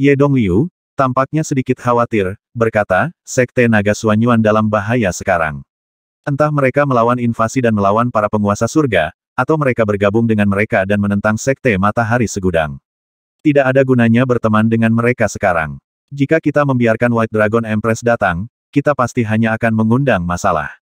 Ye Dong Liu, tampaknya sedikit khawatir, berkata, Sekte Naga Suanyuan dalam bahaya sekarang. Entah mereka melawan invasi dan melawan para penguasa surga, atau mereka bergabung dengan mereka dan menentang Sekte Matahari Segudang. Tidak ada gunanya berteman dengan mereka sekarang. Jika kita membiarkan White Dragon Empress datang, kita pasti hanya akan mengundang masalah.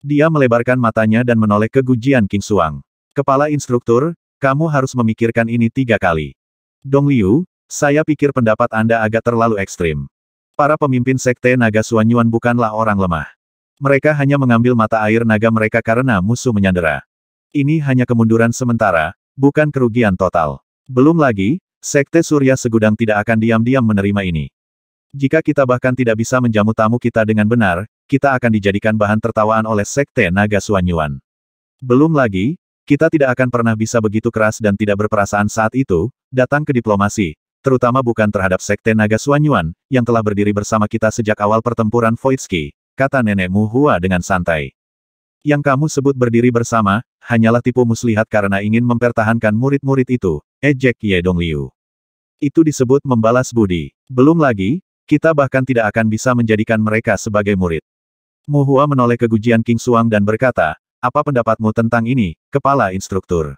Dia melebarkan matanya dan menoleh ke Gujian King Suang. Kepala instruktur, kamu harus memikirkan ini tiga kali. Dong Liu, saya pikir pendapat Anda agak terlalu ekstrim. Para pemimpin sekte naga Suanyuan bukanlah orang lemah. Mereka hanya mengambil mata air naga mereka karena musuh menyandera. Ini hanya kemunduran sementara, bukan kerugian total. Belum lagi, sekte Surya Segudang tidak akan diam-diam menerima ini. Jika kita bahkan tidak bisa menjamu tamu kita dengan benar, kita akan dijadikan bahan tertawaan oleh sekte naga Suanyuan. Belum lagi, kita tidak akan pernah bisa begitu keras dan tidak berperasaan saat itu, datang ke diplomasi, terutama bukan terhadap Sekte Naga Suanyuan, yang telah berdiri bersama kita sejak awal pertempuran Voitsky, kata nenek Mu Hua dengan santai. Yang kamu sebut berdiri bersama, hanyalah tipu muslihat karena ingin mempertahankan murid-murid itu, ejek eh, Ye Liu. Itu disebut membalas budi. Belum lagi, kita bahkan tidak akan bisa menjadikan mereka sebagai murid. Muhua menoleh ke Gujian King Suang dan berkata, apa pendapatmu tentang ini, kepala instruktur?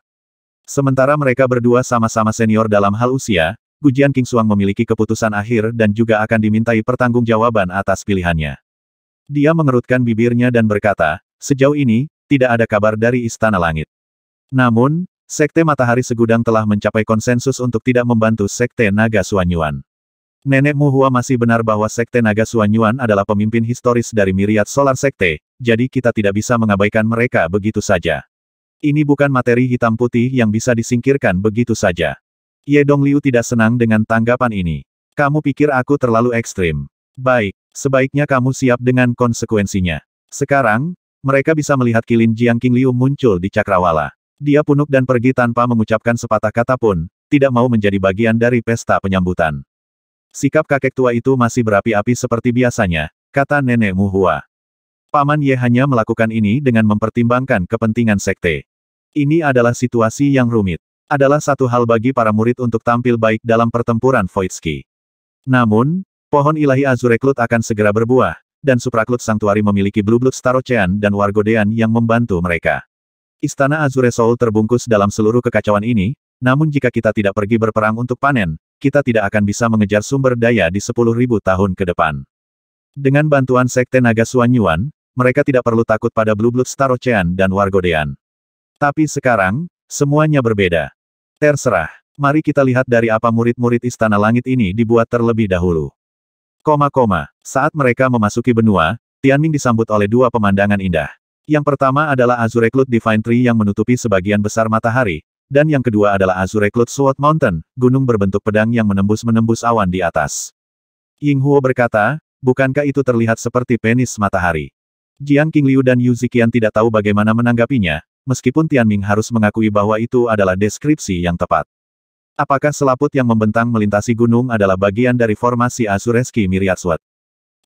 Sementara mereka berdua sama-sama senior dalam hal usia, Gujian King Suang memiliki keputusan akhir dan juga akan dimintai pertanggungjawaban atas pilihannya. Dia mengerutkan bibirnya dan berkata, sejauh ini, tidak ada kabar dari Istana Langit. Namun, Sekte Matahari Segudang telah mencapai konsensus untuk tidak membantu Sekte Naga Suanyuan. Nenek Muhua masih benar bahwa Sekte Naga Suanyuan adalah pemimpin historis dari Miriat Solar Sekte, jadi kita tidak bisa mengabaikan mereka begitu saja. Ini bukan materi hitam putih yang bisa disingkirkan begitu saja. Ye Liu tidak senang dengan tanggapan ini. Kamu pikir aku terlalu ekstrim? Baik, sebaiknya kamu siap dengan konsekuensinya. Sekarang, mereka bisa melihat Kilin Jiang King Liu muncul di Cakrawala. Dia punuk dan pergi tanpa mengucapkan sepatah kata pun, tidak mau menjadi bagian dari pesta penyambutan. Sikap kakek tua itu masih berapi-api seperti biasanya, kata nenek Muhua. Paman Ye hanya melakukan ini dengan mempertimbangkan kepentingan sekte. Ini adalah situasi yang rumit adalah satu hal bagi para murid untuk tampil baik dalam pertempuran Voidski. Namun, pohon ilahi Azureklut akan segera berbuah, dan Supraklut Sanctuary memiliki Blue Blood Ocean dan Wargodean yang membantu mereka. Istana Azure Soul terbungkus dalam seluruh kekacauan ini, namun jika kita tidak pergi berperang untuk panen, kita tidak akan bisa mengejar sumber daya di 10.000 tahun ke depan. Dengan bantuan Sekte Naga Suanyuan, mereka tidak perlu takut pada Blue Blood Ocean dan Wargodean. Tapi sekarang, semuanya berbeda. Terserah. Mari kita lihat dari apa murid-murid Istana Langit ini dibuat terlebih dahulu. Koma koma, saat mereka memasuki benua, Tianming disambut oleh dua pemandangan indah. Yang pertama adalah Azure Cloud Divine Tree yang menutupi sebagian besar matahari, dan yang kedua adalah Azure Cloud Sword Mountain, gunung berbentuk pedang yang menembus-menembus awan di atas. Ying Huo berkata, bukankah itu terlihat seperti penis matahari? Jiang Qingliu dan Yu Zikian tidak tahu bagaimana menanggapinya, meskipun Tianming harus mengakui bahwa itu adalah deskripsi yang tepat. Apakah selaput yang membentang melintasi gunung adalah bagian dari formasi Asureski Tian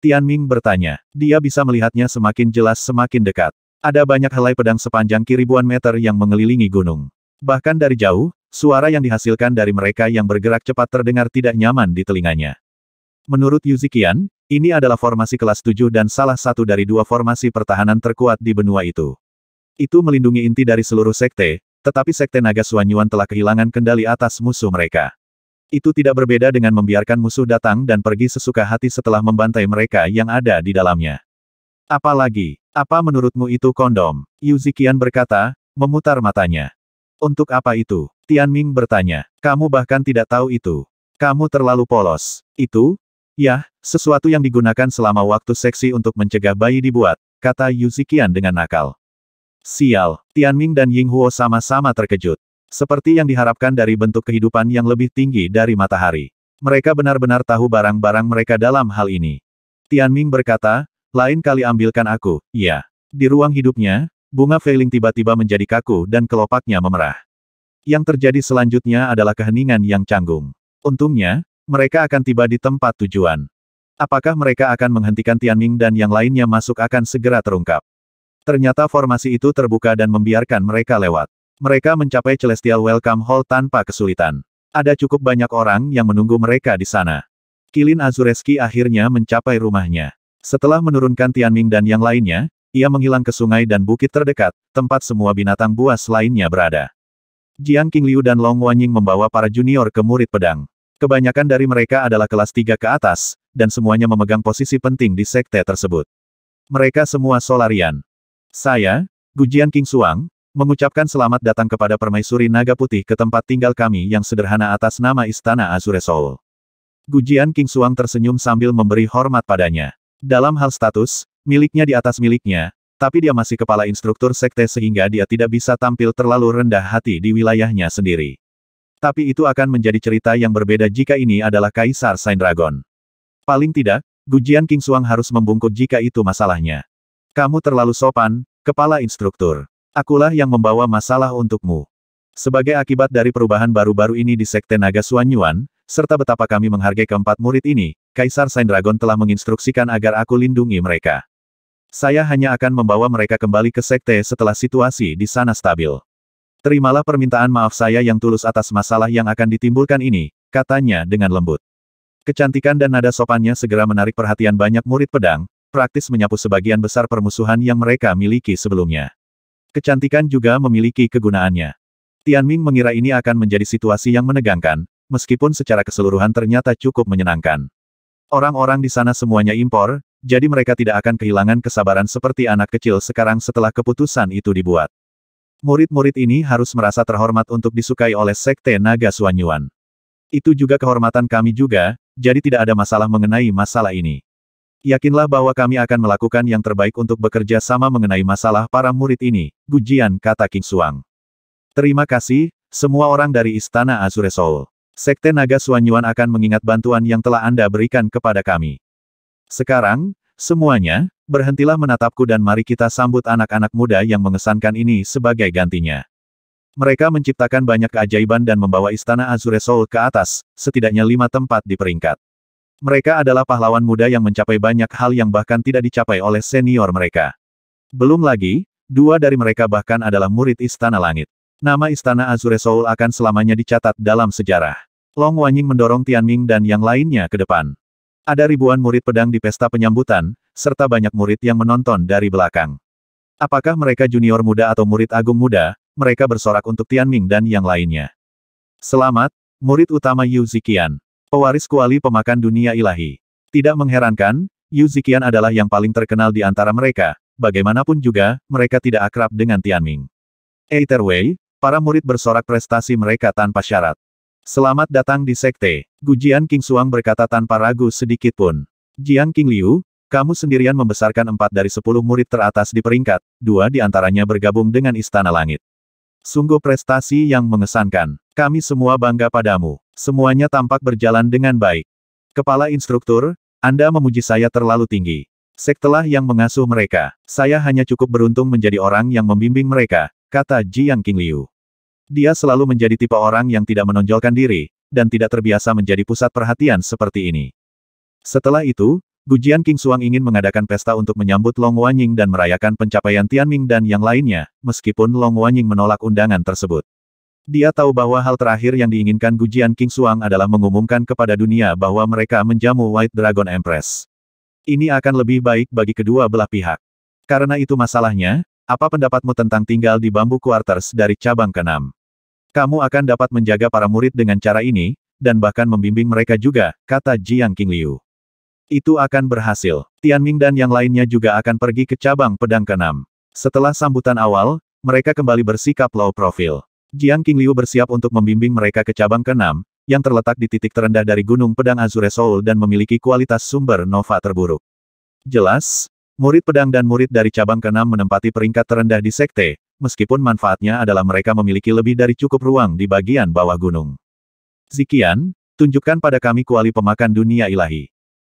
Tianming bertanya. Dia bisa melihatnya semakin jelas semakin dekat. Ada banyak helai pedang sepanjang ribuan meter yang mengelilingi gunung. Bahkan dari jauh, suara yang dihasilkan dari mereka yang bergerak cepat terdengar tidak nyaman di telinganya. Menurut Yuzikian, ini adalah formasi kelas 7 dan salah satu dari dua formasi pertahanan terkuat di benua itu. Itu melindungi inti dari seluruh sekte, tetapi sekte naga Suanyuan telah kehilangan kendali atas musuh mereka. Itu tidak berbeda dengan membiarkan musuh datang dan pergi sesuka hati setelah membantai mereka yang ada di dalamnya. Apalagi, apa menurutmu itu kondom? Yuzikian berkata, memutar matanya. Untuk apa itu? Tian Ming bertanya. Kamu bahkan tidak tahu itu. Kamu terlalu polos. Itu? Yah, sesuatu yang digunakan selama waktu seksi untuk mencegah bayi dibuat, kata Yuzikian dengan nakal. Sial, Tianming dan Ying Huo sama-sama terkejut. Seperti yang diharapkan dari bentuk kehidupan yang lebih tinggi dari matahari. Mereka benar-benar tahu barang-barang mereka dalam hal ini. Tianming berkata, lain kali ambilkan aku, ya. Di ruang hidupnya, bunga feiling tiba-tiba menjadi kaku dan kelopaknya memerah. Yang terjadi selanjutnya adalah keheningan yang canggung. Untungnya, mereka akan tiba di tempat tujuan. Apakah mereka akan menghentikan Tianming dan yang lainnya masuk akan segera terungkap. Ternyata formasi itu terbuka dan membiarkan mereka lewat. Mereka mencapai Celestial Welcome Hall tanpa kesulitan. Ada cukup banyak orang yang menunggu mereka di sana. Kilin Azureski akhirnya mencapai rumahnya. Setelah menurunkan Tianming dan yang lainnya, ia menghilang ke sungai dan bukit terdekat, tempat semua binatang buas lainnya berada. Jiang Qingliu dan Long Wanying membawa para junior ke murid pedang. Kebanyakan dari mereka adalah kelas 3 ke atas, dan semuanya memegang posisi penting di sekte tersebut. Mereka semua solarian. Saya, Gujian King Suang, mengucapkan selamat datang kepada Permaisuri Naga Putih ke tempat tinggal kami yang sederhana atas nama Istana Azure Soul. Gujian King Suang tersenyum sambil memberi hormat padanya. Dalam hal status, miliknya di atas miliknya, tapi dia masih kepala instruktur sekte sehingga dia tidak bisa tampil terlalu rendah hati di wilayahnya sendiri. Tapi itu akan menjadi cerita yang berbeda jika ini adalah Kaisar Saint Dragon. Paling tidak, Gujian King Suang harus membungkuk jika itu masalahnya. Kamu terlalu sopan, kepala instruktur. Akulah yang membawa masalah untukmu. Sebagai akibat dari perubahan baru-baru ini di Sekte Naga Suanyuan, serta betapa kami menghargai keempat murid ini, Kaisar Dragon telah menginstruksikan agar aku lindungi mereka. Saya hanya akan membawa mereka kembali ke Sekte setelah situasi di sana stabil. Terimalah permintaan maaf saya yang tulus atas masalah yang akan ditimbulkan ini, katanya dengan lembut. Kecantikan dan nada sopannya segera menarik perhatian banyak murid pedang, praktis menyapu sebagian besar permusuhan yang mereka miliki sebelumnya. Kecantikan juga memiliki kegunaannya. Tian Ming mengira ini akan menjadi situasi yang menegangkan, meskipun secara keseluruhan ternyata cukup menyenangkan. Orang-orang di sana semuanya impor, jadi mereka tidak akan kehilangan kesabaran seperti anak kecil sekarang setelah keputusan itu dibuat. Murid-murid ini harus merasa terhormat untuk disukai oleh Sekte Naga Suanyuan. Itu juga kehormatan kami juga, jadi tidak ada masalah mengenai masalah ini. Yakinlah bahwa kami akan melakukan yang terbaik untuk bekerja sama mengenai masalah para murid ini, Gujian kata King Suang. Terima kasih, semua orang dari Istana Azure Seoul. Sekte Naga Suanyuan akan mengingat bantuan yang telah Anda berikan kepada kami. Sekarang, semuanya, berhentilah menatapku dan mari kita sambut anak-anak muda yang mengesankan ini sebagai gantinya. Mereka menciptakan banyak keajaiban dan membawa Istana Azure Seoul ke atas, setidaknya lima tempat di peringkat mereka adalah pahlawan muda yang mencapai banyak hal yang bahkan tidak dicapai oleh senior mereka. Belum lagi, dua dari mereka bahkan adalah murid Istana Langit. Nama Istana Azure Soul akan selamanya dicatat dalam sejarah. Long Wanying mendorong Tianming dan yang lainnya ke depan. Ada ribuan murid pedang di pesta penyambutan, serta banyak murid yang menonton dari belakang. Apakah mereka junior muda atau murid agung muda, mereka bersorak untuk Tianming dan yang lainnya. Selamat, murid utama Yu Zikian. Pewaris kuali pemakan dunia ilahi. Tidak mengherankan, Yu Zikian adalah yang paling terkenal di antara mereka, bagaimanapun juga, mereka tidak akrab dengan Tianming. Either way, para murid bersorak prestasi mereka tanpa syarat. Selamat datang di Sekte, Gujian King Suang berkata tanpa ragu sedikit pun. Jiang King Liu, kamu sendirian membesarkan empat dari sepuluh murid teratas di peringkat, dua di antaranya bergabung dengan Istana Langit. Sungguh prestasi yang mengesankan. Kami semua bangga padamu. Semuanya tampak berjalan dengan baik. Kepala instruktur, Anda memuji saya terlalu tinggi. Sektelah yang mengasuh mereka, saya hanya cukup beruntung menjadi orang yang membimbing mereka, kata Jiang Qingliu. Dia selalu menjadi tipe orang yang tidak menonjolkan diri, dan tidak terbiasa menjadi pusat perhatian seperti ini. Setelah itu, Gujian King Suang ingin mengadakan pesta untuk menyambut Long Wanying dan merayakan pencapaian Tianming dan yang lainnya, meskipun Long Wanying menolak undangan tersebut. Dia tahu bahwa hal terakhir yang diinginkan Gujian King Suang adalah mengumumkan kepada dunia bahwa mereka menjamu White Dragon Empress. Ini akan lebih baik bagi kedua belah pihak. Karena itu masalahnya, apa pendapatmu tentang tinggal di bambu quarters dari cabang ke-6? Kamu akan dapat menjaga para murid dengan cara ini, dan bahkan membimbing mereka juga, kata Jiang King Liu. Itu akan berhasil. Tianming dan yang lainnya juga akan pergi ke cabang pedang keenam. Setelah sambutan awal, mereka kembali bersikap low profile. Jiang Qingliu bersiap untuk membimbing mereka ke cabang keenam, yang terletak di titik terendah dari Gunung Pedang Azure Seoul dan memiliki kualitas sumber nova terburuk. Jelas, murid pedang dan murid dari cabang keenam menempati peringkat terendah di sekte, meskipun manfaatnya adalah mereka memiliki lebih dari cukup ruang di bagian bawah gunung. Zikian, tunjukkan pada kami kuali pemakan dunia ilahi.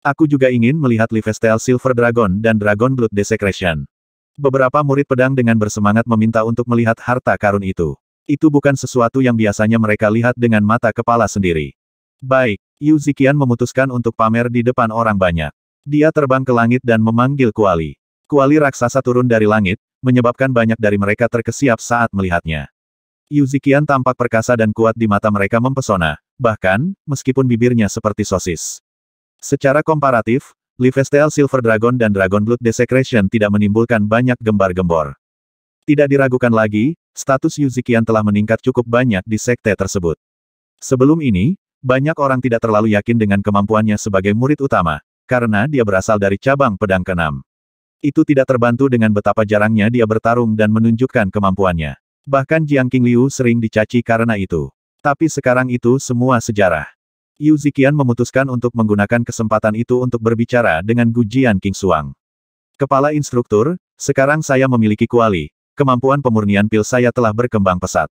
Aku juga ingin melihat Livestel Silver Dragon dan Dragon Blood Desecration. Beberapa murid pedang dengan bersemangat meminta untuk melihat harta karun itu. Itu bukan sesuatu yang biasanya mereka lihat dengan mata kepala sendiri. Baik, Yu Zikian memutuskan untuk pamer di depan orang banyak. Dia terbang ke langit dan memanggil Kuali. Kuali raksasa turun dari langit, menyebabkan banyak dari mereka terkesiap saat melihatnya. Yuzikian tampak perkasa dan kuat di mata mereka mempesona, bahkan, meskipun bibirnya seperti sosis. Secara komparatif, Livestel Silver Dragon dan Dragon Blood Desecration tidak menimbulkan banyak gembar-gembor. Tidak diragukan lagi, status Yuzikian telah meningkat cukup banyak di sekte tersebut. Sebelum ini, banyak orang tidak terlalu yakin dengan kemampuannya sebagai murid utama, karena dia berasal dari cabang pedang keenam. Itu tidak terbantu dengan betapa jarangnya dia bertarung dan menunjukkan kemampuannya. Bahkan Jiang Liu sering dicaci karena itu. Tapi sekarang itu semua sejarah. Yu Zikian memutuskan untuk menggunakan kesempatan itu untuk berbicara dengan Gujian King Suang. Kepala instruktur, sekarang saya memiliki kuali. Kemampuan pemurnian pil saya telah berkembang pesat.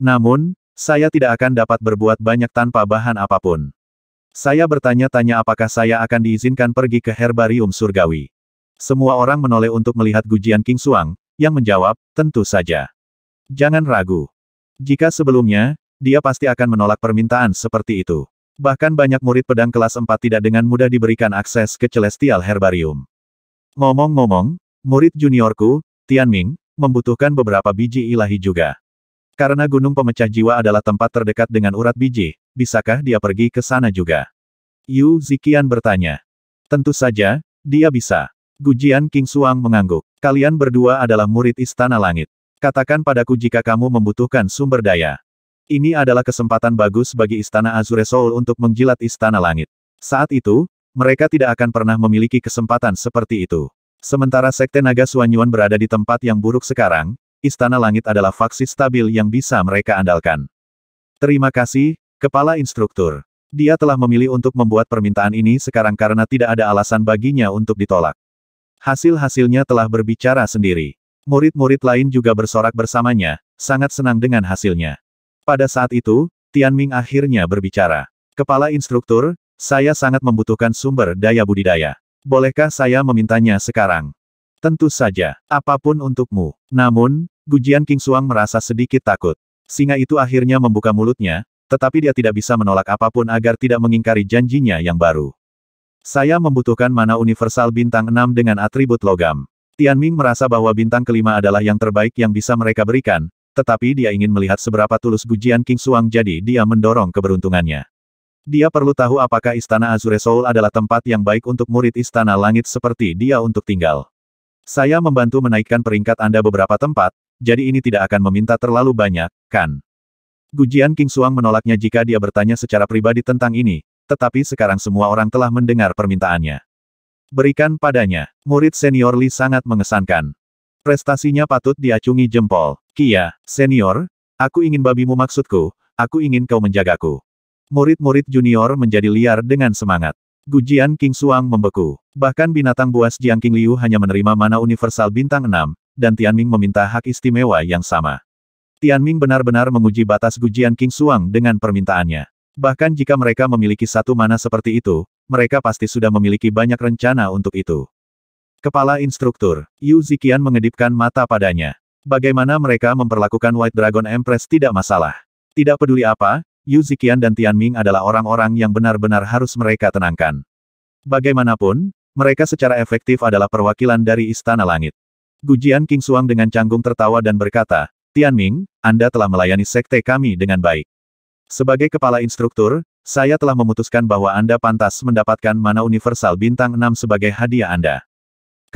Namun, saya tidak akan dapat berbuat banyak tanpa bahan apapun. Saya bertanya-tanya apakah saya akan diizinkan pergi ke herbarium surgawi. Semua orang menoleh untuk melihat Gujian King Suang, yang menjawab, tentu saja. Jangan ragu. Jika sebelumnya, dia pasti akan menolak permintaan seperti itu. Bahkan banyak murid pedang kelas 4 tidak dengan mudah diberikan akses ke Celestial Herbarium. Ngomong-ngomong, murid juniorku, Tianming, membutuhkan beberapa biji ilahi juga. Karena gunung pemecah jiwa adalah tempat terdekat dengan urat biji, bisakah dia pergi ke sana juga? Yu Zikian bertanya. Tentu saja, dia bisa. Gujian King Suang mengangguk. Kalian berdua adalah murid Istana Langit. Katakan padaku jika kamu membutuhkan sumber daya. Ini adalah kesempatan bagus bagi Istana Azure Soul untuk menjilat Istana Langit. Saat itu, mereka tidak akan pernah memiliki kesempatan seperti itu. Sementara Sekte Naga Suanyuan berada di tempat yang buruk sekarang, Istana Langit adalah faksi stabil yang bisa mereka andalkan. Terima kasih, Kepala Instruktur. Dia telah memilih untuk membuat permintaan ini sekarang karena tidak ada alasan baginya untuk ditolak. Hasil-hasilnya telah berbicara sendiri. Murid-murid lain juga bersorak bersamanya, sangat senang dengan hasilnya. Pada saat itu, Tianming akhirnya berbicara. Kepala instruktur, saya sangat membutuhkan sumber daya budidaya. Bolehkah saya memintanya sekarang? Tentu saja, apapun untukmu. Namun, Gujian King Suang merasa sedikit takut. Singa itu akhirnya membuka mulutnya, tetapi dia tidak bisa menolak apapun agar tidak mengingkari janjinya yang baru. Saya membutuhkan mana universal bintang 6 dengan atribut logam. Tianming merasa bahwa bintang kelima adalah yang terbaik yang bisa mereka berikan, tetapi dia ingin melihat seberapa tulus Gujian King Suang jadi dia mendorong keberuntungannya. Dia perlu tahu apakah Istana Azure Soul adalah tempat yang baik untuk murid Istana Langit seperti dia untuk tinggal. Saya membantu menaikkan peringkat Anda beberapa tempat, jadi ini tidak akan meminta terlalu banyak, kan? Gujian King Suang menolaknya jika dia bertanya secara pribadi tentang ini, tetapi sekarang semua orang telah mendengar permintaannya. Berikan padanya, murid senior Li sangat mengesankan. Prestasinya patut diacungi jempol. Kia, senior, aku ingin babimu maksudku, aku ingin kau menjagaku. Murid-murid junior menjadi liar dengan semangat. Gujian King Suang membeku. Bahkan binatang buas Jiang King Liu hanya menerima mana universal bintang 6, dan Tianming meminta hak istimewa yang sama. Tianming benar-benar menguji batas Gujian King Suang dengan permintaannya. Bahkan jika mereka memiliki satu mana seperti itu, mereka pasti sudah memiliki banyak rencana untuk itu. Kepala Instruktur, Yu Zikian mengedipkan mata padanya. Bagaimana mereka memperlakukan White Dragon Empress tidak masalah. Tidak peduli apa, Yu Zikian dan Tian Ming adalah orang-orang yang benar-benar harus mereka tenangkan. Bagaimanapun, mereka secara efektif adalah perwakilan dari Istana Langit. Gujian King Suang dengan canggung tertawa dan berkata, Tian Ming, Anda telah melayani sekte kami dengan baik. Sebagai kepala instruktur, saya telah memutuskan bahwa Anda pantas mendapatkan mana universal bintang 6 sebagai hadiah Anda.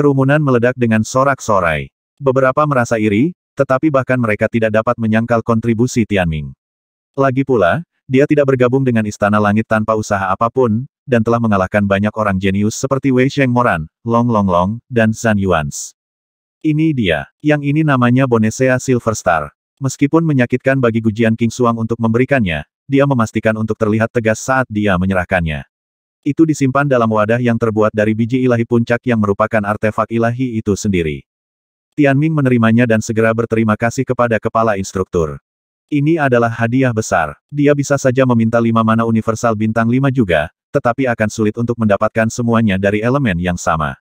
Kerumunan meledak dengan sorak-sorai. Beberapa merasa iri, tetapi bahkan mereka tidak dapat menyangkal kontribusi Tianming. Lagi pula, dia tidak bergabung dengan Istana Langit tanpa usaha apapun, dan telah mengalahkan banyak orang jenius seperti Wei Sheng Moran, Long Long Long, dan Zhan Yuans. Ini dia, yang ini namanya Bonesea Silver Star. Meskipun menyakitkan bagi Gujian King Suang untuk memberikannya, dia memastikan untuk terlihat tegas saat dia menyerahkannya. Itu disimpan dalam wadah yang terbuat dari biji ilahi puncak yang merupakan artefak ilahi itu sendiri. Tianming menerimanya dan segera berterima kasih kepada kepala instruktur. Ini adalah hadiah besar. Dia bisa saja meminta lima mana universal bintang lima juga, tetapi akan sulit untuk mendapatkan semuanya dari elemen yang sama.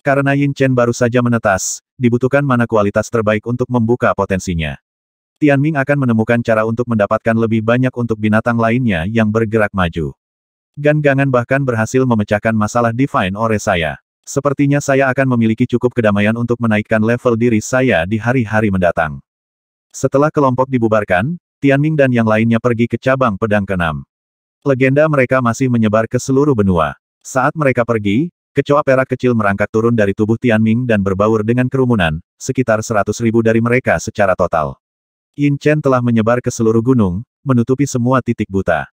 Karena Yin Chen baru saja menetas, dibutuhkan mana kualitas terbaik untuk membuka potensinya. Tianming akan menemukan cara untuk mendapatkan lebih banyak untuk binatang lainnya yang bergerak maju. Ganggangan bahkan berhasil memecahkan masalah Divine Ore saya. Sepertinya saya akan memiliki cukup kedamaian untuk menaikkan level diri saya di hari-hari mendatang. Setelah kelompok dibubarkan, Tianming dan yang lainnya pergi ke cabang pedang keenam. Legenda mereka masih menyebar ke seluruh benua. Saat mereka pergi, kecoa perak kecil merangkak turun dari tubuh Tianming dan berbaur dengan kerumunan, sekitar seratus ribu dari mereka secara total. Yin Chen telah menyebar ke seluruh gunung, menutupi semua titik buta.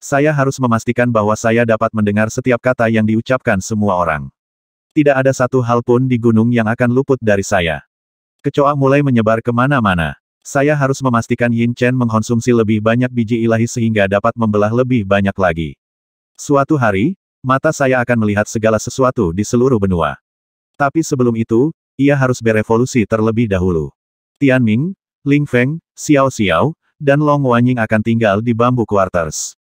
Saya harus memastikan bahwa saya dapat mendengar setiap kata yang diucapkan semua orang. Tidak ada satu hal pun di gunung yang akan luput dari saya. Kecoa mulai menyebar kemana-mana. Saya harus memastikan Yin Chen mengkonsumsi lebih banyak biji ilahi sehingga dapat membelah lebih banyak lagi. Suatu hari, mata saya akan melihat segala sesuatu di seluruh benua. Tapi sebelum itu, ia harus berevolusi terlebih dahulu. Tian Ming, Ling Feng, Xiao Xiao, dan Long Wanying akan tinggal di bambu quarters.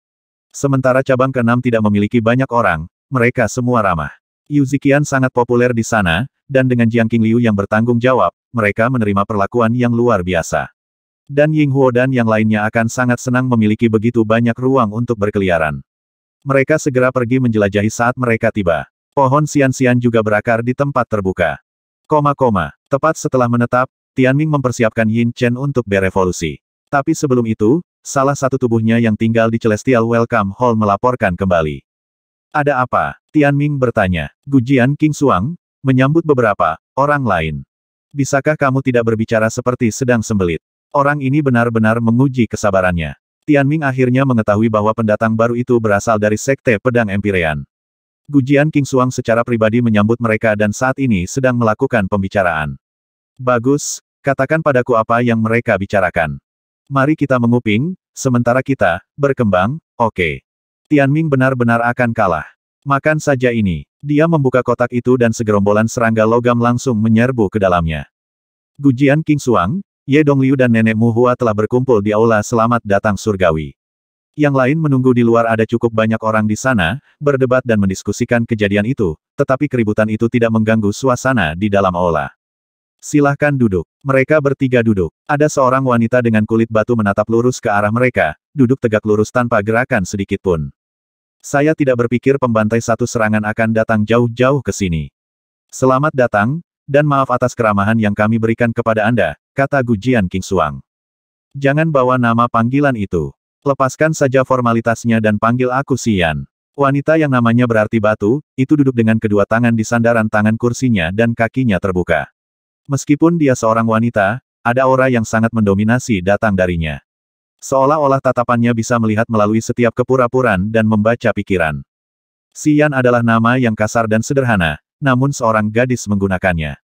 Sementara cabang keenam tidak memiliki banyak orang, mereka semua ramah. Yu Zikian sangat populer di sana, dan dengan Jiang Liu yang bertanggung jawab, mereka menerima perlakuan yang luar biasa. Dan Ying Huo dan yang lainnya akan sangat senang memiliki begitu banyak ruang untuk berkeliaran. Mereka segera pergi menjelajahi saat mereka tiba. Pohon sian-sian juga berakar di tempat terbuka. Koma-koma, tepat setelah menetap, Tianming mempersiapkan Yin Chen untuk berevolusi. Tapi sebelum itu, salah satu tubuhnya yang tinggal di Celestial Welcome Hall melaporkan kembali. Ada apa? Tian Ming bertanya. Gu Jian King Suang, menyambut beberapa orang lain. Bisakah kamu tidak berbicara seperti sedang sembelit? Orang ini benar-benar menguji kesabarannya. Tian Ming akhirnya mengetahui bahwa pendatang baru itu berasal dari sekte pedang Empirean. Gujian King Suang secara pribadi menyambut mereka dan saat ini sedang melakukan pembicaraan. Bagus, katakan padaku apa yang mereka bicarakan. Mari kita menguping, sementara kita berkembang, oke. Okay. Tianming benar-benar akan kalah. Makan saja ini. Dia membuka kotak itu dan segerombolan serangga logam langsung menyerbu ke dalamnya. Gujian King Suang, Ye Liu dan Nenek Mu Hua telah berkumpul di aula selamat datang surgawi. Yang lain menunggu di luar ada cukup banyak orang di sana, berdebat dan mendiskusikan kejadian itu, tetapi keributan itu tidak mengganggu suasana di dalam aula. Silahkan duduk. Mereka bertiga duduk. Ada seorang wanita dengan kulit batu menatap lurus ke arah mereka, duduk tegak lurus tanpa gerakan sedikit pun. Saya tidak berpikir pembantai satu serangan akan datang jauh-jauh ke sini. Selamat datang, dan maaf atas keramahan yang kami berikan kepada Anda, kata Gujian King Suang. Jangan bawa nama panggilan itu. Lepaskan saja formalitasnya dan panggil aku Sian. Wanita yang namanya berarti batu, itu duduk dengan kedua tangan di sandaran tangan kursinya dan kakinya terbuka. Meskipun dia seorang wanita, ada aura yang sangat mendominasi datang darinya. Seolah-olah tatapannya bisa melihat melalui setiap kepura-puran dan membaca pikiran. Sian adalah nama yang kasar dan sederhana, namun seorang gadis menggunakannya.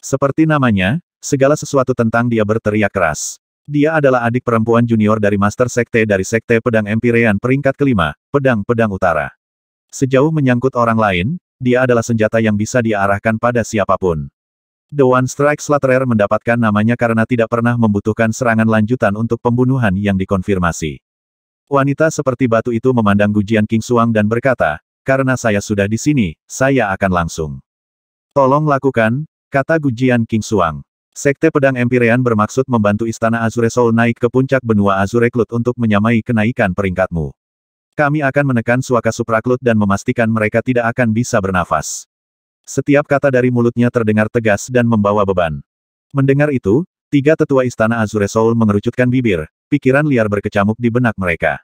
Seperti namanya, segala sesuatu tentang dia berteriak keras. Dia adalah adik perempuan junior dari Master Sekte dari Sekte Pedang Empirean peringkat kelima, Pedang Pedang Utara. Sejauh menyangkut orang lain, dia adalah senjata yang bisa diarahkan pada siapapun. The One Strike Slaterer mendapatkan namanya karena tidak pernah membutuhkan serangan lanjutan untuk pembunuhan yang dikonfirmasi. Wanita seperti batu itu memandang gujian King Suang dan berkata, karena saya sudah di sini, saya akan langsung. Tolong lakukan, kata gujian King Suang. Sekte Pedang Empirean bermaksud membantu Istana Azure Soul naik ke puncak benua Azure Cloud untuk menyamai kenaikan peringkatmu. Kami akan menekan suaka supraklut dan memastikan mereka tidak akan bisa bernafas. Setiap kata dari mulutnya terdengar tegas dan membawa beban. Mendengar itu, tiga tetua istana Azure Soul mengerucutkan bibir, pikiran liar berkecamuk di benak mereka.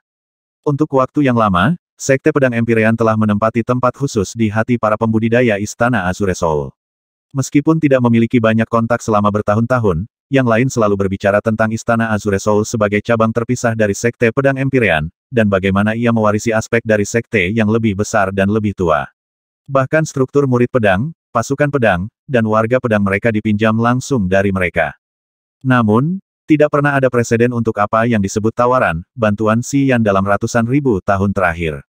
Untuk waktu yang lama, Sekte Pedang Empyrean telah menempati tempat khusus di hati para pembudidaya istana Azure Soul. Meskipun tidak memiliki banyak kontak selama bertahun-tahun, yang lain selalu berbicara tentang istana Azure Soul sebagai cabang terpisah dari Sekte Pedang Empyrean, dan bagaimana ia mewarisi aspek dari sekte yang lebih besar dan lebih tua. Bahkan struktur murid pedang, pasukan pedang, dan warga pedang mereka dipinjam langsung dari mereka. Namun, tidak pernah ada presiden untuk apa yang disebut tawaran, bantuan si yang dalam ratusan ribu tahun terakhir.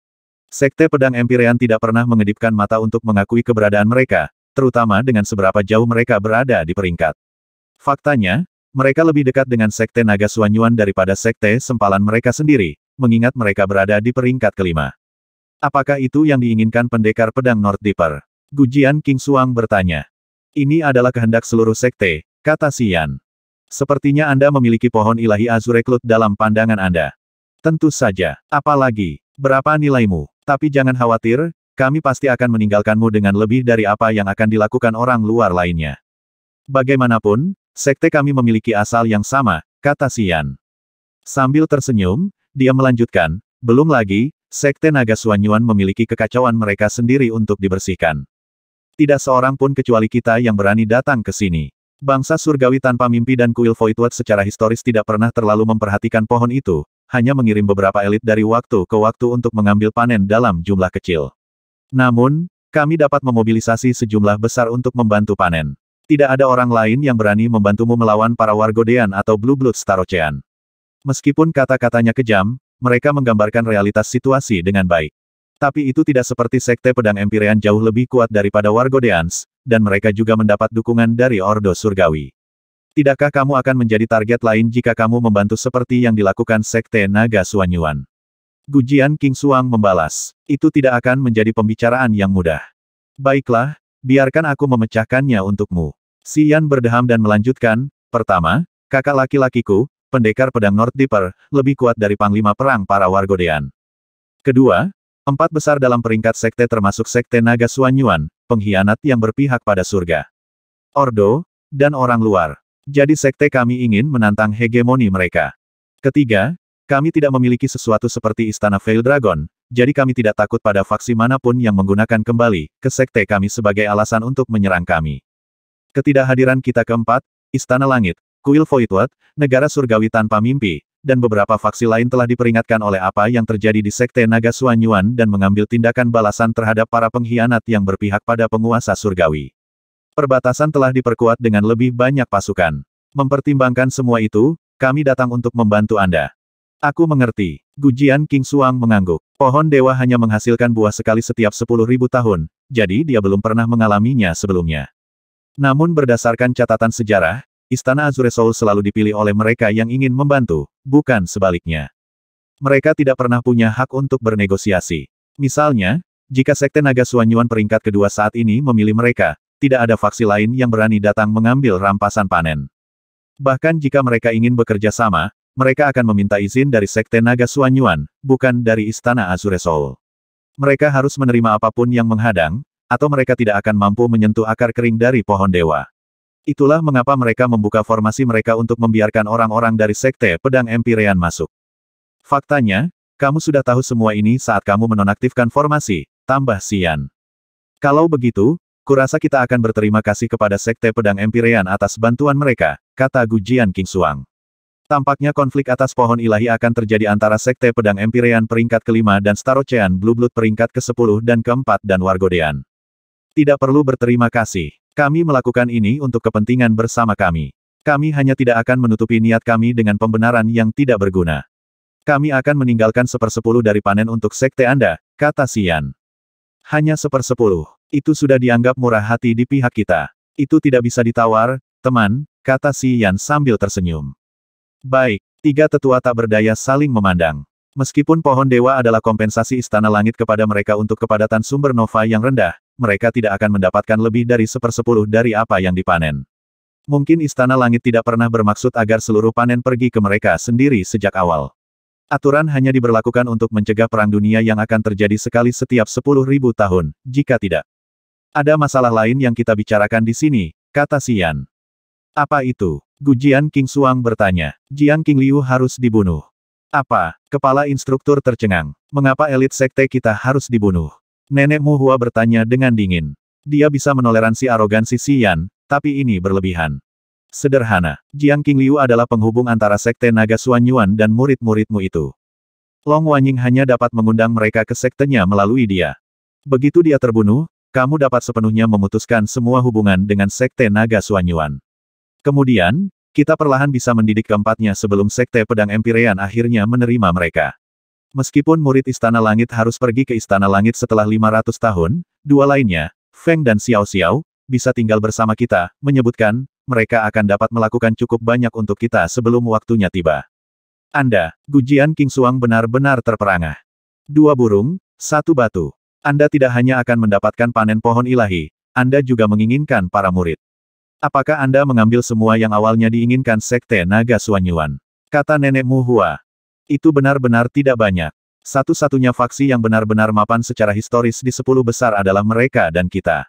Sekte pedang Empyrean tidak pernah mengedipkan mata untuk mengakui keberadaan mereka, terutama dengan seberapa jauh mereka berada di peringkat. Faktanya, mereka lebih dekat dengan sekte naga Suanyuan daripada sekte sempalan mereka sendiri, mengingat mereka berada di peringkat kelima. Apakah itu yang diinginkan pendekar pedang North Deeper? Gujian King Suang bertanya. Ini adalah kehendak seluruh sekte, kata Sian. Sepertinya Anda memiliki pohon ilahi Azureklut dalam pandangan Anda. Tentu saja. Apalagi, berapa nilaimu? Tapi jangan khawatir, kami pasti akan meninggalkanmu dengan lebih dari apa yang akan dilakukan orang luar lainnya. Bagaimanapun, sekte kami memiliki asal yang sama, kata Sian. Sambil tersenyum, dia melanjutkan, belum lagi, Sekte Naga Suanyuan memiliki kekacauan mereka sendiri untuk dibersihkan. Tidak seorang pun kecuali kita yang berani datang ke sini. Bangsa surgawi tanpa mimpi dan kuil Voidward secara historis tidak pernah terlalu memperhatikan pohon itu, hanya mengirim beberapa elit dari waktu ke waktu untuk mengambil panen dalam jumlah kecil. Namun, kami dapat memobilisasi sejumlah besar untuk membantu panen. Tidak ada orang lain yang berani membantumu melawan para wargodean atau Blue Blood Starocean. Meskipun kata-katanya kejam, mereka menggambarkan realitas situasi dengan baik. Tapi itu tidak seperti sekte pedang Empirean jauh lebih kuat daripada Wargodeans, dan mereka juga mendapat dukungan dari Ordo Surgawi. Tidakkah kamu akan menjadi target lain jika kamu membantu seperti yang dilakukan sekte Naga Suanyuan? Gujian King Suang membalas, itu tidak akan menjadi pembicaraan yang mudah. Baiklah, biarkan aku memecahkannya untukmu. Xian berdeham dan melanjutkan, pertama, kakak laki-lakiku, pendekar pedang North Dipper, lebih kuat dari Panglima Perang para Wargodean. Kedua, empat besar dalam peringkat sekte termasuk sekte Naga Suanyuan, pengkhianat yang berpihak pada surga. Ordo, dan orang luar. Jadi sekte kami ingin menantang hegemoni mereka. Ketiga, kami tidak memiliki sesuatu seperti Istana Veil Dragon, jadi kami tidak takut pada faksi manapun yang menggunakan kembali ke sekte kami sebagai alasan untuk menyerang kami. Ketidakhadiran kita keempat, Istana Langit, kuil Voidward, negara surgawi tanpa mimpi, dan beberapa faksi lain telah diperingatkan oleh apa yang terjadi di Sekte Naga Suanyuan dan mengambil tindakan balasan terhadap para pengkhianat yang berpihak pada penguasa surgawi. Perbatasan telah diperkuat dengan lebih banyak pasukan. Mempertimbangkan semua itu, kami datang untuk membantu Anda. Aku mengerti. Gujian King Suang mengangguk. Pohon dewa hanya menghasilkan buah sekali setiap sepuluh ribu tahun, jadi dia belum pernah mengalaminya sebelumnya. Namun berdasarkan catatan sejarah, Istana Azure Soul selalu dipilih oleh mereka yang ingin membantu, bukan sebaliknya. Mereka tidak pernah punya hak untuk bernegosiasi. Misalnya, jika Sekte Naga Suanyuan peringkat kedua saat ini memilih mereka, tidak ada faksi lain yang berani datang mengambil rampasan panen. Bahkan jika mereka ingin bekerja sama, mereka akan meminta izin dari Sekte Naga Suanyuan, bukan dari Istana Azure Soul. Mereka harus menerima apapun yang menghadang, atau mereka tidak akan mampu menyentuh akar kering dari pohon dewa. Itulah mengapa mereka membuka formasi mereka untuk membiarkan orang-orang dari Sekte Pedang Empirean masuk. Faktanya, kamu sudah tahu semua ini saat kamu menonaktifkan formasi, tambah Sian. Kalau begitu, kurasa kita akan berterima kasih kepada Sekte Pedang Empirean atas bantuan mereka, kata Gujian King Suang. Tampaknya konflik atas pohon ilahi akan terjadi antara Sekte Pedang Empirean peringkat kelima dan Starocean Blue Blood peringkat ke-10 dan ke-4 dan Wargodean. Tidak perlu berterima kasih. Kami melakukan ini untuk kepentingan bersama kami. Kami hanya tidak akan menutupi niat kami dengan pembenaran yang tidak berguna. Kami akan meninggalkan sepersepuluh dari panen untuk sekte Anda, kata Sian. Hanya sepersepuluh. Itu sudah dianggap murah hati di pihak kita. Itu tidak bisa ditawar, teman, kata Sian sambil tersenyum. Baik, tiga tetua tak berdaya saling memandang. Meskipun pohon dewa adalah kompensasi istana langit kepada mereka untuk kepadatan sumber nova yang rendah, mereka tidak akan mendapatkan lebih dari sepersepuluh dari apa yang dipanen. Mungkin Istana Langit tidak pernah bermaksud agar seluruh panen pergi ke mereka sendiri sejak awal. Aturan hanya diberlakukan untuk mencegah perang dunia yang akan terjadi sekali setiap sepuluh ribu tahun, jika tidak. Ada masalah lain yang kita bicarakan di sini, kata Xian. Apa itu? Gujian King Suang bertanya. Jiang King Liu harus dibunuh. Apa? Kepala instruktur tercengang. Mengapa elit sekte kita harus dibunuh? Nenek Mu Hua bertanya dengan dingin. Dia bisa menoleransi arogansi Yan, tapi ini berlebihan. Sederhana, Jiang Liu adalah penghubung antara sekte naga Xuan Yuan dan murid-muridmu itu. Long Wanying hanya dapat mengundang mereka ke sektenya melalui dia. Begitu dia terbunuh, kamu dapat sepenuhnya memutuskan semua hubungan dengan sekte naga Xuan Yuan. Kemudian, kita perlahan bisa mendidik keempatnya sebelum Sekte Pedang Empirean akhirnya menerima mereka. Meskipun murid Istana Langit harus pergi ke Istana Langit setelah 500 tahun, dua lainnya, Feng dan Xiao Xiao, bisa tinggal bersama kita, menyebutkan, mereka akan dapat melakukan cukup banyak untuk kita sebelum waktunya tiba. Anda, Gujian King Suang benar-benar terperangah. Dua burung, satu batu. Anda tidak hanya akan mendapatkan panen pohon ilahi, Anda juga menginginkan para murid. Apakah Anda mengambil semua yang awalnya diinginkan Sekte Naga Suanyuan? Kata Nenek Muhua, itu benar-benar tidak banyak. Satu-satunya faksi yang benar-benar mapan secara historis di sepuluh besar adalah mereka dan kita.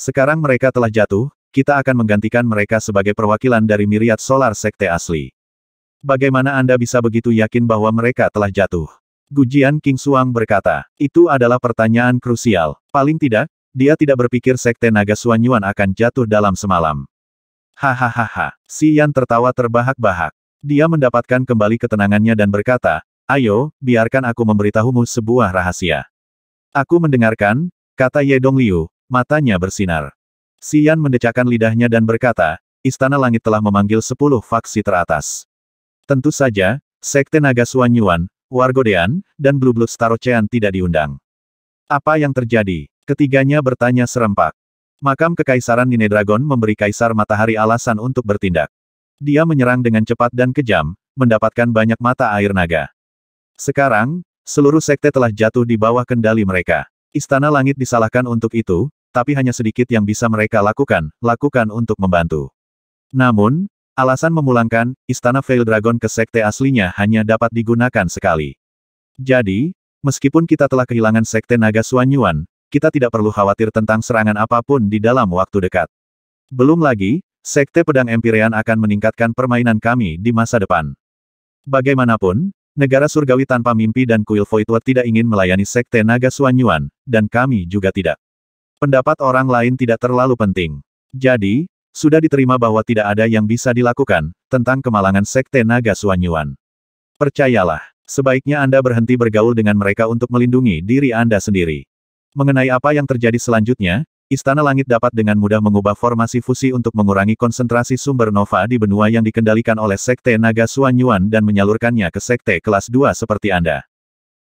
Sekarang mereka telah jatuh, kita akan menggantikan mereka sebagai perwakilan dari miriat solar sekte asli. Bagaimana Anda bisa begitu yakin bahwa mereka telah jatuh? Gujian King Suang berkata, itu adalah pertanyaan krusial. Paling tidak, dia tidak berpikir sekte naga Suanyuan akan jatuh dalam semalam. Hahaha, si Yan tertawa terbahak-bahak. Dia mendapatkan kembali ketenangannya dan berkata, Ayo, biarkan aku memberitahumu sebuah rahasia. Aku mendengarkan, kata Yedong Liu, matanya bersinar. Xian mendecakkan lidahnya dan berkata, Istana Langit telah memanggil sepuluh faksi teratas. Tentu saja, Sekte Naga Suan Yuan, Wargodean, dan Blue Blood Star Ocean tidak diundang. Apa yang terjadi? Ketiganya bertanya serempak. Makam Kekaisaran Nine Dragon memberi Kaisar Matahari alasan untuk bertindak. Dia menyerang dengan cepat dan kejam, mendapatkan banyak mata air naga. Sekarang, seluruh sekte telah jatuh di bawah kendali mereka. Istana langit disalahkan untuk itu, tapi hanya sedikit yang bisa mereka lakukan, lakukan untuk membantu. Namun, alasan memulangkan Istana Veil Dragon ke sekte aslinya hanya dapat digunakan sekali. Jadi, meskipun kita telah kehilangan sekte naga Suanyuan, kita tidak perlu khawatir tentang serangan apapun di dalam waktu dekat. Belum lagi, Sekte Pedang Empyrean akan meningkatkan permainan kami di masa depan. Bagaimanapun, negara surgawi tanpa mimpi dan kuil Voidward tidak ingin melayani Sekte Naga Suanyuan, dan kami juga tidak. Pendapat orang lain tidak terlalu penting. Jadi, sudah diterima bahwa tidak ada yang bisa dilakukan tentang kemalangan Sekte Naga Suanyuan. Percayalah, sebaiknya Anda berhenti bergaul dengan mereka untuk melindungi diri Anda sendiri. Mengenai apa yang terjadi selanjutnya, Istana Langit dapat dengan mudah mengubah formasi fusi untuk mengurangi konsentrasi sumber nova di benua yang dikendalikan oleh Sekte Naga Suan Yuan dan menyalurkannya ke Sekte kelas 2 seperti Anda.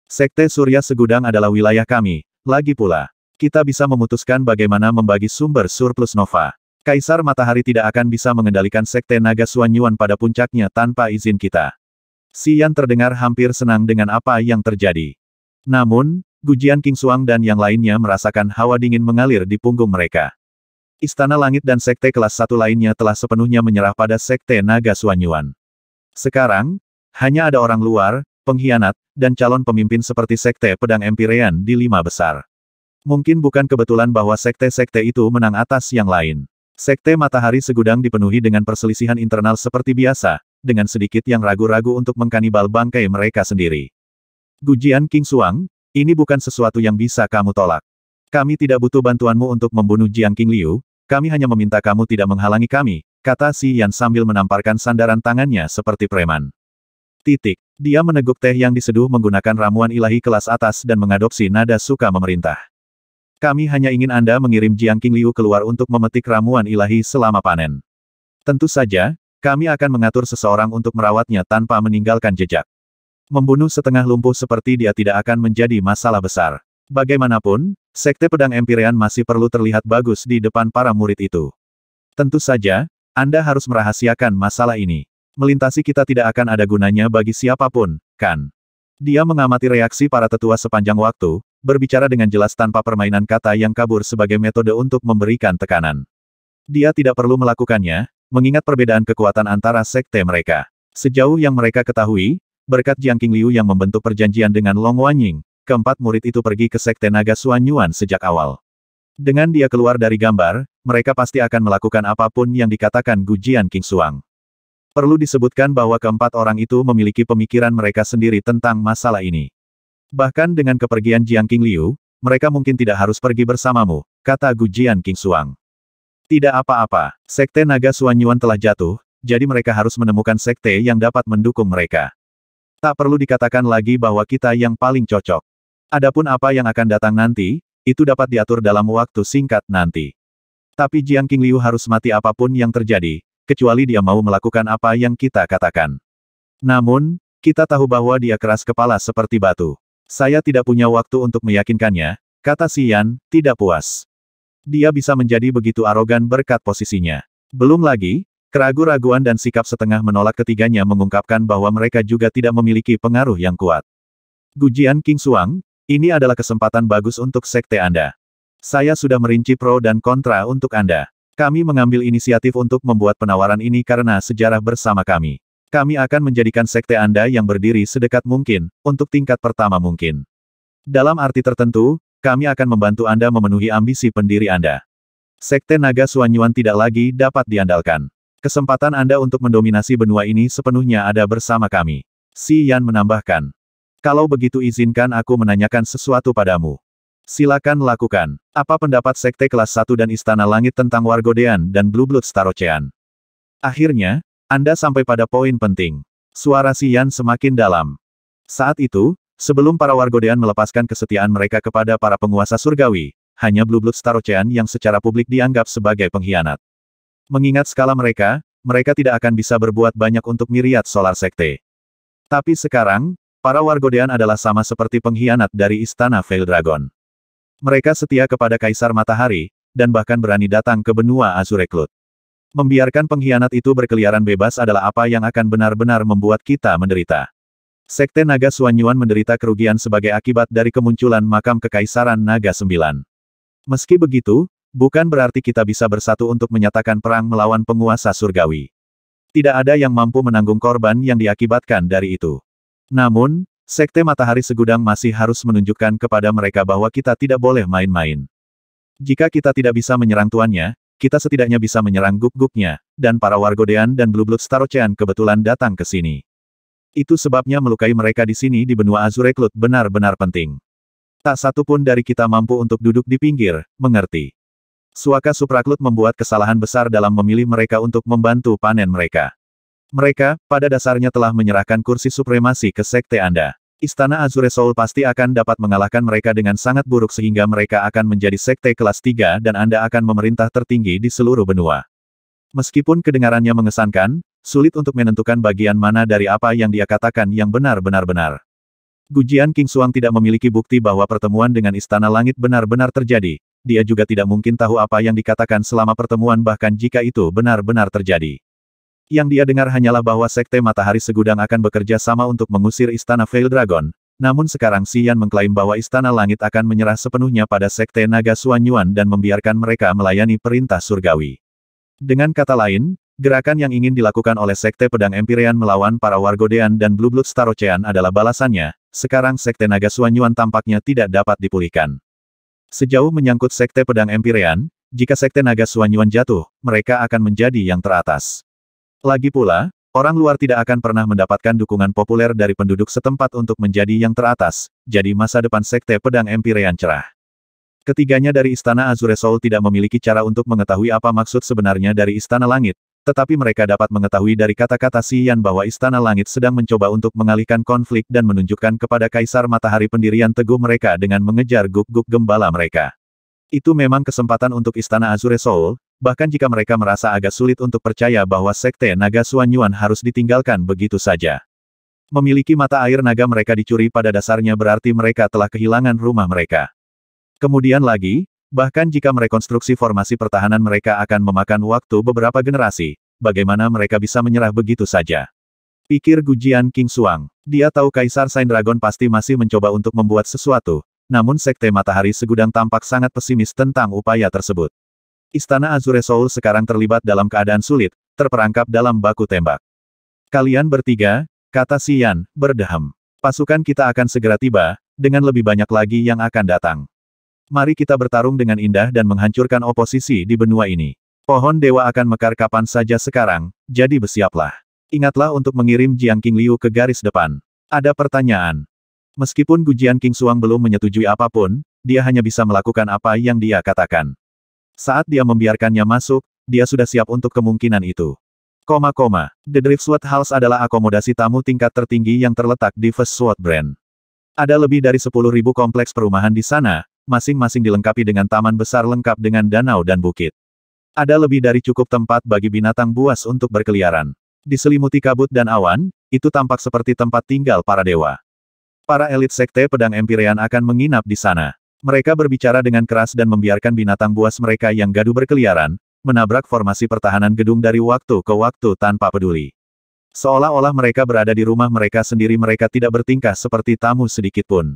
Sekte Surya Segudang adalah wilayah kami. Lagi pula, kita bisa memutuskan bagaimana membagi sumber surplus nova. Kaisar Matahari tidak akan bisa mengendalikan Sekte Naga Suan Yuan pada puncaknya tanpa izin kita. Xian terdengar hampir senang dengan apa yang terjadi. Namun, Gujian King Suang dan yang lainnya merasakan hawa dingin mengalir di punggung mereka. Istana Langit dan Sekte kelas satu lainnya telah sepenuhnya menyerah pada Sekte Naga Suanyuan. Sekarang, hanya ada orang luar, pengkhianat, dan calon pemimpin seperti Sekte Pedang Empirean di lima besar. Mungkin bukan kebetulan bahwa sekte-sekte itu menang atas yang lain. Sekte Matahari Segudang dipenuhi dengan perselisihan internal seperti biasa, dengan sedikit yang ragu-ragu untuk mengkanibal bangkai mereka sendiri. Gujian King Suang, ini bukan sesuatu yang bisa kamu tolak. Kami tidak butuh bantuanmu untuk membunuh Jiang King Liu, kami hanya meminta kamu tidak menghalangi kami, kata Si Yan sambil menamparkan sandaran tangannya seperti preman. Titik. Dia meneguk teh yang diseduh menggunakan ramuan ilahi kelas atas dan mengadopsi nada suka memerintah. Kami hanya ingin Anda mengirim Jiang King Liu keluar untuk memetik ramuan ilahi selama panen. Tentu saja, kami akan mengatur seseorang untuk merawatnya tanpa meninggalkan jejak. Membunuh setengah lumpuh seperti dia tidak akan menjadi masalah besar. Bagaimanapun, sekte pedang Empyrean masih perlu terlihat bagus di depan para murid itu. Tentu saja, Anda harus merahasiakan masalah ini. Melintasi kita tidak akan ada gunanya bagi siapapun, kan? Dia mengamati reaksi para tetua sepanjang waktu, berbicara dengan jelas tanpa permainan kata yang kabur sebagai metode untuk memberikan tekanan. Dia tidak perlu melakukannya, mengingat perbedaan kekuatan antara sekte mereka. Sejauh yang mereka ketahui, Berkat Jiang Liu yang membentuk perjanjian dengan Long Wanying, keempat murid itu pergi ke Sekte Naga Xuan Yuan sejak awal. Dengan dia keluar dari gambar, mereka pasti akan melakukan apapun yang dikatakan Gu Jian King Suang. Perlu disebutkan bahwa keempat orang itu memiliki pemikiran mereka sendiri tentang masalah ini. Bahkan dengan kepergian Jiang King Liu, mereka mungkin tidak harus pergi bersamamu, kata Gu Jian King Suang. Tidak apa-apa, Sekte Naga Suanyuan telah jatuh, jadi mereka harus menemukan sekte yang dapat mendukung mereka. Tak perlu dikatakan lagi bahwa kita yang paling cocok. Adapun apa yang akan datang nanti, itu dapat diatur dalam waktu singkat nanti. Tapi Jiang Liu harus mati apapun yang terjadi, kecuali dia mau melakukan apa yang kita katakan. Namun, kita tahu bahwa dia keras kepala seperti batu. Saya tidak punya waktu untuk meyakinkannya, kata Yan, tidak puas. Dia bisa menjadi begitu arogan berkat posisinya. Belum lagi, Keragu-raguan dan sikap setengah menolak ketiganya mengungkapkan bahwa mereka juga tidak memiliki pengaruh yang kuat. Gujian King Suang, ini adalah kesempatan bagus untuk sekte Anda. Saya sudah merinci pro dan kontra untuk Anda. Kami mengambil inisiatif untuk membuat penawaran ini karena sejarah bersama kami. Kami akan menjadikan sekte Anda yang berdiri sedekat mungkin, untuk tingkat pertama mungkin. Dalam arti tertentu, kami akan membantu Anda memenuhi ambisi pendiri Anda. Sekte Naga Suanyuan tidak lagi dapat diandalkan. Kesempatan Anda untuk mendominasi benua ini sepenuhnya ada bersama kami. Si Yan menambahkan. Kalau begitu izinkan aku menanyakan sesuatu padamu. Silakan lakukan. Apa pendapat Sekte Kelas 1 dan Istana Langit tentang Wargodean dan Blue Blood Star Ocean? Akhirnya, Anda sampai pada poin penting. Suara Si Yan semakin dalam. Saat itu, sebelum para Wargodean melepaskan kesetiaan mereka kepada para penguasa surgawi, hanya Blue Blood Star Ocean yang secara publik dianggap sebagai pengkhianat. Mengingat skala mereka, mereka tidak akan bisa berbuat banyak untuk miriat solar sekte. Tapi sekarang, para wargodean adalah sama seperti pengkhianat dari istana Veil Dragon. Mereka setia kepada Kaisar Matahari, dan bahkan berani datang ke benua Azureklut. Membiarkan pengkhianat itu berkeliaran bebas adalah apa yang akan benar-benar membuat kita menderita. Sekte Naga Suanyuan menderita kerugian sebagai akibat dari kemunculan makam kekaisaran Naga Sembilan. Meski begitu, Bukan berarti kita bisa bersatu untuk menyatakan perang melawan penguasa surgawi. Tidak ada yang mampu menanggung korban yang diakibatkan dari itu. Namun, Sekte Matahari Segudang masih harus menunjukkan kepada mereka bahwa kita tidak boleh main-main. Jika kita tidak bisa menyerang tuannya, kita setidaknya bisa menyerang guk-guknya, dan para wargodean dan Blue Blood Starocean kebetulan datang ke sini. Itu sebabnya melukai mereka di sini di benua Azureklut benar-benar penting. Tak satu pun dari kita mampu untuk duduk di pinggir, mengerti. Suaka Supraklut membuat kesalahan besar dalam memilih mereka untuk membantu panen mereka. Mereka, pada dasarnya telah menyerahkan kursi supremasi ke sekte Anda. Istana Azure Soul pasti akan dapat mengalahkan mereka dengan sangat buruk sehingga mereka akan menjadi sekte kelas 3 dan Anda akan memerintah tertinggi di seluruh benua. Meskipun kedengarannya mengesankan, sulit untuk menentukan bagian mana dari apa yang dia katakan yang benar-benar benar. Gujian King Suang tidak memiliki bukti bahwa pertemuan dengan Istana Langit benar-benar terjadi, dia juga tidak mungkin tahu apa yang dikatakan selama pertemuan bahkan jika itu benar-benar terjadi. Yang dia dengar hanyalah bahwa Sekte Matahari Segudang akan bekerja sama untuk mengusir Istana Veil Dragon, namun sekarang Yan mengklaim bahwa Istana Langit akan menyerah sepenuhnya pada Sekte Naga Suanyuan dan membiarkan mereka melayani perintah surgawi. Dengan kata lain, Gerakan yang ingin dilakukan oleh Sekte Pedang Empyrean melawan para Wargodean dan Blue Blood Starocean adalah balasannya, sekarang Sekte Naga Suanyuan tampaknya tidak dapat dipulihkan. Sejauh menyangkut Sekte Pedang Empyrean, jika Sekte Naga Suanyuan jatuh, mereka akan menjadi yang teratas. Lagi pula, orang luar tidak akan pernah mendapatkan dukungan populer dari penduduk setempat untuk menjadi yang teratas, jadi masa depan Sekte Pedang Empyrean cerah. Ketiganya dari Istana Azure Soul tidak memiliki cara untuk mengetahui apa maksud sebenarnya dari Istana Langit, tetapi mereka dapat mengetahui dari kata-kata Yan bahwa Istana Langit sedang mencoba untuk mengalihkan konflik dan menunjukkan kepada Kaisar Matahari pendirian teguh mereka dengan mengejar guk-guk gembala mereka. Itu memang kesempatan untuk Istana Azure Soul, bahkan jika mereka merasa agak sulit untuk percaya bahwa Sekte Naga Suanyuan harus ditinggalkan begitu saja. Memiliki mata air naga mereka dicuri pada dasarnya berarti mereka telah kehilangan rumah mereka. Kemudian lagi, Bahkan jika merekonstruksi formasi pertahanan mereka akan memakan waktu beberapa generasi, bagaimana mereka bisa menyerah begitu saja? Pikir Gujian King Suang. Dia tahu Kaisar Saint Dragon pasti masih mencoba untuk membuat sesuatu, namun Sekte Matahari Segudang tampak sangat pesimis tentang upaya tersebut. Istana Azure Soul sekarang terlibat dalam keadaan sulit, terperangkap dalam baku tembak. Kalian bertiga, kata Sian, berdehem. Pasukan kita akan segera tiba, dengan lebih banyak lagi yang akan datang. Mari kita bertarung dengan indah dan menghancurkan oposisi di benua ini. Pohon dewa akan mekar kapan saja sekarang, jadi bersiaplah. Ingatlah untuk mengirim Jiang King Liu ke garis depan. Ada pertanyaan. Meskipun Gujian King Suang belum menyetujui apapun, dia hanya bisa melakukan apa yang dia katakan. Saat dia membiarkannya masuk, dia sudah siap untuk kemungkinan itu. Koma koma, The Driftwood House adalah akomodasi tamu tingkat tertinggi yang terletak di First Sword Brand. Ada lebih dari 10.000 kompleks perumahan di sana, masing-masing dilengkapi dengan taman besar lengkap dengan danau dan bukit. Ada lebih dari cukup tempat bagi binatang buas untuk berkeliaran. Diselimuti kabut dan awan, itu tampak seperti tempat tinggal para dewa. Para elit sekte pedang Empyrean akan menginap di sana. Mereka berbicara dengan keras dan membiarkan binatang buas mereka yang gaduh berkeliaran, menabrak formasi pertahanan gedung dari waktu ke waktu tanpa peduli. Seolah-olah mereka berada di rumah mereka sendiri mereka tidak bertingkah seperti tamu sedikitpun.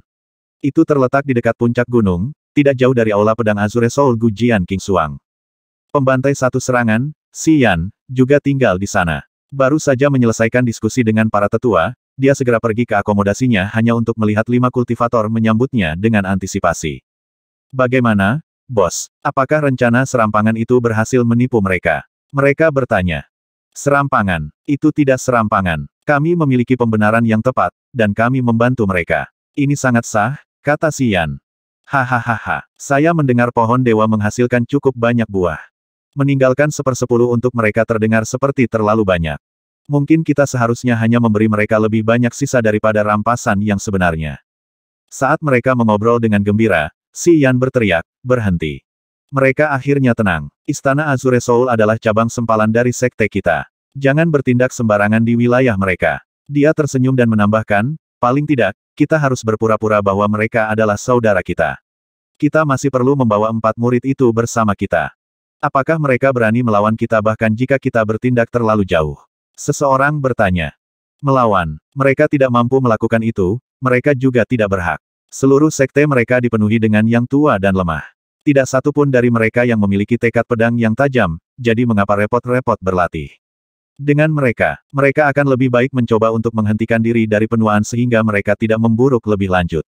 Itu terletak di dekat puncak gunung, tidak jauh dari aula pedang Azure Soul Gujian King Suang. Pembantai satu serangan, Xian, juga tinggal di sana. Baru saja menyelesaikan diskusi dengan para tetua, dia segera pergi ke akomodasinya hanya untuk melihat lima kultivator menyambutnya dengan antisipasi. Bagaimana, bos? Apakah rencana serampangan itu berhasil menipu mereka? Mereka bertanya. Serampangan, itu tidak serampangan. Kami memiliki pembenaran yang tepat, dan kami membantu mereka. Ini sangat sah, Kata Sian, Hahaha, saya mendengar pohon dewa menghasilkan cukup banyak buah. Meninggalkan sepersepuluh untuk mereka terdengar seperti terlalu banyak. Mungkin kita seharusnya hanya memberi mereka lebih banyak sisa daripada rampasan yang sebenarnya. Saat mereka mengobrol dengan gembira, Yan berteriak, berhenti. Mereka akhirnya tenang. Istana Azure Soul adalah cabang sempalan dari sekte kita. Jangan bertindak sembarangan di wilayah mereka. Dia tersenyum dan menambahkan, Paling tidak, kita harus berpura-pura bahwa mereka adalah saudara kita. Kita masih perlu membawa empat murid itu bersama kita. Apakah mereka berani melawan kita bahkan jika kita bertindak terlalu jauh? Seseorang bertanya. Melawan. Mereka tidak mampu melakukan itu, mereka juga tidak berhak. Seluruh sekte mereka dipenuhi dengan yang tua dan lemah. Tidak satu pun dari mereka yang memiliki tekad pedang yang tajam, jadi mengapa repot-repot berlatih. Dengan mereka, mereka akan lebih baik mencoba untuk menghentikan diri dari penuaan sehingga mereka tidak memburuk lebih lanjut.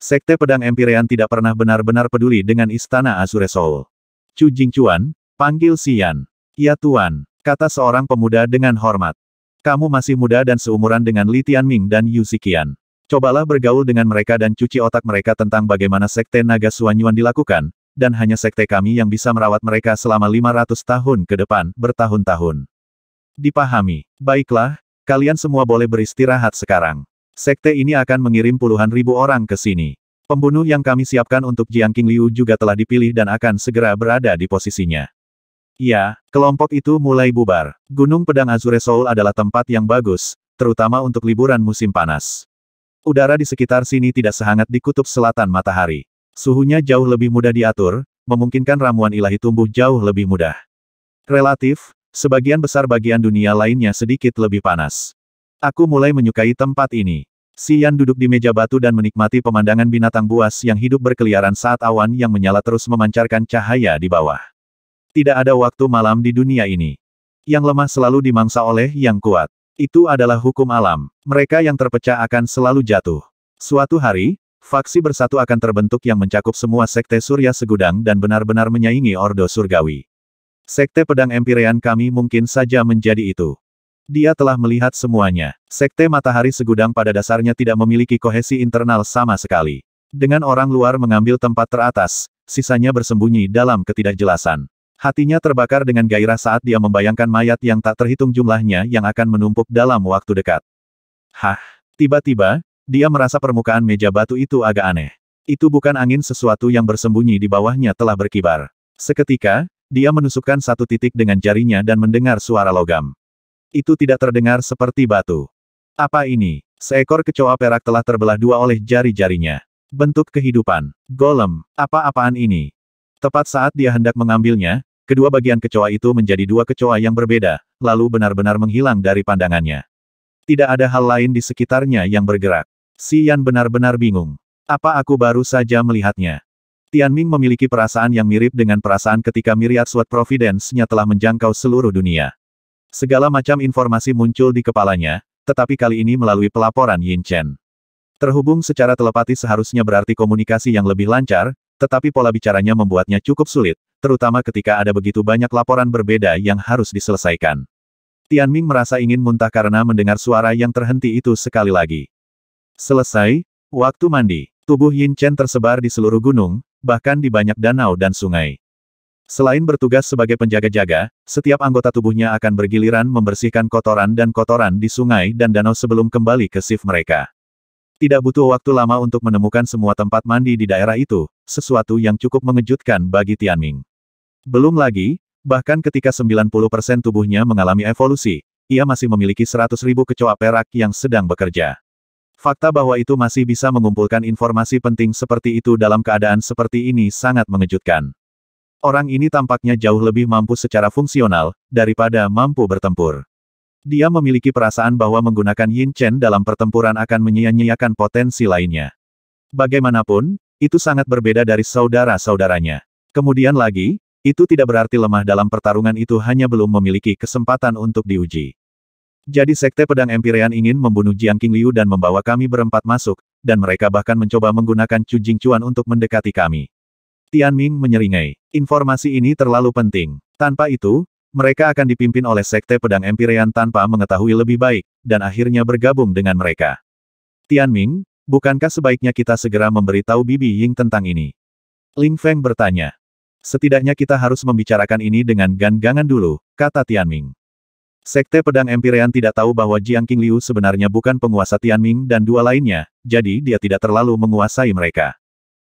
Sekte Pedang Empirean tidak pernah benar-benar peduli dengan Istana Azure Soul. Chu Jingchuan, panggil Sian, Ya Tuan, kata seorang pemuda dengan hormat. Kamu masih muda dan seumuran dengan Li Tianming dan Yu Zikian. Cobalah bergaul dengan mereka dan cuci otak mereka tentang bagaimana sekte naga Suanyuan dilakukan, dan hanya sekte kami yang bisa merawat mereka selama 500 tahun ke depan, bertahun-tahun. Dipahami. Baiklah, kalian semua boleh beristirahat sekarang. Sekte ini akan mengirim puluhan ribu orang ke sini. Pembunuh yang kami siapkan untuk Jiang King Liu juga telah dipilih dan akan segera berada di posisinya. Ya, kelompok itu mulai bubar. Gunung Pedang Azure Soul adalah tempat yang bagus, terutama untuk liburan musim panas. Udara di sekitar sini tidak sehangat di kutub selatan matahari. Suhunya jauh lebih mudah diatur, memungkinkan ramuan ilahi tumbuh jauh lebih mudah. Relatif, Sebagian besar bagian dunia lainnya sedikit lebih panas. Aku mulai menyukai tempat ini. Sian duduk di meja batu dan menikmati pemandangan binatang buas yang hidup berkeliaran saat awan yang menyala terus memancarkan cahaya di bawah. Tidak ada waktu malam di dunia ini. Yang lemah selalu dimangsa oleh yang kuat. Itu adalah hukum alam. Mereka yang terpecah akan selalu jatuh. Suatu hari, faksi bersatu akan terbentuk yang mencakup semua sekte surya segudang dan benar-benar menyaingi Ordo Surgawi. Sekte pedang empirean kami mungkin saja menjadi itu. Dia telah melihat semuanya. Sekte matahari segudang pada dasarnya tidak memiliki kohesi internal sama sekali. Dengan orang luar mengambil tempat teratas, sisanya bersembunyi dalam ketidakjelasan. Hatinya terbakar dengan gairah saat dia membayangkan mayat yang tak terhitung jumlahnya yang akan menumpuk dalam waktu dekat. Hah, tiba-tiba, dia merasa permukaan meja batu itu agak aneh. Itu bukan angin sesuatu yang bersembunyi di bawahnya telah berkibar. Seketika, dia menusukkan satu titik dengan jarinya dan mendengar suara logam. Itu tidak terdengar seperti batu. Apa ini? Seekor kecoa perak telah terbelah dua oleh jari-jarinya. Bentuk kehidupan. Golem, apa-apaan ini? Tepat saat dia hendak mengambilnya, kedua bagian kecoa itu menjadi dua kecoa yang berbeda, lalu benar-benar menghilang dari pandangannya. Tidak ada hal lain di sekitarnya yang bergerak. Si Yan benar-benar bingung. Apa aku baru saja melihatnya? Tian Ming memiliki perasaan yang mirip dengan perasaan ketika Myriad Sword Providence-nya telah menjangkau seluruh dunia. Segala macam informasi muncul di kepalanya, tetapi kali ini melalui pelaporan Yin Chen. Terhubung secara telepati seharusnya berarti komunikasi yang lebih lancar, tetapi pola bicaranya membuatnya cukup sulit, terutama ketika ada begitu banyak laporan berbeda yang harus diselesaikan. Tian Ming merasa ingin muntah karena mendengar suara yang terhenti itu sekali lagi. Selesai, waktu mandi. Tubuh Yin Chen tersebar di seluruh gunung, bahkan di banyak danau dan sungai. Selain bertugas sebagai penjaga-jaga, setiap anggota tubuhnya akan bergiliran membersihkan kotoran dan kotoran di sungai dan danau sebelum kembali ke shift mereka. Tidak butuh waktu lama untuk menemukan semua tempat mandi di daerah itu, sesuatu yang cukup mengejutkan bagi Tianming. Belum lagi, bahkan ketika 90% tubuhnya mengalami evolusi, ia masih memiliki 100.000 kecoa perak yang sedang bekerja. Fakta bahwa itu masih bisa mengumpulkan informasi penting seperti itu dalam keadaan seperti ini sangat mengejutkan. Orang ini tampaknya jauh lebih mampu secara fungsional, daripada mampu bertempur. Dia memiliki perasaan bahwa menggunakan Yin Chen dalam pertempuran akan menyia-nyiakan potensi lainnya. Bagaimanapun, itu sangat berbeda dari saudara-saudaranya. Kemudian lagi, itu tidak berarti lemah dalam pertarungan itu hanya belum memiliki kesempatan untuk diuji. Jadi Sekte Pedang Empirean ingin membunuh Jiang King Liu dan membawa kami berempat masuk, dan mereka bahkan mencoba menggunakan Chu Jing Chuan untuk mendekati kami. Tian Ming menyeringai. Informasi ini terlalu penting. Tanpa itu, mereka akan dipimpin oleh Sekte Pedang Empirean tanpa mengetahui lebih baik, dan akhirnya bergabung dengan mereka. Tian Ming, bukankah sebaiknya kita segera memberitahu Bibi Ying tentang ini? Ling Feng bertanya. Setidaknya kita harus membicarakan ini dengan gan-gangan dulu, kata Tian Ming. Sekte Pedang Empirean tidak tahu bahwa Jiang Qingliu sebenarnya bukan penguasa Tianming dan dua lainnya, jadi dia tidak terlalu menguasai mereka.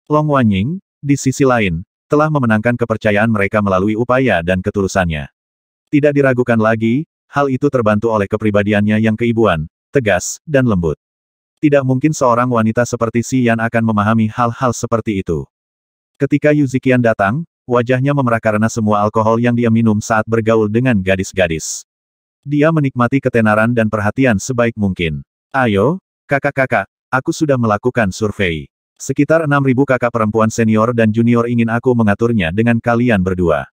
Long Wanying, di sisi lain, telah memenangkan kepercayaan mereka melalui upaya dan ketulusannya. Tidak diragukan lagi, hal itu terbantu oleh kepribadiannya yang keibuan, tegas, dan lembut. Tidak mungkin seorang wanita seperti Si Yan akan memahami hal-hal seperti itu. Ketika Yu Zikian datang, wajahnya memerah karena semua alkohol yang dia minum saat bergaul dengan gadis-gadis. Dia menikmati ketenaran dan perhatian sebaik mungkin. Ayo, kakak-kakak, aku sudah melakukan survei. Sekitar 6.000 kakak perempuan senior dan junior ingin aku mengaturnya dengan kalian berdua.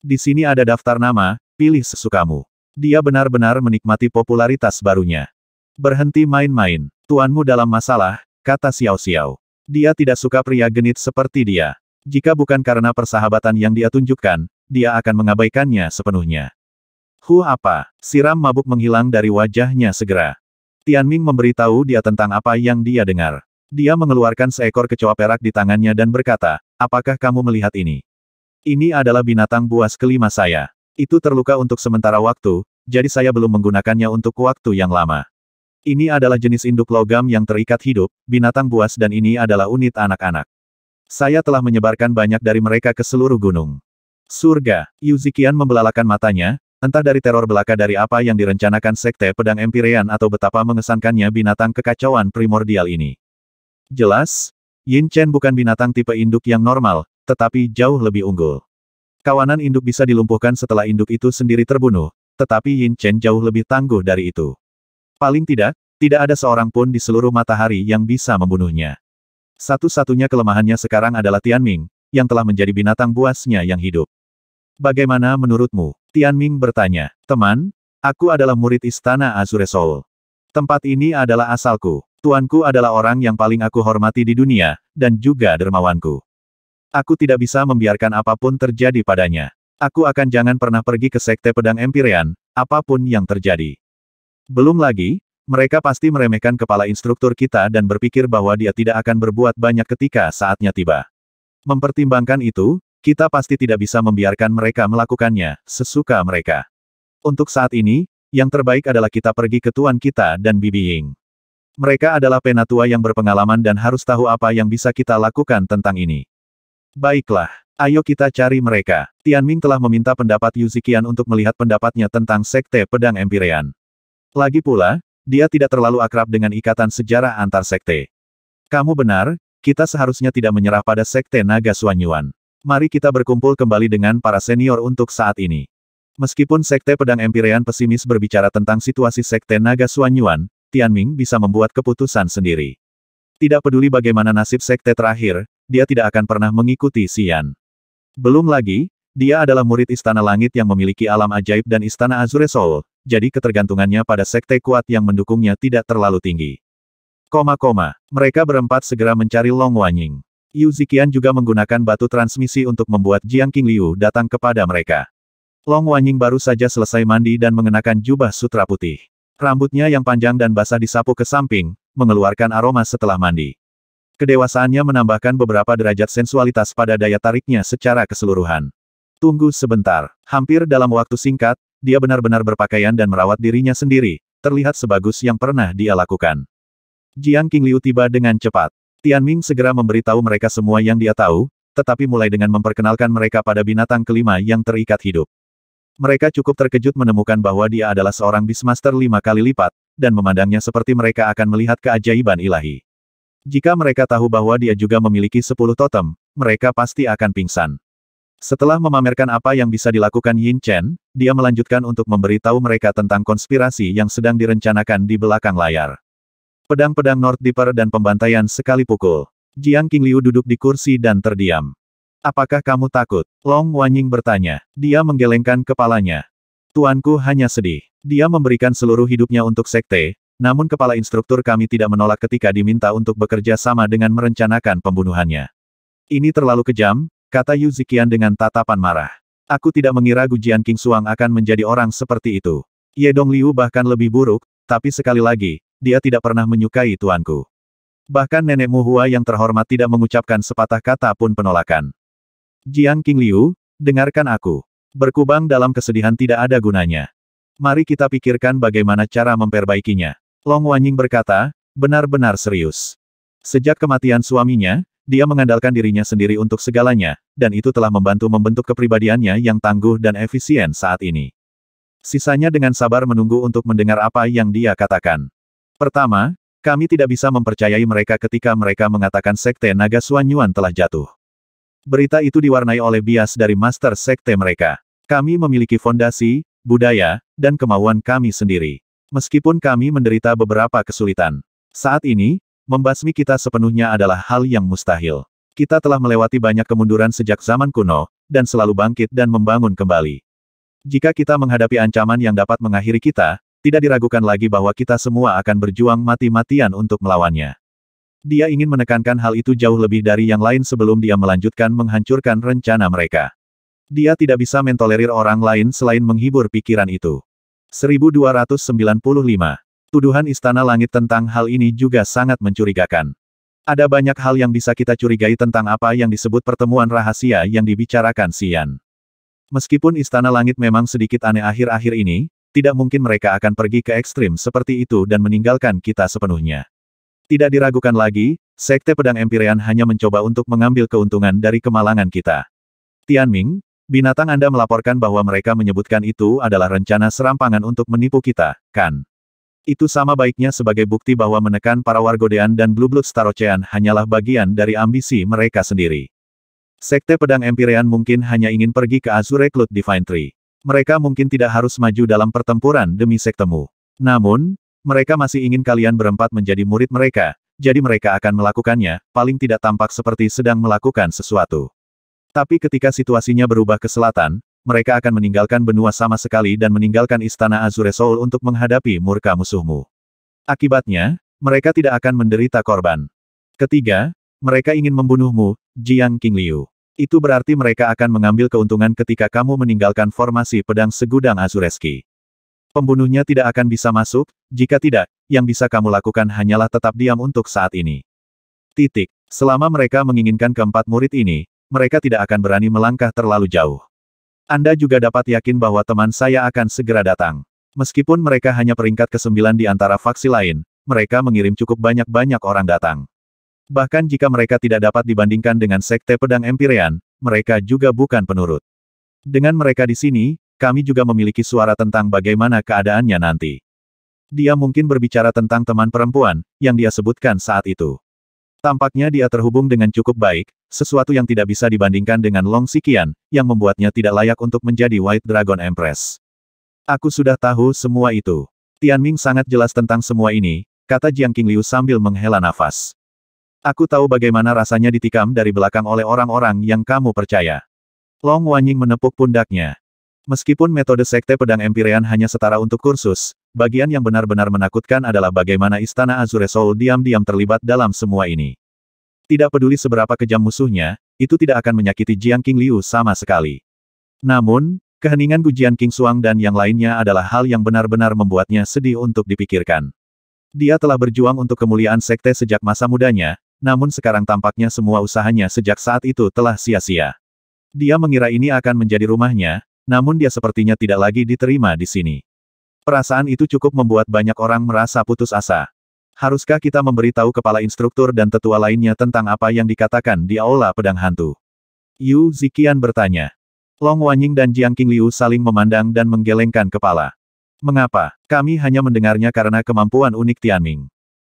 Di sini ada daftar nama, pilih sesukamu. Dia benar-benar menikmati popularitas barunya. Berhenti main-main, tuanmu dalam masalah, kata Xiao Xiao. Dia tidak suka pria genit seperti dia. Jika bukan karena persahabatan yang dia tunjukkan, dia akan mengabaikannya sepenuhnya. Hu apa? Siram mabuk menghilang dari wajahnya segera. Tianming memberitahu dia tentang apa yang dia dengar. Dia mengeluarkan seekor kecoa perak di tangannya dan berkata, apakah kamu melihat ini? Ini adalah binatang buas kelima saya. Itu terluka untuk sementara waktu, jadi saya belum menggunakannya untuk waktu yang lama. Ini adalah jenis induk logam yang terikat hidup, binatang buas dan ini adalah unit anak-anak. Saya telah menyebarkan banyak dari mereka ke seluruh gunung. Surga, Yuzikian membelalakan matanya, Entah dari teror belaka dari apa yang direncanakan Sekte Pedang Empyrean atau betapa mengesankannya binatang kekacauan primordial ini. Jelas, Yin Chen bukan binatang tipe induk yang normal, tetapi jauh lebih unggul. Kawanan induk bisa dilumpuhkan setelah induk itu sendiri terbunuh, tetapi Yin Chen jauh lebih tangguh dari itu. Paling tidak, tidak ada seorang pun di seluruh matahari yang bisa membunuhnya. Satu-satunya kelemahannya sekarang adalah Tian Ming, yang telah menjadi binatang buasnya yang hidup. Bagaimana menurutmu? Tian Ming bertanya. Teman, aku adalah murid Istana Azure Soul. Tempat ini adalah asalku. Tuanku adalah orang yang paling aku hormati di dunia, dan juga dermawanku. Aku tidak bisa membiarkan apapun terjadi padanya. Aku akan jangan pernah pergi ke Sekte Pedang Empyrean, apapun yang terjadi. Belum lagi, mereka pasti meremehkan kepala instruktur kita dan berpikir bahwa dia tidak akan berbuat banyak ketika saatnya tiba. Mempertimbangkan itu, kita pasti tidak bisa membiarkan mereka melakukannya, sesuka mereka. Untuk saat ini, yang terbaik adalah kita pergi ke tuan kita dan Bibi Ying. Mereka adalah penatua yang berpengalaman dan harus tahu apa yang bisa kita lakukan tentang ini. Baiklah, ayo kita cari mereka. Tian Ming telah meminta pendapat Yu Zikian untuk melihat pendapatnya tentang Sekte Pedang Empirean. Lagi pula, dia tidak terlalu akrab dengan ikatan sejarah antar sekte. Kamu benar, kita seharusnya tidak menyerah pada Sekte Naga Suanyuan. Mari kita berkumpul kembali dengan para senior untuk saat ini. Meskipun Sekte Pedang Empyrean pesimis berbicara tentang situasi Sekte Naga Suanyuan, Tianming bisa membuat keputusan sendiri. Tidak peduli bagaimana nasib Sekte terakhir, dia tidak akan pernah mengikuti Sian. Belum lagi, dia adalah murid Istana Langit yang memiliki alam ajaib dan Istana Azure Soul, jadi ketergantungannya pada Sekte kuat yang mendukungnya tidak terlalu tinggi. Koma-koma, mereka berempat segera mencari Long Wanying. Yu Zikian juga menggunakan batu transmisi untuk membuat Jiang Liu datang kepada mereka. Long Wanying baru saja selesai mandi dan mengenakan jubah sutra putih. Rambutnya yang panjang dan basah disapu ke samping, mengeluarkan aroma setelah mandi. Kedewasaannya menambahkan beberapa derajat sensualitas pada daya tariknya secara keseluruhan. Tunggu sebentar. Hampir dalam waktu singkat, dia benar-benar berpakaian dan merawat dirinya sendiri, terlihat sebagus yang pernah dia lakukan. Jiang Liu tiba dengan cepat. Tian Ming segera memberitahu mereka semua yang dia tahu, tetapi mulai dengan memperkenalkan mereka pada binatang kelima yang terikat hidup. Mereka cukup terkejut menemukan bahwa dia adalah seorang bismaster lima kali lipat, dan memandangnya seperti mereka akan melihat keajaiban ilahi. Jika mereka tahu bahwa dia juga memiliki sepuluh totem, mereka pasti akan pingsan. Setelah memamerkan apa yang bisa dilakukan Yin Chen, dia melanjutkan untuk memberitahu mereka tentang konspirasi yang sedang direncanakan di belakang layar. Pedang-pedang North dan pembantaian sekali pukul. Jiang Liu duduk di kursi dan terdiam. Apakah kamu takut? Long Wanying bertanya. Dia menggelengkan kepalanya. Tuanku hanya sedih. Dia memberikan seluruh hidupnya untuk sekte, namun kepala instruktur kami tidak menolak ketika diminta untuk bekerja sama dengan merencanakan pembunuhannya. Ini terlalu kejam, kata Yu Zikian dengan tatapan marah. Aku tidak mengira Gu Gujian King Suang akan menjadi orang seperti itu. Yedong Liu bahkan lebih buruk, tapi sekali lagi, dia tidak pernah menyukai tuanku. Bahkan nenekmu Hua yang terhormat tidak mengucapkan sepatah kata pun penolakan. Jiang King Liu, dengarkan aku. Berkubang dalam kesedihan tidak ada gunanya. Mari kita pikirkan bagaimana cara memperbaikinya. Long Wanying berkata, benar-benar serius. Sejak kematian suaminya, dia mengandalkan dirinya sendiri untuk segalanya, dan itu telah membantu membentuk kepribadiannya yang tangguh dan efisien saat ini. Sisanya dengan sabar menunggu untuk mendengar apa yang dia katakan. Pertama, kami tidak bisa mempercayai mereka ketika mereka mengatakan Sekte Naga Suanyuan telah jatuh. Berita itu diwarnai oleh bias dari master sekte mereka. Kami memiliki fondasi, budaya, dan kemauan kami sendiri. Meskipun kami menderita beberapa kesulitan. Saat ini, membasmi kita sepenuhnya adalah hal yang mustahil. Kita telah melewati banyak kemunduran sejak zaman kuno, dan selalu bangkit dan membangun kembali. Jika kita menghadapi ancaman yang dapat mengakhiri kita, tidak diragukan lagi bahwa kita semua akan berjuang mati-matian untuk melawannya. Dia ingin menekankan hal itu jauh lebih dari yang lain sebelum dia melanjutkan menghancurkan rencana mereka. Dia tidak bisa mentolerir orang lain selain menghibur pikiran itu. 1295. Tuduhan Istana Langit tentang hal ini juga sangat mencurigakan. Ada banyak hal yang bisa kita curigai tentang apa yang disebut pertemuan rahasia yang dibicarakan Sian. Meskipun Istana Langit memang sedikit aneh akhir-akhir ini, tidak mungkin mereka akan pergi ke ekstrim seperti itu dan meninggalkan kita sepenuhnya. Tidak diragukan lagi, Sekte Pedang Empirean hanya mencoba untuk mengambil keuntungan dari kemalangan kita. Tianming, binatang Anda melaporkan bahwa mereka menyebutkan itu adalah rencana serampangan untuk menipu kita, kan? Itu sama baiknya sebagai bukti bahwa menekan para Wargodean dan Blue Blood Ocean hanyalah bagian dari ambisi mereka sendiri. Sekte Pedang Empirean mungkin hanya ingin pergi ke Azure Cloud Divine Tree mereka mungkin tidak harus maju dalam pertempuran demi sektemu. Namun, mereka masih ingin kalian berempat menjadi murid mereka, jadi mereka akan melakukannya, paling tidak tampak seperti sedang melakukan sesuatu. Tapi ketika situasinya berubah ke selatan, mereka akan meninggalkan benua sama sekali dan meninggalkan istana Azure Soul untuk menghadapi murka musuhmu. Akibatnya, mereka tidak akan menderita korban. Ketiga, mereka ingin membunuhmu, Jiang Qingliu. Itu berarti mereka akan mengambil keuntungan ketika kamu meninggalkan formasi pedang segudang Azureski. Pembunuhnya tidak akan bisa masuk, jika tidak, yang bisa kamu lakukan hanyalah tetap diam untuk saat ini. Titik. Selama mereka menginginkan keempat murid ini, mereka tidak akan berani melangkah terlalu jauh. Anda juga dapat yakin bahwa teman saya akan segera datang. Meskipun mereka hanya peringkat ke-9 di antara faksi lain, mereka mengirim cukup banyak-banyak orang datang. Bahkan jika mereka tidak dapat dibandingkan dengan Sekte Pedang Empirean, mereka juga bukan penurut. Dengan mereka di sini, kami juga memiliki suara tentang bagaimana keadaannya nanti. Dia mungkin berbicara tentang teman perempuan, yang dia sebutkan saat itu. Tampaknya dia terhubung dengan cukup baik, sesuatu yang tidak bisa dibandingkan dengan Long Sikian, yang membuatnya tidak layak untuk menjadi White Dragon Empress. Aku sudah tahu semua itu. Tian Ming sangat jelas tentang semua ini, kata Jiang Qingliu sambil menghela nafas. Aku tahu bagaimana rasanya ditikam dari belakang oleh orang-orang yang kamu percaya. Long Wanying menepuk pundaknya. Meskipun metode sekte pedang Empirean hanya setara untuk kursus, bagian yang benar-benar menakutkan adalah bagaimana Istana Azure Soul diam-diam terlibat dalam semua ini. Tidak peduli seberapa kejam musuhnya, itu tidak akan menyakiti Jiang King Liu sama sekali. Namun, keheningan Gujian King Suang dan yang lainnya adalah hal yang benar-benar membuatnya sedih untuk dipikirkan. Dia telah berjuang untuk kemuliaan sekte sejak masa mudanya, namun sekarang tampaknya semua usahanya sejak saat itu telah sia-sia. Dia mengira ini akan menjadi rumahnya, namun dia sepertinya tidak lagi diterima di sini. Perasaan itu cukup membuat banyak orang merasa putus asa. Haruskah kita memberitahu kepala instruktur dan tetua lainnya tentang apa yang dikatakan di Aula Pedang Hantu? Yu Zikian bertanya. Long Wanying dan Jiang Liu saling memandang dan menggelengkan kepala. Mengapa? Kami hanya mendengarnya karena kemampuan unik Tianming.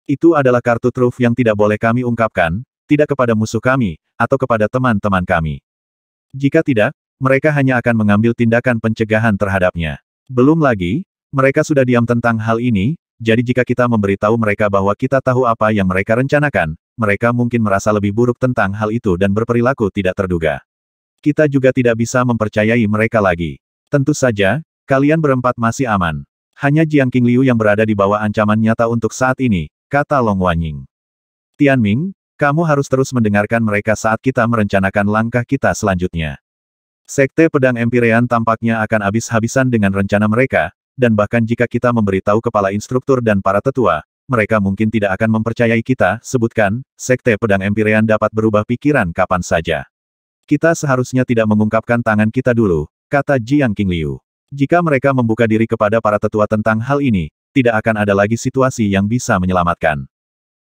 Itu adalah kartu truf yang tidak boleh kami ungkapkan, tidak kepada musuh kami, atau kepada teman-teman kami. Jika tidak, mereka hanya akan mengambil tindakan pencegahan terhadapnya. Belum lagi, mereka sudah diam tentang hal ini, jadi jika kita memberitahu mereka bahwa kita tahu apa yang mereka rencanakan, mereka mungkin merasa lebih buruk tentang hal itu dan berperilaku tidak terduga. Kita juga tidak bisa mempercayai mereka lagi. Tentu saja, kalian berempat masih aman. Hanya Jiang Liu yang berada di bawah ancaman nyata untuk saat ini, kata Long Wanying. Tianming, kamu harus terus mendengarkan mereka saat kita merencanakan langkah kita selanjutnya. Sekte pedang Empirean tampaknya akan habis-habisan dengan rencana mereka, dan bahkan jika kita memberitahu kepala instruktur dan para tetua, mereka mungkin tidak akan mempercayai kita, sebutkan, Sekte pedang Empirean dapat berubah pikiran kapan saja. Kita seharusnya tidak mengungkapkan tangan kita dulu, kata Jiang Qingliu. Jika mereka membuka diri kepada para tetua tentang hal ini, tidak akan ada lagi situasi yang bisa menyelamatkan.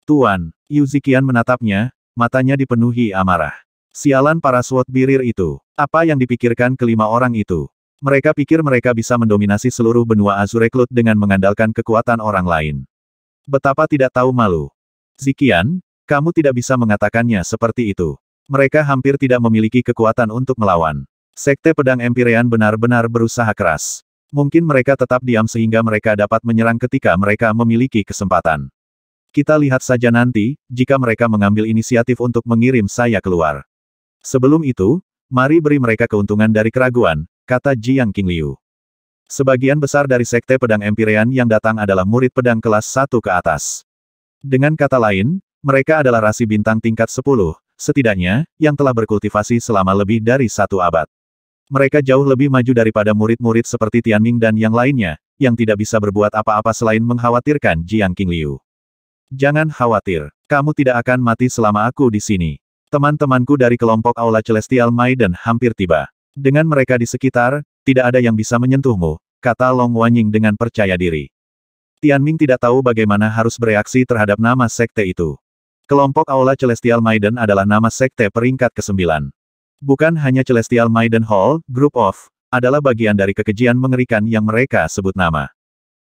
Tuan, Yu Zikian menatapnya, matanya dipenuhi amarah. Sialan para suot birir itu. Apa yang dipikirkan kelima orang itu? Mereka pikir mereka bisa mendominasi seluruh benua Azure dengan mengandalkan kekuatan orang lain. Betapa tidak tahu malu. Zikian, kamu tidak bisa mengatakannya seperti itu. Mereka hampir tidak memiliki kekuatan untuk melawan. Sekte Pedang Empyrean benar-benar berusaha keras. Mungkin mereka tetap diam sehingga mereka dapat menyerang ketika mereka memiliki kesempatan. Kita lihat saja nanti, jika mereka mengambil inisiatif untuk mengirim saya keluar. Sebelum itu, mari beri mereka keuntungan dari keraguan, kata Jiang Qingliu. Sebagian besar dari sekte pedang Empirean yang datang adalah murid pedang kelas 1 ke atas. Dengan kata lain, mereka adalah rasi bintang tingkat 10, setidaknya, yang telah berkultivasi selama lebih dari satu abad. Mereka jauh lebih maju daripada murid-murid seperti Tianming dan yang lainnya, yang tidak bisa berbuat apa-apa selain mengkhawatirkan Jiang Qingliu. Jangan khawatir, kamu tidak akan mati selama aku di sini. Teman-temanku dari kelompok Aula Celestial Maiden hampir tiba. Dengan mereka di sekitar, tidak ada yang bisa menyentuhmu, kata Long Wanying dengan percaya diri. Tianming tidak tahu bagaimana harus bereaksi terhadap nama sekte itu. Kelompok Aula Celestial Maiden adalah nama sekte peringkat ke-9. Bukan hanya Celestial Maiden Hall, Group of, adalah bagian dari kekejian mengerikan yang mereka sebut nama.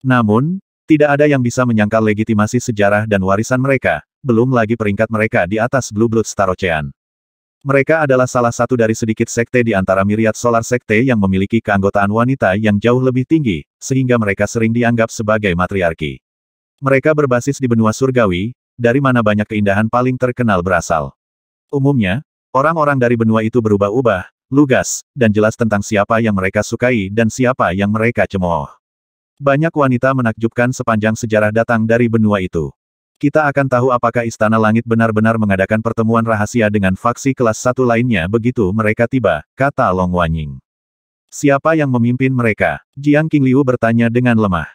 Namun, tidak ada yang bisa menyangkal legitimasi sejarah dan warisan mereka, belum lagi peringkat mereka di atas Blue Blood Star Ocean. Mereka adalah salah satu dari sedikit sekte di antara miriat solar sekte yang memiliki keanggotaan wanita yang jauh lebih tinggi, sehingga mereka sering dianggap sebagai matriarki. Mereka berbasis di benua surgawi, dari mana banyak keindahan paling terkenal berasal. Umumnya, Orang-orang dari benua itu berubah-ubah, lugas, dan jelas tentang siapa yang mereka sukai dan siapa yang mereka cemooh. Banyak wanita menakjubkan sepanjang sejarah datang dari benua itu. Kita akan tahu apakah Istana Langit benar-benar mengadakan pertemuan rahasia dengan faksi kelas satu lainnya begitu mereka tiba, kata Long Wanying. Siapa yang memimpin mereka? Jiang Qingliu bertanya dengan lemah.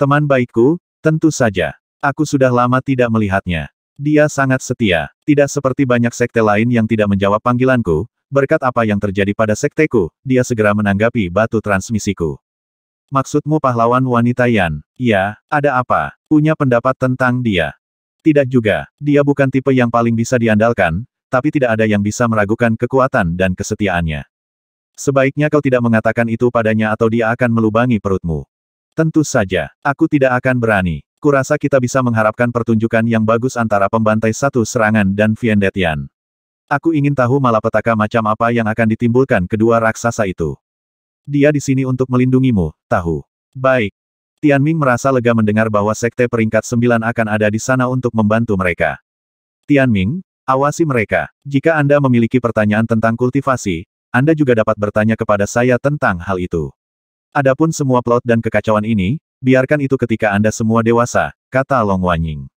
Teman baikku, tentu saja. Aku sudah lama tidak melihatnya. Dia sangat setia. Tidak seperti banyak sekte lain yang tidak menjawab panggilanku, berkat apa yang terjadi pada sekteku, dia segera menanggapi batu transmisiku. Maksudmu pahlawan wanita Yan? Ya, ada apa? Punya pendapat tentang dia? Tidak juga. Dia bukan tipe yang paling bisa diandalkan, tapi tidak ada yang bisa meragukan kekuatan dan kesetiaannya. Sebaiknya kau tidak mengatakan itu padanya atau dia akan melubangi perutmu. Tentu saja, aku tidak akan berani. Kurasa kita bisa mengharapkan pertunjukan yang bagus antara pembantai satu serangan dan Viendetian. Aku ingin tahu malapetaka macam apa yang akan ditimbulkan kedua raksasa itu. Dia di sini untuk melindungimu, tahu. Baik. Tian Ming merasa lega mendengar bahwa sekte peringkat sembilan akan ada di sana untuk membantu mereka. Tian Ming, awasi mereka. Jika Anda memiliki pertanyaan tentang kultivasi, Anda juga dapat bertanya kepada saya tentang hal itu. Adapun semua plot dan kekacauan ini, Biarkan itu ketika Anda semua dewasa, kata Long Wanying.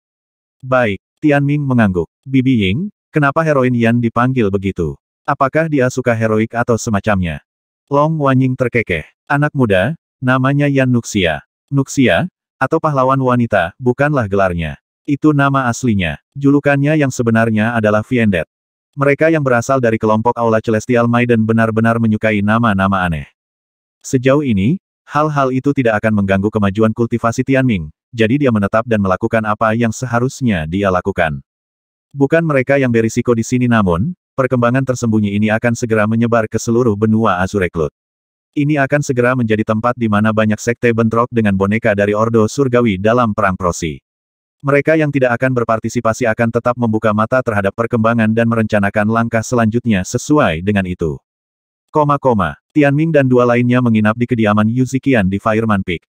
Baik, Tian Ming mengangguk. Bibi Ying, kenapa heroin Yan dipanggil begitu? Apakah dia suka heroik atau semacamnya? Long Wanying terkekeh. Anak muda, namanya Yan Nuxia. Nuxia, atau pahlawan wanita, bukanlah gelarnya. Itu nama aslinya. Julukannya yang sebenarnya adalah Viendet Mereka yang berasal dari kelompok Aula Celestial Maiden benar-benar menyukai nama-nama aneh. Sejauh ini, Hal-hal itu tidak akan mengganggu kemajuan kultivasi Tianming, jadi dia menetap dan melakukan apa yang seharusnya dia lakukan. Bukan mereka yang berisiko di sini namun, perkembangan tersembunyi ini akan segera menyebar ke seluruh benua Azureklut. Ini akan segera menjadi tempat di mana banyak sekte bentrok dengan boneka dari Ordo Surgawi dalam Perang Prosi. Mereka yang tidak akan berpartisipasi akan tetap membuka mata terhadap perkembangan dan merencanakan langkah selanjutnya sesuai dengan itu. Koma koma, Tianming dan dua lainnya menginap di kediaman Yu di Fireman Peak.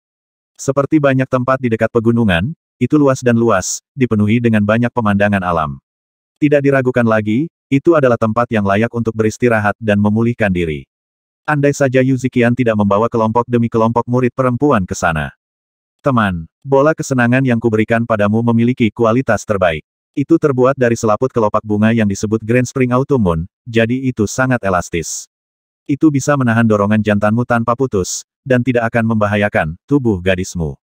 Seperti banyak tempat di dekat pegunungan, itu luas dan luas, dipenuhi dengan banyak pemandangan alam. Tidak diragukan lagi, itu adalah tempat yang layak untuk beristirahat dan memulihkan diri. Andai saja Yu tidak membawa kelompok demi kelompok murid perempuan ke sana. Teman, bola kesenangan yang kuberikan padamu memiliki kualitas terbaik. Itu terbuat dari selaput kelopak bunga yang disebut Grand Spring Autumn Moon, jadi itu sangat elastis itu bisa menahan dorongan jantanmu tanpa putus, dan tidak akan membahayakan tubuh gadismu.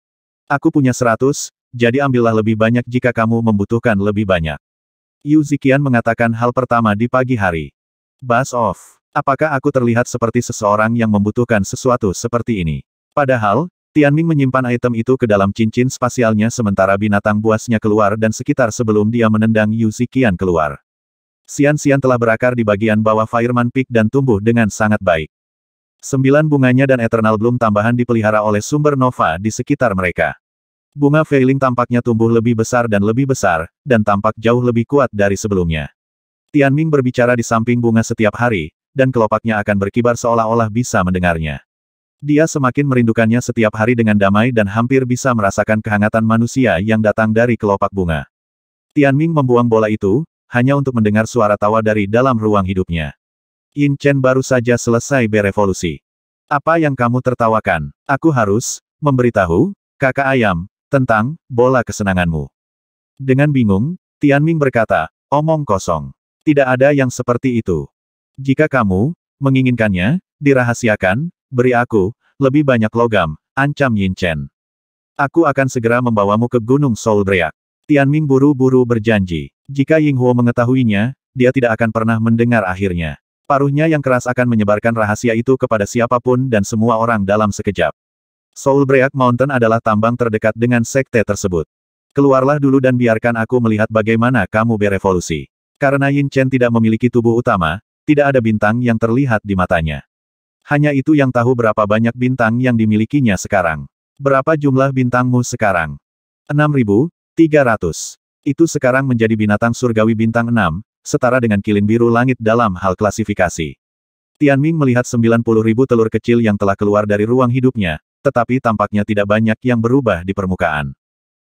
Aku punya seratus, jadi ambillah lebih banyak jika kamu membutuhkan lebih banyak. Yu Zikian mengatakan hal pertama di pagi hari. Bas off. Apakah aku terlihat seperti seseorang yang membutuhkan sesuatu seperti ini? Padahal, Tianming menyimpan item itu ke dalam cincin spasialnya sementara binatang buasnya keluar dan sekitar sebelum dia menendang Yu Zikian keluar. Sian-sian telah berakar di bagian bawah Fireman Peak dan tumbuh dengan sangat baik. Sembilan bunganya dan Eternal Bloom tambahan dipelihara oleh sumber nova di sekitar mereka. Bunga Veiling tampaknya tumbuh lebih besar dan lebih besar, dan tampak jauh lebih kuat dari sebelumnya. Tian Ming berbicara di samping bunga setiap hari, dan kelopaknya akan berkibar seolah-olah bisa mendengarnya. Dia semakin merindukannya setiap hari dengan damai dan hampir bisa merasakan kehangatan manusia yang datang dari kelopak bunga. Tian Ming membuang bola itu, hanya untuk mendengar suara tawa dari dalam ruang hidupnya. Yin Chen baru saja selesai berevolusi. Apa yang kamu tertawakan? Aku harus memberitahu, kakak ayam, tentang bola kesenanganmu. Dengan bingung, Tian Ming berkata, omong kosong. Tidak ada yang seperti itu. Jika kamu menginginkannya, dirahasiakan, beri aku lebih banyak logam, ancam Yin Chen. Aku akan segera membawamu ke Gunung Soul Tian Ming buru-buru berjanji. Jika Ying Huo mengetahuinya, dia tidak akan pernah mendengar akhirnya. Paruhnya yang keras akan menyebarkan rahasia itu kepada siapapun dan semua orang dalam sekejap. Soul Break Mountain adalah tambang terdekat dengan sekte tersebut. Keluarlah dulu dan biarkan aku melihat bagaimana kamu berevolusi. Karena Yin Chen tidak memiliki tubuh utama, tidak ada bintang yang terlihat di matanya. Hanya itu yang tahu berapa banyak bintang yang dimilikinya sekarang. Berapa jumlah bintangmu sekarang? 6300. Itu sekarang menjadi binatang surgawi bintang 6, setara dengan kilin biru langit dalam hal klasifikasi. Tianming melihat 90 ribu telur kecil yang telah keluar dari ruang hidupnya, tetapi tampaknya tidak banyak yang berubah di permukaan.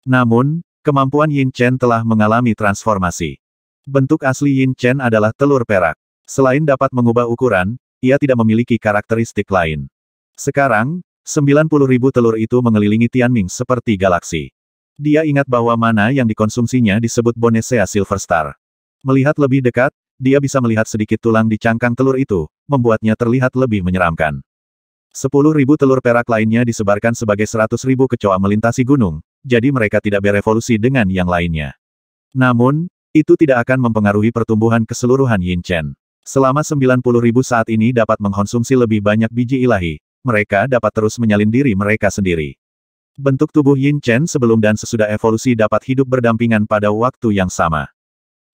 Namun, kemampuan Yin Chen telah mengalami transformasi. Bentuk asli Yin Chen adalah telur perak. Selain dapat mengubah ukuran, ia tidak memiliki karakteristik lain. Sekarang, 90 ribu telur itu mengelilingi Tianming seperti galaksi. Dia ingat bahwa mana yang dikonsumsinya disebut Bonesea Silver Star. Melihat lebih dekat, dia bisa melihat sedikit tulang di cangkang telur itu, membuatnya terlihat lebih menyeramkan. Sepuluh ribu telur perak lainnya disebarkan sebagai seratus ribu kecoa melintasi gunung, jadi mereka tidak berevolusi dengan yang lainnya. Namun, itu tidak akan mempengaruhi pertumbuhan keseluruhan Yin Chen. Selama sembilan puluh ribu saat ini dapat mengkonsumsi lebih banyak biji ilahi, mereka dapat terus menyalin diri mereka sendiri. Bentuk tubuh Yin Chen sebelum dan sesudah evolusi dapat hidup berdampingan pada waktu yang sama.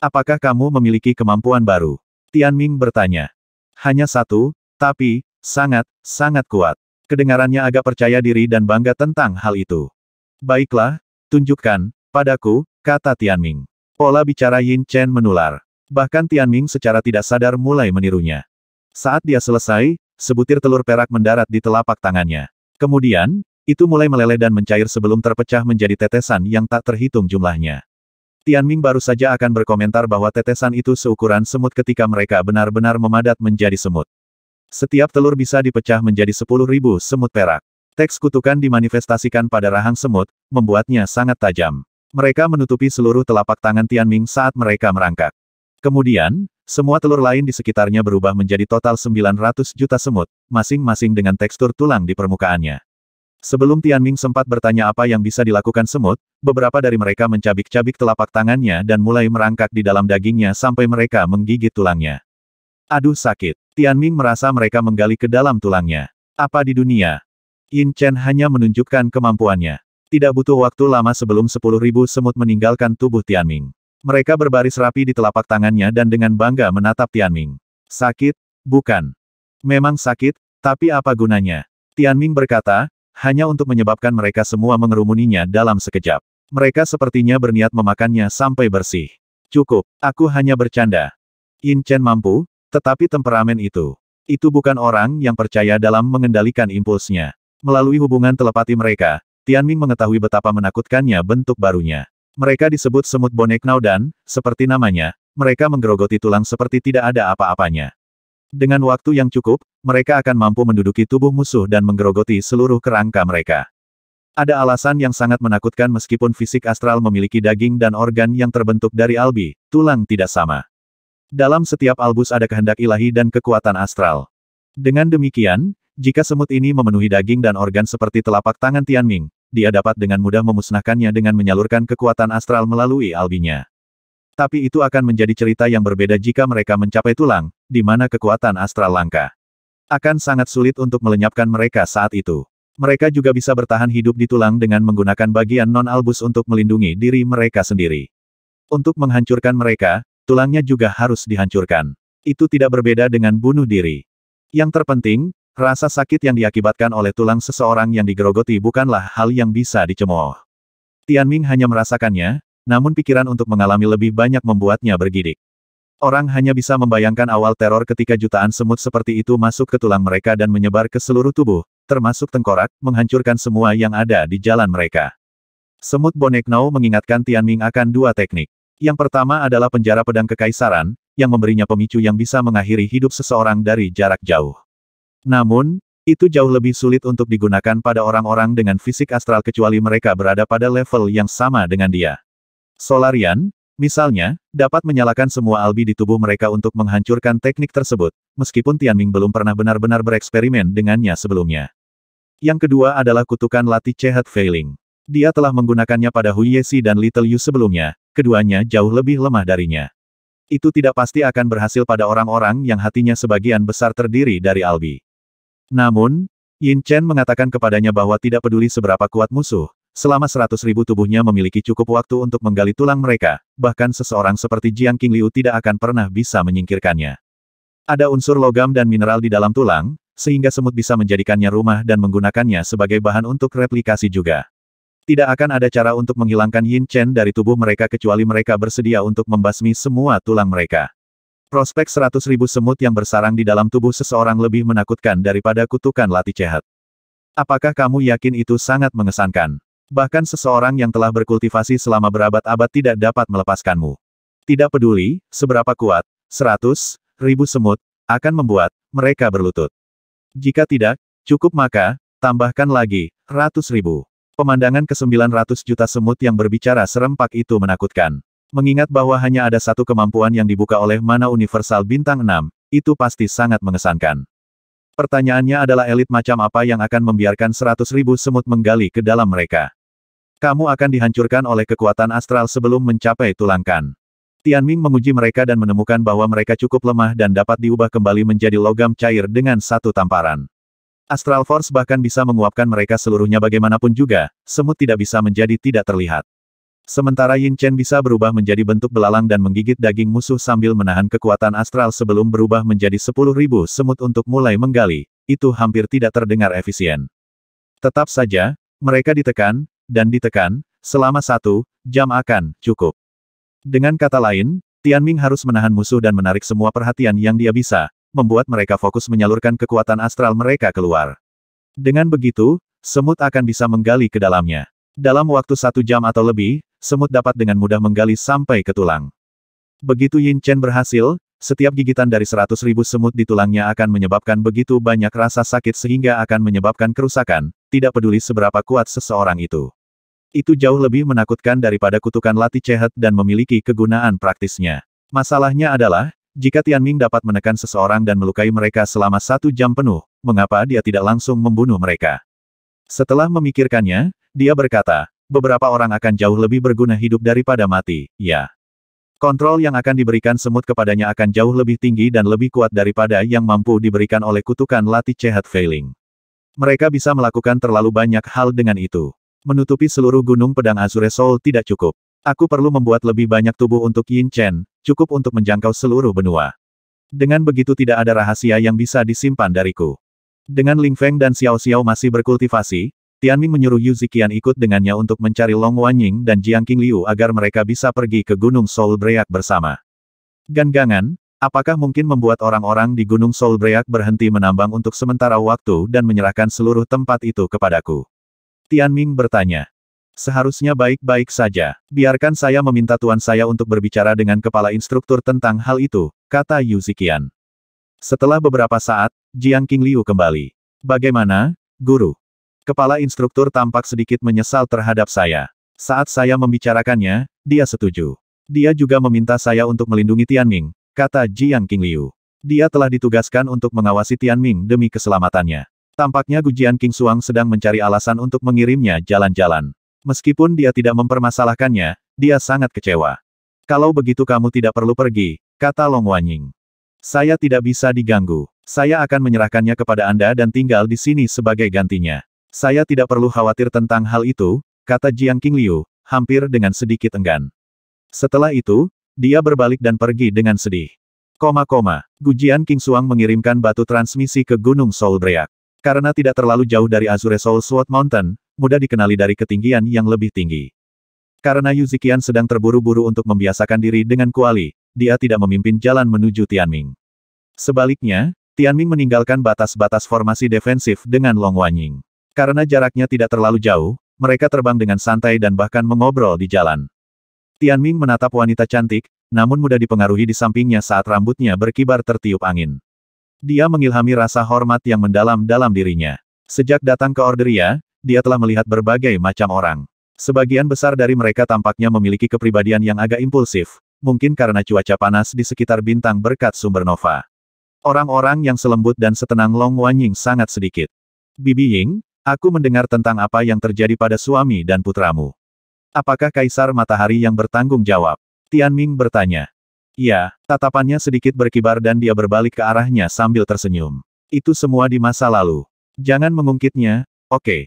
Apakah kamu memiliki kemampuan baru? Tian Ming bertanya. Hanya satu, tapi, sangat, sangat kuat. Kedengarannya agak percaya diri dan bangga tentang hal itu. Baiklah, tunjukkan, padaku, kata Tian Ming. Pola bicara Yin Chen menular. Bahkan Tian Ming secara tidak sadar mulai menirunya. Saat dia selesai, sebutir telur perak mendarat di telapak tangannya. Kemudian, itu mulai meleleh dan mencair sebelum terpecah menjadi tetesan yang tak terhitung jumlahnya. Tianming baru saja akan berkomentar bahwa tetesan itu seukuran semut ketika mereka benar-benar memadat menjadi semut. Setiap telur bisa dipecah menjadi sepuluh ribu semut perak. Teks kutukan dimanifestasikan pada rahang semut, membuatnya sangat tajam. Mereka menutupi seluruh telapak tangan Tianming saat mereka merangkak. Kemudian, semua telur lain di sekitarnya berubah menjadi total 900 juta semut, masing-masing dengan tekstur tulang di permukaannya. Sebelum Tianming sempat bertanya apa yang bisa dilakukan semut, beberapa dari mereka mencabik-cabik telapak tangannya dan mulai merangkak di dalam dagingnya sampai mereka menggigit tulangnya. Aduh sakit. Tianming merasa mereka menggali ke dalam tulangnya. Apa di dunia? Yin Chen hanya menunjukkan kemampuannya. Tidak butuh waktu lama sebelum 10.000 semut meninggalkan tubuh Tianming. Mereka berbaris rapi di telapak tangannya dan dengan bangga menatap Tianming. Sakit? Bukan. Memang sakit, tapi apa gunanya? Tianming berkata, hanya untuk menyebabkan mereka semua mengerumuninya dalam sekejap. Mereka sepertinya berniat memakannya sampai bersih. Cukup, aku hanya bercanda. Yin Chen mampu, tetapi temperamen itu. Itu bukan orang yang percaya dalam mengendalikan impulsnya. Melalui hubungan telepati mereka, Tianming mengetahui betapa menakutkannya bentuk barunya. Mereka disebut semut bonek naudan, seperti namanya, mereka menggerogoti tulang seperti tidak ada apa-apanya. Dengan waktu yang cukup, mereka akan mampu menduduki tubuh musuh dan menggerogoti seluruh kerangka mereka. Ada alasan yang sangat menakutkan meskipun fisik astral memiliki daging dan organ yang terbentuk dari albi, tulang tidak sama. Dalam setiap albus ada kehendak ilahi dan kekuatan astral. Dengan demikian, jika semut ini memenuhi daging dan organ seperti telapak tangan Tianming, dia dapat dengan mudah memusnahkannya dengan menyalurkan kekuatan astral melalui albinya. Tapi itu akan menjadi cerita yang berbeda jika mereka mencapai tulang, di mana kekuatan astral langka. Akan sangat sulit untuk melenyapkan mereka saat itu. Mereka juga bisa bertahan hidup di tulang dengan menggunakan bagian non-albus untuk melindungi diri mereka sendiri. Untuk menghancurkan mereka, tulangnya juga harus dihancurkan. Itu tidak berbeda dengan bunuh diri. Yang terpenting, Rasa sakit yang diakibatkan oleh tulang seseorang yang digerogoti bukanlah hal yang bisa dicemooh. Tianming hanya merasakannya, namun pikiran untuk mengalami lebih banyak membuatnya bergidik. Orang hanya bisa membayangkan awal teror ketika jutaan semut seperti itu masuk ke tulang mereka dan menyebar ke seluruh tubuh, termasuk tengkorak, menghancurkan semua yang ada di jalan mereka. Semut bonek Boneknau mengingatkan Tianming akan dua teknik. Yang pertama adalah penjara pedang kekaisaran, yang memberinya pemicu yang bisa mengakhiri hidup seseorang dari jarak jauh. Namun, itu jauh lebih sulit untuk digunakan pada orang-orang dengan fisik astral kecuali mereka berada pada level yang sama dengan dia. Solarian, misalnya, dapat menyalakan semua albi di tubuh mereka untuk menghancurkan teknik tersebut, meskipun Tianming belum pernah benar-benar bereksperimen dengannya sebelumnya. Yang kedua adalah kutukan latih Cehat Failing. Dia telah menggunakannya pada Hu Yesi dan Little Yu sebelumnya, keduanya jauh lebih lemah darinya. Itu tidak pasti akan berhasil pada orang-orang yang hatinya sebagian besar terdiri dari Albi. Namun, Yin Chen mengatakan kepadanya bahwa tidak peduli seberapa kuat musuh, Selama seratus ribu tubuhnya memiliki cukup waktu untuk menggali tulang mereka, bahkan seseorang seperti Jiang King Liu tidak akan pernah bisa menyingkirkannya. Ada unsur logam dan mineral di dalam tulang, sehingga semut bisa menjadikannya rumah dan menggunakannya sebagai bahan untuk replikasi juga. Tidak akan ada cara untuk menghilangkan Yin Chen dari tubuh mereka kecuali mereka bersedia untuk membasmi semua tulang mereka. Prospek seratus ribu semut yang bersarang di dalam tubuh seseorang lebih menakutkan daripada kutukan latih cehat. Apakah kamu yakin itu sangat mengesankan? Bahkan seseorang yang telah berkultivasi selama berabad-abad tidak dapat melepaskanmu. Tidak peduli, seberapa kuat, seratus, ribu semut, akan membuat mereka berlutut. Jika tidak, cukup maka, tambahkan lagi, ratus ribu. Pemandangan ke 900 juta semut yang berbicara serempak itu menakutkan. Mengingat bahwa hanya ada satu kemampuan yang dibuka oleh mana universal bintang 6, itu pasti sangat mengesankan. Pertanyaannya adalah elit macam apa yang akan membiarkan seratus ribu semut menggali ke dalam mereka. Kamu akan dihancurkan oleh kekuatan astral sebelum mencapai tulangkan. Ming menguji mereka dan menemukan bahwa mereka cukup lemah dan dapat diubah kembali menjadi logam cair dengan satu tamparan. Astral Force bahkan bisa menguapkan mereka seluruhnya bagaimanapun juga, semut tidak bisa menjadi tidak terlihat. Sementara Yin Chen bisa berubah menjadi bentuk belalang dan menggigit daging musuh sambil menahan kekuatan astral sebelum berubah menjadi 10.000 semut untuk mulai menggali, itu hampir tidak terdengar efisien. Tetap saja, mereka ditekan, dan ditekan, selama satu jam akan cukup. Dengan kata lain, Tianming harus menahan musuh dan menarik semua perhatian yang dia bisa, membuat mereka fokus menyalurkan kekuatan astral mereka keluar. Dengan begitu, semut akan bisa menggali ke dalamnya. Dalam waktu satu jam atau lebih, semut dapat dengan mudah menggali sampai ke tulang. Begitu Yin Chen berhasil, setiap gigitan dari seratus ribu semut di tulangnya akan menyebabkan begitu banyak rasa sakit sehingga akan menyebabkan kerusakan, tidak peduli seberapa kuat seseorang itu. Itu jauh lebih menakutkan daripada kutukan Lati Cehet dan memiliki kegunaan praktisnya. Masalahnya adalah, jika Tianming dapat menekan seseorang dan melukai mereka selama satu jam penuh, mengapa dia tidak langsung membunuh mereka? Setelah memikirkannya, dia berkata, beberapa orang akan jauh lebih berguna hidup daripada mati, ya. Kontrol yang akan diberikan semut kepadanya akan jauh lebih tinggi dan lebih kuat daripada yang mampu diberikan oleh kutukan Lati Cehat Failing. Mereka bisa melakukan terlalu banyak hal dengan itu menutupi seluruh gunung pedang Azure Soul tidak cukup. Aku perlu membuat lebih banyak tubuh untuk Yin Chen, cukup untuk menjangkau seluruh benua. Dengan begitu tidak ada rahasia yang bisa disimpan dariku. Dengan Ling Feng dan Xiao Xiao masih berkultivasi, Tian Ming menyuruh Yu Zikian ikut dengannya untuk mencari Long Wanying dan Jiang King Liu agar mereka bisa pergi ke Gunung Soul Break bersama. Ganggangan, apakah mungkin membuat orang-orang di Gunung Soul Break berhenti menambang untuk sementara waktu dan menyerahkan seluruh tempat itu kepadaku? Tian Ming bertanya. Seharusnya baik-baik saja. Biarkan saya meminta tuan saya untuk berbicara dengan kepala instruktur tentang hal itu, kata Yu Zikian. Setelah beberapa saat, Jiang Liu kembali. Bagaimana, guru? Kepala instruktur tampak sedikit menyesal terhadap saya. Saat saya membicarakannya, dia setuju. Dia juga meminta saya untuk melindungi Tian Ming, kata Jiang Liu. Dia telah ditugaskan untuk mengawasi Tian Ming demi keselamatannya. Tampaknya Gujian King Suang sedang mencari alasan untuk mengirimnya jalan-jalan. Meskipun dia tidak mempermasalahkannya, dia sangat kecewa. Kalau begitu kamu tidak perlu pergi, kata Long Wanying. Saya tidak bisa diganggu. Saya akan menyerahkannya kepada Anda dan tinggal di sini sebagai gantinya. Saya tidak perlu khawatir tentang hal itu, kata Jiang King Liu, hampir dengan sedikit enggan. Setelah itu, dia berbalik dan pergi dengan sedih. Koma-koma, Gujian King Suang mengirimkan batu transmisi ke Gunung Solbreak. Karena tidak terlalu jauh dari Azure Soul Sword Mountain, mudah dikenali dari ketinggian yang lebih tinggi. Karena Yuzikian sedang terburu-buru untuk membiasakan diri dengan kuali, dia tidak memimpin jalan menuju Tianming. Sebaliknya, Tianming meninggalkan batas-batas formasi defensif dengan Long Wanying. Karena jaraknya tidak terlalu jauh, mereka terbang dengan santai dan bahkan mengobrol di jalan. Tianming menatap wanita cantik, namun mudah dipengaruhi di sampingnya saat rambutnya berkibar tertiup angin. Dia mengilhami rasa hormat yang mendalam dalam dirinya. Sejak datang ke Orderia, dia telah melihat berbagai macam orang. Sebagian besar dari mereka tampaknya memiliki kepribadian yang agak impulsif, mungkin karena cuaca panas di sekitar bintang berkat sumber nova. Orang-orang yang selembut dan setenang Long Wanying sangat sedikit. Bibi Ying, aku mendengar tentang apa yang terjadi pada suami dan putramu. Apakah Kaisar Matahari yang bertanggung jawab? Tian Ming bertanya. Iya, tatapannya sedikit berkibar dan dia berbalik ke arahnya sambil tersenyum. Itu semua di masa lalu. Jangan mengungkitnya, oke. Okay.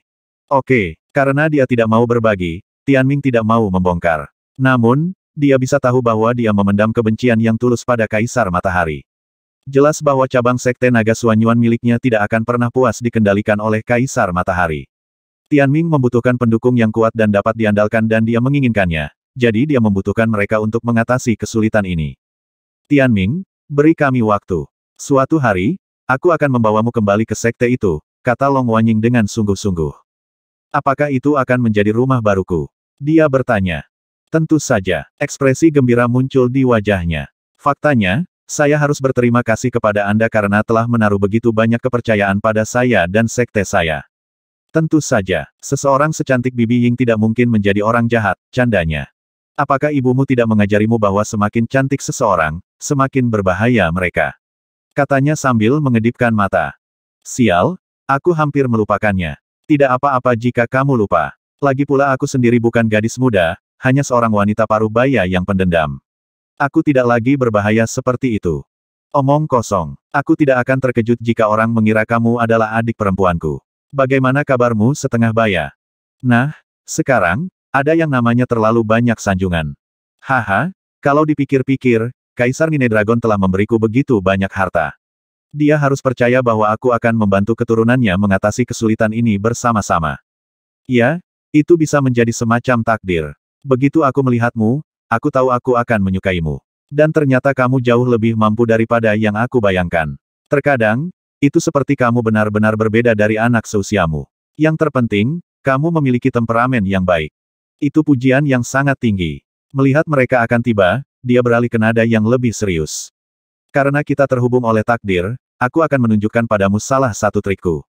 Oke, okay, karena dia tidak mau berbagi, Tianming tidak mau membongkar. Namun, dia bisa tahu bahwa dia memendam kebencian yang tulus pada Kaisar Matahari. Jelas bahwa cabang Sekte Naga Suanyuan miliknya tidak akan pernah puas dikendalikan oleh Kaisar Matahari. Tianming membutuhkan pendukung yang kuat dan dapat diandalkan dan dia menginginkannya, jadi dia membutuhkan mereka untuk mengatasi kesulitan ini. Tian Ming, beri kami waktu. Suatu hari, aku akan membawamu kembali ke sekte itu, kata Long Wanying dengan sungguh-sungguh. Apakah itu akan menjadi rumah baruku? Dia bertanya. Tentu saja, ekspresi gembira muncul di wajahnya. Faktanya, saya harus berterima kasih kepada Anda karena telah menaruh begitu banyak kepercayaan pada saya dan sekte saya. Tentu saja, seseorang secantik Bibi Ying tidak mungkin menjadi orang jahat, candanya. Apakah ibumu tidak mengajarimu bahwa semakin cantik seseorang, semakin berbahaya mereka? Katanya sambil mengedipkan mata. Sial, aku hampir melupakannya. Tidak apa-apa jika kamu lupa. Lagi pula aku sendiri bukan gadis muda, hanya seorang wanita paruh baya yang pendendam. Aku tidak lagi berbahaya seperti itu. Omong kosong. Aku tidak akan terkejut jika orang mengira kamu adalah adik perempuanku. Bagaimana kabarmu setengah baya? Nah, sekarang, ada yang namanya terlalu banyak sanjungan. Haha, kalau dipikir-pikir, Kaisar Nine Dragon telah memberiku begitu banyak harta. Dia harus percaya bahwa aku akan membantu keturunannya mengatasi kesulitan ini bersama-sama. Ya, itu bisa menjadi semacam takdir. Begitu aku melihatmu, aku tahu aku akan menyukaimu. Dan ternyata kamu jauh lebih mampu daripada yang aku bayangkan. Terkadang, itu seperti kamu benar-benar berbeda dari anak seusiamu. Yang terpenting, kamu memiliki temperamen yang baik. Itu pujian yang sangat tinggi. Melihat mereka akan tiba, dia beralih ke nada yang lebih serius. Karena kita terhubung oleh takdir, aku akan menunjukkan padamu salah satu trikku.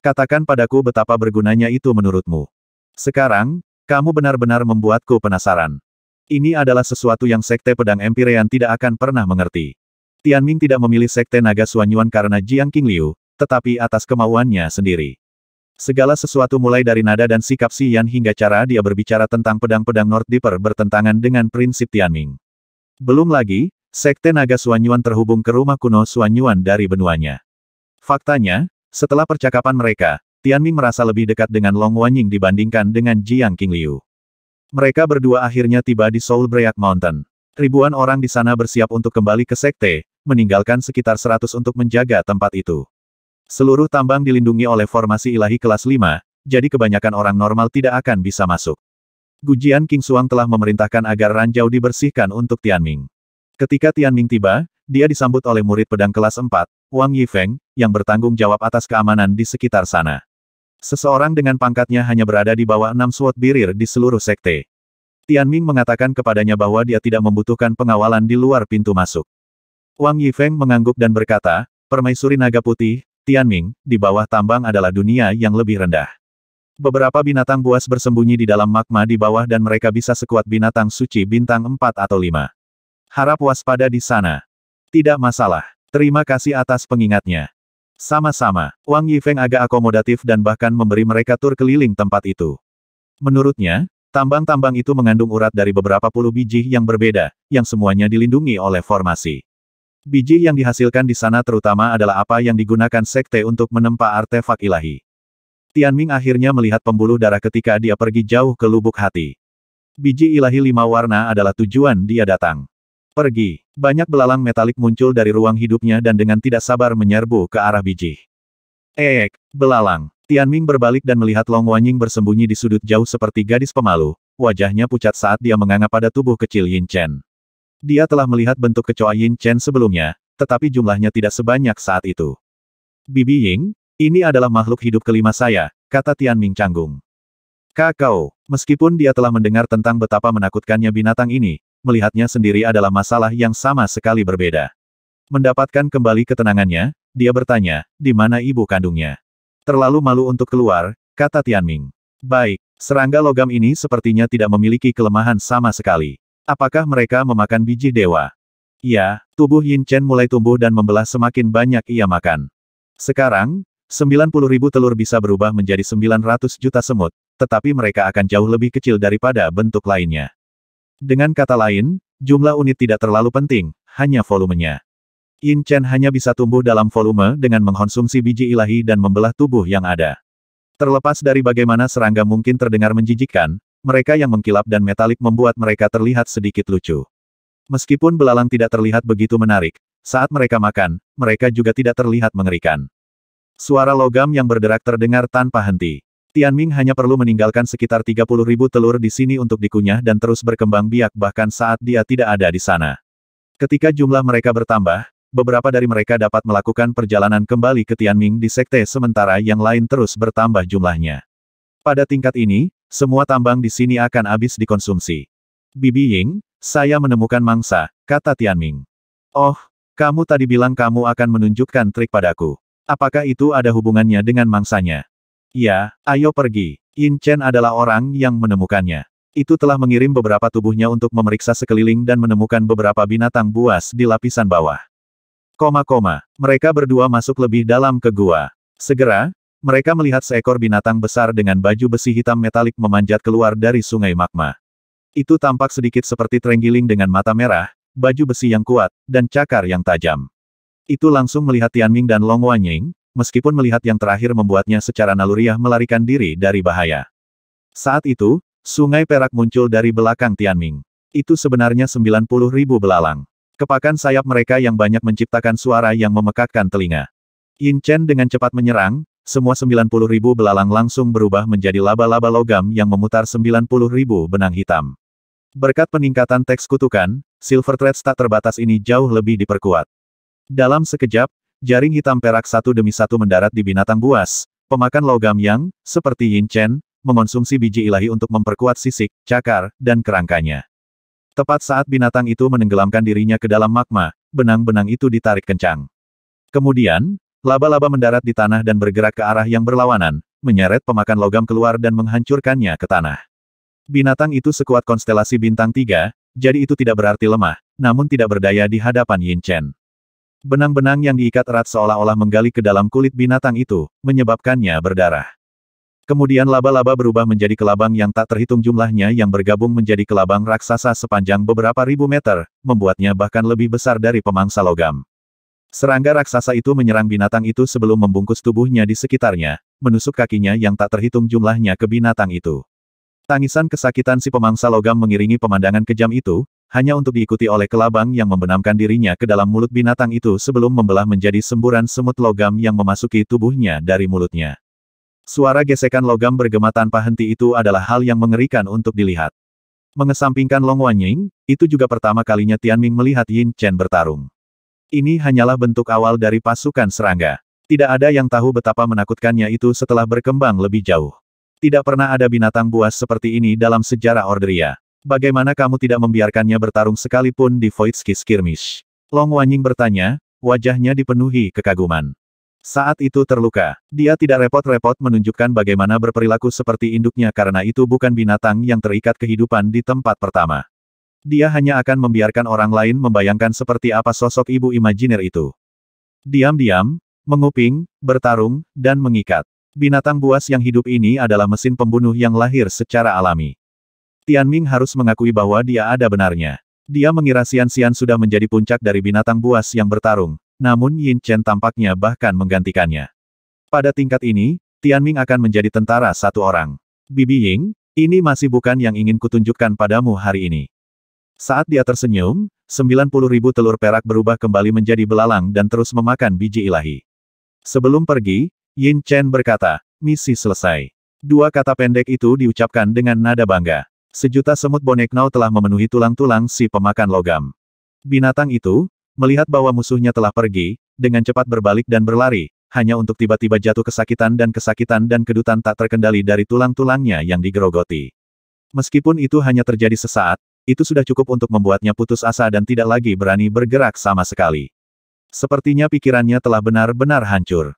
Katakan padaku betapa bergunanya itu menurutmu. Sekarang, kamu benar-benar membuatku penasaran. Ini adalah sesuatu yang sekte pedang Empirean tidak akan pernah mengerti. Tianming tidak memilih sekte naga Suanyuan karena Jiang Qingliu, tetapi atas kemauannya sendiri. Segala sesuatu mulai dari nada dan sikap Si Yan hingga cara dia berbicara tentang pedang-pedang North Deeper bertentangan dengan prinsip Tianming. Belum lagi, Sekte Naga Suanyuan terhubung ke rumah kuno Suanyuan dari benuanya. Faktanya, setelah percakapan mereka, Tianming merasa lebih dekat dengan Long Wanying dibandingkan dengan Jiang Qingliu. Mereka berdua akhirnya tiba di Soul Break Mountain. Ribuan orang di sana bersiap untuk kembali ke sekte, meninggalkan sekitar seratus untuk menjaga tempat itu. Seluruh tambang dilindungi oleh formasi ilahi kelas 5, jadi kebanyakan orang normal tidak akan bisa masuk. Gujian King Suang telah memerintahkan agar ranjau dibersihkan untuk Tianming. Ketika Tianming tiba, dia disambut oleh murid pedang kelas 4, Wang Yifeng, yang bertanggung jawab atas keamanan di sekitar sana. Seseorang dengan pangkatnya hanya berada di bawah enam suot birir di seluruh sekte. Tianming mengatakan kepadanya bahwa dia tidak membutuhkan pengawalan di luar pintu masuk. Wang Yifeng mengangguk dan berkata, Permaisuri Naga Putih, Tianming, di bawah tambang adalah dunia yang lebih rendah. Beberapa binatang buas bersembunyi di dalam magma di bawah dan mereka bisa sekuat binatang suci bintang 4 atau 5. Harap waspada di sana. Tidak masalah. Terima kasih atas pengingatnya. Sama-sama, Wang Yifeng agak akomodatif dan bahkan memberi mereka tur keliling tempat itu. Menurutnya, tambang-tambang itu mengandung urat dari beberapa puluh biji yang berbeda, yang semuanya dilindungi oleh formasi. Biji yang dihasilkan di sana terutama adalah apa yang digunakan sekte untuk menempa artefak ilahi. Tianming akhirnya melihat pembuluh darah ketika dia pergi jauh ke lubuk hati. Biji ilahi lima warna adalah tujuan dia datang. Pergi. Banyak belalang metalik muncul dari ruang hidupnya dan dengan tidak sabar menyerbu ke arah biji. Eek, belalang. Tianming berbalik dan melihat Long Wanying bersembunyi di sudut jauh seperti gadis pemalu. Wajahnya pucat saat dia menganga pada tubuh kecil Yin Chen. Dia telah melihat bentuk kecoa Yin Chen sebelumnya, tetapi jumlahnya tidak sebanyak saat itu. Bibi Ying, ini adalah makhluk hidup kelima saya, kata Tian Ming canggung. Kakao, meskipun dia telah mendengar tentang betapa menakutkannya binatang ini, melihatnya sendiri adalah masalah yang sama sekali berbeda. Mendapatkan kembali ketenangannya, dia bertanya, di mana ibu kandungnya? Terlalu malu untuk keluar, kata Tian Ming. Baik, serangga logam ini sepertinya tidak memiliki kelemahan sama sekali. Apakah mereka memakan biji dewa? Ya, tubuh Yin Chen mulai tumbuh dan membelah semakin banyak ia makan. Sekarang, 90 ribu telur bisa berubah menjadi 900 juta semut, tetapi mereka akan jauh lebih kecil daripada bentuk lainnya. Dengan kata lain, jumlah unit tidak terlalu penting, hanya volumenya. Yin Chen hanya bisa tumbuh dalam volume dengan mengkonsumsi biji ilahi dan membelah tubuh yang ada. Terlepas dari bagaimana serangga mungkin terdengar menjijikkan, mereka yang mengkilap dan metalik membuat mereka terlihat sedikit lucu. Meskipun belalang tidak terlihat begitu menarik, saat mereka makan, mereka juga tidak terlihat mengerikan. Suara logam yang berderak terdengar tanpa henti. Tianming hanya perlu meninggalkan sekitar 30 ribu telur di sini untuk dikunyah dan terus berkembang biak bahkan saat dia tidak ada di sana. Ketika jumlah mereka bertambah, beberapa dari mereka dapat melakukan perjalanan kembali ke Tianming di sekte sementara yang lain terus bertambah jumlahnya. Pada tingkat ini, semua tambang di sini akan habis dikonsumsi. Bibi Ying, saya menemukan mangsa, kata Tianming. Oh, kamu tadi bilang kamu akan menunjukkan trik padaku. Apakah itu ada hubungannya dengan mangsanya? Ya, ayo pergi. Yin Chen adalah orang yang menemukannya. Itu telah mengirim beberapa tubuhnya untuk memeriksa sekeliling dan menemukan beberapa binatang buas di lapisan bawah. Koma-koma, mereka berdua masuk lebih dalam ke gua. Segera, mereka melihat seekor binatang besar dengan baju besi hitam metalik memanjat keluar dari sungai magma. Itu tampak sedikit seperti terenggiling dengan mata merah, baju besi yang kuat, dan cakar yang tajam. Itu langsung melihat Tianming dan Long Wanying, meskipun melihat yang terakhir membuatnya secara naluriah melarikan diri dari bahaya. Saat itu, sungai perak muncul dari belakang Tianming. Itu sebenarnya 90 ribu belalang. Kepakan sayap mereka yang banyak menciptakan suara yang memekakkan telinga. Yin Chen dengan cepat menyerang, semua 90 ribu belalang langsung berubah menjadi laba-laba logam yang memutar 90 ribu benang hitam. Berkat peningkatan teks kutukan, Silver Threads tak terbatas ini jauh lebih diperkuat. Dalam sekejap, jaring hitam perak satu demi satu mendarat di binatang buas, pemakan logam yang, seperti Yin Chen, mengonsumsi biji ilahi untuk memperkuat sisik, cakar, dan kerangkanya. Tepat saat binatang itu menenggelamkan dirinya ke dalam magma, benang-benang itu ditarik kencang. Kemudian, Laba-laba mendarat di tanah dan bergerak ke arah yang berlawanan, menyeret pemakan logam keluar dan menghancurkannya ke tanah. Binatang itu sekuat konstelasi bintang tiga, jadi itu tidak berarti lemah, namun tidak berdaya di hadapan Yin Chen. Benang-benang yang diikat erat seolah-olah menggali ke dalam kulit binatang itu, menyebabkannya berdarah. Kemudian laba-laba berubah menjadi kelabang yang tak terhitung jumlahnya yang bergabung menjadi kelabang raksasa sepanjang beberapa ribu meter, membuatnya bahkan lebih besar dari pemangsa logam. Serangga raksasa itu menyerang binatang itu sebelum membungkus tubuhnya di sekitarnya, menusuk kakinya yang tak terhitung jumlahnya ke binatang itu. Tangisan kesakitan si pemangsa logam mengiringi pemandangan kejam itu, hanya untuk diikuti oleh kelabang yang membenamkan dirinya ke dalam mulut binatang itu sebelum membelah menjadi semburan semut logam yang memasuki tubuhnya dari mulutnya. Suara gesekan logam bergema tanpa henti itu adalah hal yang mengerikan untuk dilihat. Mengesampingkan Long Wanying, itu juga pertama kalinya Tian Ming melihat Yin Chen bertarung. Ini hanyalah bentuk awal dari pasukan serangga. Tidak ada yang tahu betapa menakutkannya itu setelah berkembang lebih jauh. Tidak pernah ada binatang buas seperti ini dalam sejarah Orderia. Bagaimana kamu tidak membiarkannya bertarung sekalipun di Voitski Skirmish? Long Wanying bertanya, wajahnya dipenuhi kekaguman. Saat itu terluka, dia tidak repot-repot menunjukkan bagaimana berperilaku seperti induknya karena itu bukan binatang yang terikat kehidupan di tempat pertama. Dia hanya akan membiarkan orang lain membayangkan seperti apa sosok ibu imajiner itu. Diam-diam, menguping, bertarung, dan mengikat. Binatang buas yang hidup ini adalah mesin pembunuh yang lahir secara alami. Tian Ming harus mengakui bahwa dia ada benarnya. Dia mengira Xian-Xian sudah menjadi puncak dari binatang buas yang bertarung, namun Yin Chen tampaknya bahkan menggantikannya. Pada tingkat ini, Tian Ming akan menjadi tentara satu orang. Bibi Ying, ini masih bukan yang ingin kutunjukkan padamu hari ini. Saat dia tersenyum, 90 ribu telur perak berubah kembali menjadi belalang dan terus memakan biji ilahi. Sebelum pergi, Yin Chen berkata, misi selesai. Dua kata pendek itu diucapkan dengan nada bangga. Sejuta semut bonek Nao telah memenuhi tulang-tulang si pemakan logam. Binatang itu, melihat bahwa musuhnya telah pergi, dengan cepat berbalik dan berlari, hanya untuk tiba-tiba jatuh kesakitan dan kesakitan dan kedutan tak terkendali dari tulang-tulangnya yang digerogoti. Meskipun itu hanya terjadi sesaat, itu sudah cukup untuk membuatnya putus asa dan tidak lagi berani bergerak sama sekali. Sepertinya pikirannya telah benar-benar hancur.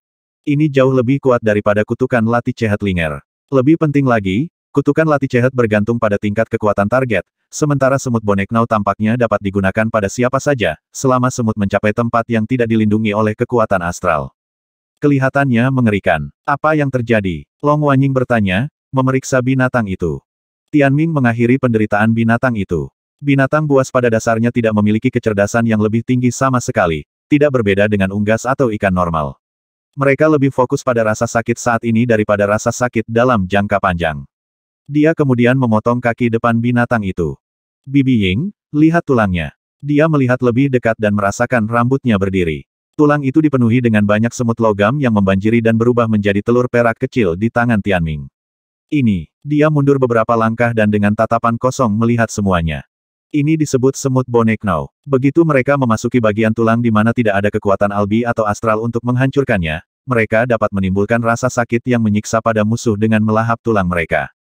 Ini jauh lebih kuat daripada kutukan Lati Linger. Lebih penting lagi, kutukan Lati Cehet bergantung pada tingkat kekuatan target, sementara semut bonek nau tampaknya dapat digunakan pada siapa saja, selama semut mencapai tempat yang tidak dilindungi oleh kekuatan astral. Kelihatannya mengerikan. Apa yang terjadi? Long Wanying bertanya, memeriksa binatang itu. Tianming mengakhiri penderitaan binatang itu. Binatang buas pada dasarnya tidak memiliki kecerdasan yang lebih tinggi sama sekali, tidak berbeda dengan unggas atau ikan normal. Mereka lebih fokus pada rasa sakit saat ini daripada rasa sakit dalam jangka panjang. Dia kemudian memotong kaki depan binatang itu. Bibi Ying, lihat tulangnya. Dia melihat lebih dekat dan merasakan rambutnya berdiri. Tulang itu dipenuhi dengan banyak semut logam yang membanjiri dan berubah menjadi telur perak kecil di tangan Tianming. Ini, dia mundur beberapa langkah dan dengan tatapan kosong melihat semuanya. Ini disebut semut boneknau. Begitu mereka memasuki bagian tulang di mana tidak ada kekuatan albi atau astral untuk menghancurkannya, mereka dapat menimbulkan rasa sakit yang menyiksa pada musuh dengan melahap tulang mereka.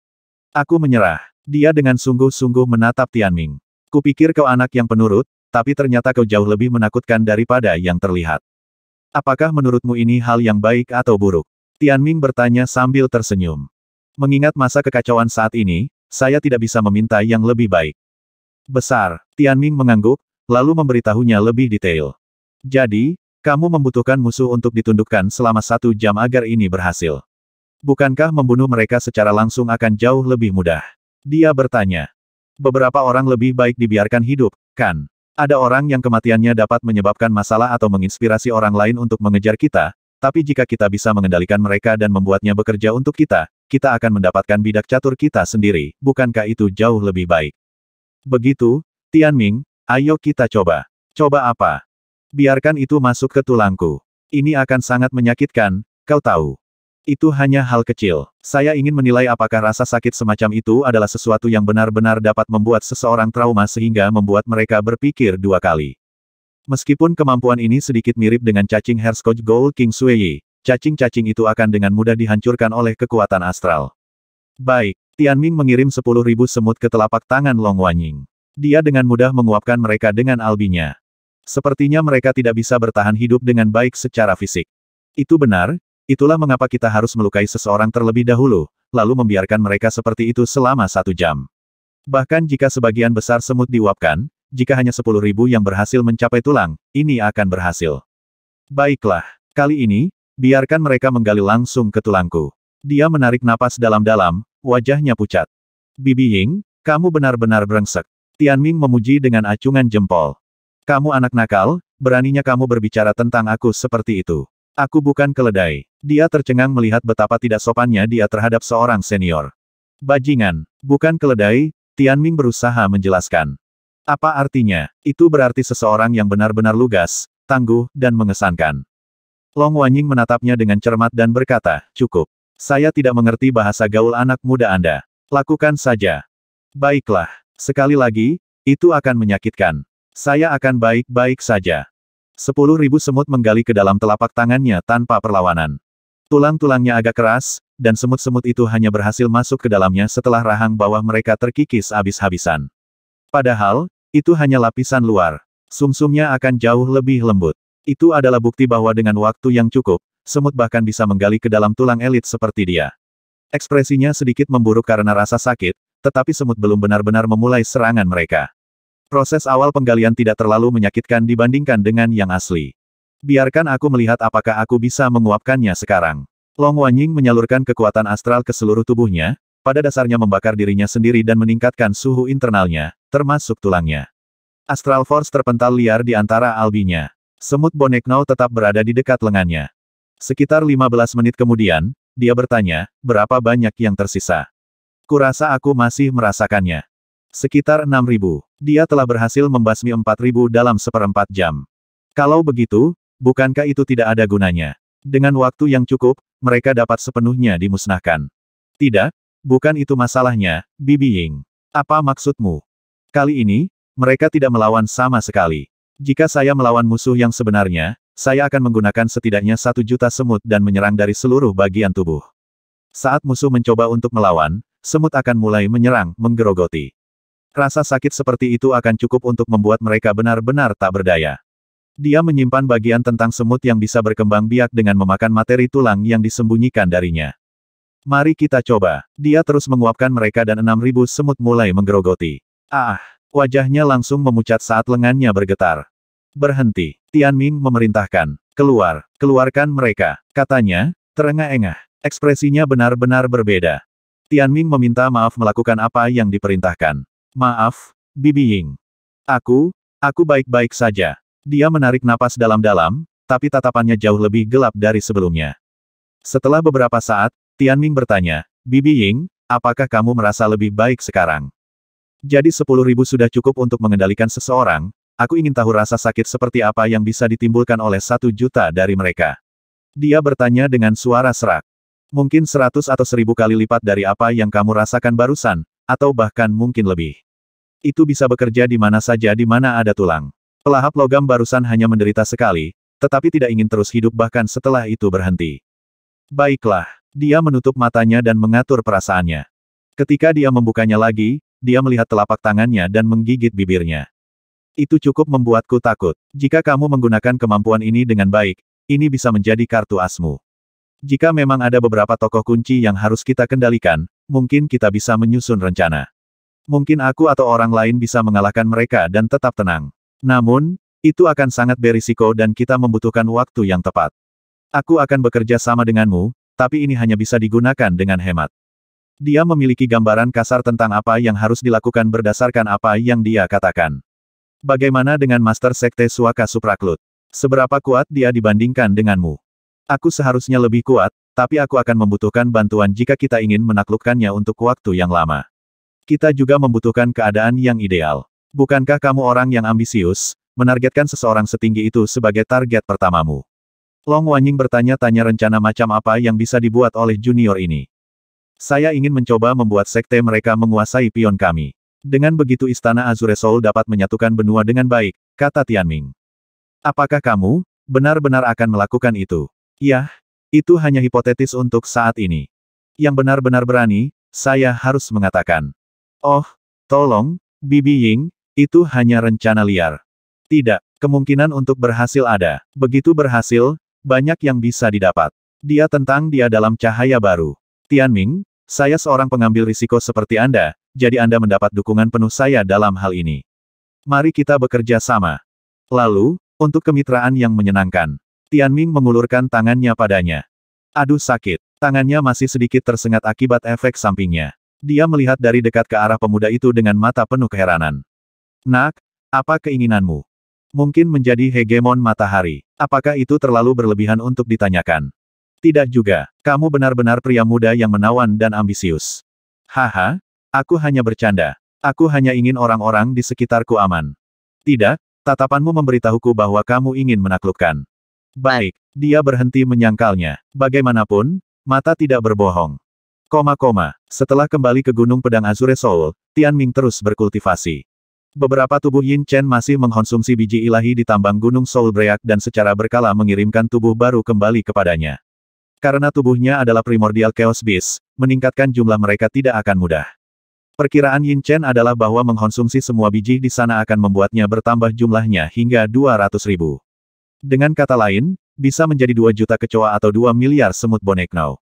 Aku menyerah. Dia dengan sungguh-sungguh menatap Tianming. Kupikir kau anak yang penurut, tapi ternyata kau jauh lebih menakutkan daripada yang terlihat. Apakah menurutmu ini hal yang baik atau buruk? Tianming bertanya sambil tersenyum. Mengingat masa kekacauan saat ini, saya tidak bisa meminta yang lebih baik. Besar, Tianming mengangguk, lalu memberitahunya lebih detail. Jadi, kamu membutuhkan musuh untuk ditundukkan selama satu jam agar ini berhasil. Bukankah membunuh mereka secara langsung akan jauh lebih mudah? Dia bertanya. Beberapa orang lebih baik dibiarkan hidup, kan? Ada orang yang kematiannya dapat menyebabkan masalah atau menginspirasi orang lain untuk mengejar kita, tapi jika kita bisa mengendalikan mereka dan membuatnya bekerja untuk kita, kita akan mendapatkan bidak catur kita sendiri, bukankah itu jauh lebih baik? Begitu, Tianming, ayo kita coba. Coba apa? Biarkan itu masuk ke tulangku. Ini akan sangat menyakitkan, kau tahu. Itu hanya hal kecil. Saya ingin menilai apakah rasa sakit semacam itu adalah sesuatu yang benar-benar dapat membuat seseorang trauma sehingga membuat mereka berpikir dua kali. Meskipun kemampuan ini sedikit mirip dengan cacing Herskoj Gold King Sueyi, cacing-cacing itu akan dengan mudah dihancurkan oleh kekuatan astral. Baik, Tian Ming mengirim sepuluh ribu semut ke telapak tangan Long Wanying. Dia dengan mudah menguapkan mereka dengan albinya. Sepertinya mereka tidak bisa bertahan hidup dengan baik secara fisik. Itu benar, itulah mengapa kita harus melukai seseorang terlebih dahulu, lalu membiarkan mereka seperti itu selama satu jam. Bahkan jika sebagian besar semut diuapkan, jika hanya sepuluh ribu yang berhasil mencapai tulang, ini akan berhasil. Baiklah, kali ini, Biarkan mereka menggali langsung ke tulangku. Dia menarik napas dalam-dalam, wajahnya pucat. Bibi Ying, kamu benar-benar brengsek. ming memuji dengan acungan jempol. Kamu anak nakal, beraninya kamu berbicara tentang aku seperti itu. Aku bukan keledai. Dia tercengang melihat betapa tidak sopannya dia terhadap seorang senior. Bajingan, bukan keledai, tian ming berusaha menjelaskan. Apa artinya? Itu berarti seseorang yang benar-benar lugas, tangguh, dan mengesankan. Long Wanying menatapnya dengan cermat dan berkata, cukup. Saya tidak mengerti bahasa gaul anak muda Anda. Lakukan saja. Baiklah. Sekali lagi, itu akan menyakitkan. Saya akan baik-baik saja. Sepuluh ribu semut menggali ke dalam telapak tangannya tanpa perlawanan. Tulang-tulangnya agak keras, dan semut-semut itu hanya berhasil masuk ke dalamnya setelah rahang bawah mereka terkikis habis-habisan. Padahal, itu hanya lapisan luar. Sumsumnya akan jauh lebih lembut. Itu adalah bukti bahwa dengan waktu yang cukup, semut bahkan bisa menggali ke dalam tulang elit seperti dia. Ekspresinya sedikit memburuk karena rasa sakit, tetapi semut belum benar-benar memulai serangan mereka. Proses awal penggalian tidak terlalu menyakitkan dibandingkan dengan yang asli. Biarkan aku melihat apakah aku bisa menguapkannya sekarang. Long Wanying menyalurkan kekuatan astral ke seluruh tubuhnya, pada dasarnya membakar dirinya sendiri dan meningkatkan suhu internalnya, termasuk tulangnya. Astral Force terpental liar di antara albinya. Semut bonek Nau tetap berada di dekat lengannya. Sekitar 15 menit kemudian, dia bertanya, berapa banyak yang tersisa? Kurasa aku masih merasakannya. Sekitar 6.000. Dia telah berhasil membasmi 4.000 dalam seperempat jam. Kalau begitu, bukankah itu tidak ada gunanya? Dengan waktu yang cukup, mereka dapat sepenuhnya dimusnahkan. Tidak, bukan itu masalahnya, Bibi Ying. Apa maksudmu? Kali ini, mereka tidak melawan sama sekali. Jika saya melawan musuh yang sebenarnya, saya akan menggunakan setidaknya satu juta semut dan menyerang dari seluruh bagian tubuh. Saat musuh mencoba untuk melawan, semut akan mulai menyerang, menggerogoti. Rasa sakit seperti itu akan cukup untuk membuat mereka benar-benar tak berdaya. Dia menyimpan bagian tentang semut yang bisa berkembang biak dengan memakan materi tulang yang disembunyikan darinya. Mari kita coba. Dia terus menguapkan mereka dan enam ribu semut mulai menggerogoti. Ah! Wajahnya langsung memucat saat lengannya bergetar. Berhenti. Tian Ming memerintahkan. Keluar. Keluarkan mereka. Katanya, terengah-engah. Ekspresinya benar-benar berbeda. Tian Ming meminta maaf melakukan apa yang diperintahkan. Maaf, Bibi Ying. Aku, aku baik-baik saja. Dia menarik napas dalam-dalam, tapi tatapannya jauh lebih gelap dari sebelumnya. Setelah beberapa saat, Tian Ming bertanya, Bibi Ying, apakah kamu merasa lebih baik sekarang? Jadi sepuluh ribu sudah cukup untuk mengendalikan seseorang, aku ingin tahu rasa sakit seperti apa yang bisa ditimbulkan oleh satu juta dari mereka. Dia bertanya dengan suara serak. Mungkin seratus atau seribu kali lipat dari apa yang kamu rasakan barusan, atau bahkan mungkin lebih. Itu bisa bekerja di mana saja di mana ada tulang. Pelahap logam barusan hanya menderita sekali, tetapi tidak ingin terus hidup bahkan setelah itu berhenti. Baiklah, dia menutup matanya dan mengatur perasaannya. Ketika dia membukanya lagi, dia melihat telapak tangannya dan menggigit bibirnya. Itu cukup membuatku takut. Jika kamu menggunakan kemampuan ini dengan baik, ini bisa menjadi kartu asmu. Jika memang ada beberapa tokoh kunci yang harus kita kendalikan, mungkin kita bisa menyusun rencana. Mungkin aku atau orang lain bisa mengalahkan mereka dan tetap tenang. Namun, itu akan sangat berisiko dan kita membutuhkan waktu yang tepat. Aku akan bekerja sama denganmu, tapi ini hanya bisa digunakan dengan hemat. Dia memiliki gambaran kasar tentang apa yang harus dilakukan berdasarkan apa yang dia katakan. Bagaimana dengan Master Sekte Suaka Supraklut? Seberapa kuat dia dibandingkan denganmu? Aku seharusnya lebih kuat, tapi aku akan membutuhkan bantuan jika kita ingin menaklukkannya untuk waktu yang lama. Kita juga membutuhkan keadaan yang ideal. Bukankah kamu orang yang ambisius, menargetkan seseorang setinggi itu sebagai target pertamamu? Long Wanying bertanya-tanya rencana macam apa yang bisa dibuat oleh junior ini. Saya ingin mencoba membuat sekte mereka menguasai pion kami. Dengan begitu istana Azure Soul dapat menyatukan benua dengan baik, kata Tianming. Apakah kamu benar-benar akan melakukan itu? Yah, itu hanya hipotetis untuk saat ini. Yang benar-benar berani, saya harus mengatakan. Oh, tolong, Bibi Ying, itu hanya rencana liar. Tidak, kemungkinan untuk berhasil ada. Begitu berhasil, banyak yang bisa didapat. Dia tentang dia dalam cahaya baru. Tian Ming, saya seorang pengambil risiko seperti Anda, jadi Anda mendapat dukungan penuh saya dalam hal ini. Mari kita bekerja sama. Lalu, untuk kemitraan yang menyenangkan, Tian Ming mengulurkan tangannya padanya. Aduh sakit, tangannya masih sedikit tersengat akibat efek sampingnya. Dia melihat dari dekat ke arah pemuda itu dengan mata penuh keheranan. Nak, apa keinginanmu? Mungkin menjadi hegemon matahari. Apakah itu terlalu berlebihan untuk ditanyakan? Tidak juga, kamu benar-benar pria muda yang menawan dan ambisius. Haha, aku hanya bercanda. Aku hanya ingin orang-orang di sekitarku aman. Tidak, tatapanmu memberitahuku bahwa kamu ingin menaklukkan. Baik, dia berhenti menyangkalnya. Bagaimanapun, mata tidak berbohong. Koma-koma, setelah kembali ke Gunung Pedang Azure Soul, Tian Ming terus berkultivasi. Beberapa tubuh Yin Chen masih mengkonsumsi biji ilahi di tambang Gunung Soul Break dan secara berkala mengirimkan tubuh baru kembali kepadanya. Karena tubuhnya adalah primordial chaos beast, meningkatkan jumlah mereka tidak akan mudah. Perkiraan Yin Chen adalah bahwa mengkonsumsi semua biji di sana akan membuatnya bertambah jumlahnya hingga 200 ribu. Dengan kata lain, bisa menjadi 2 juta kecoa atau 2 miliar semut boneknau.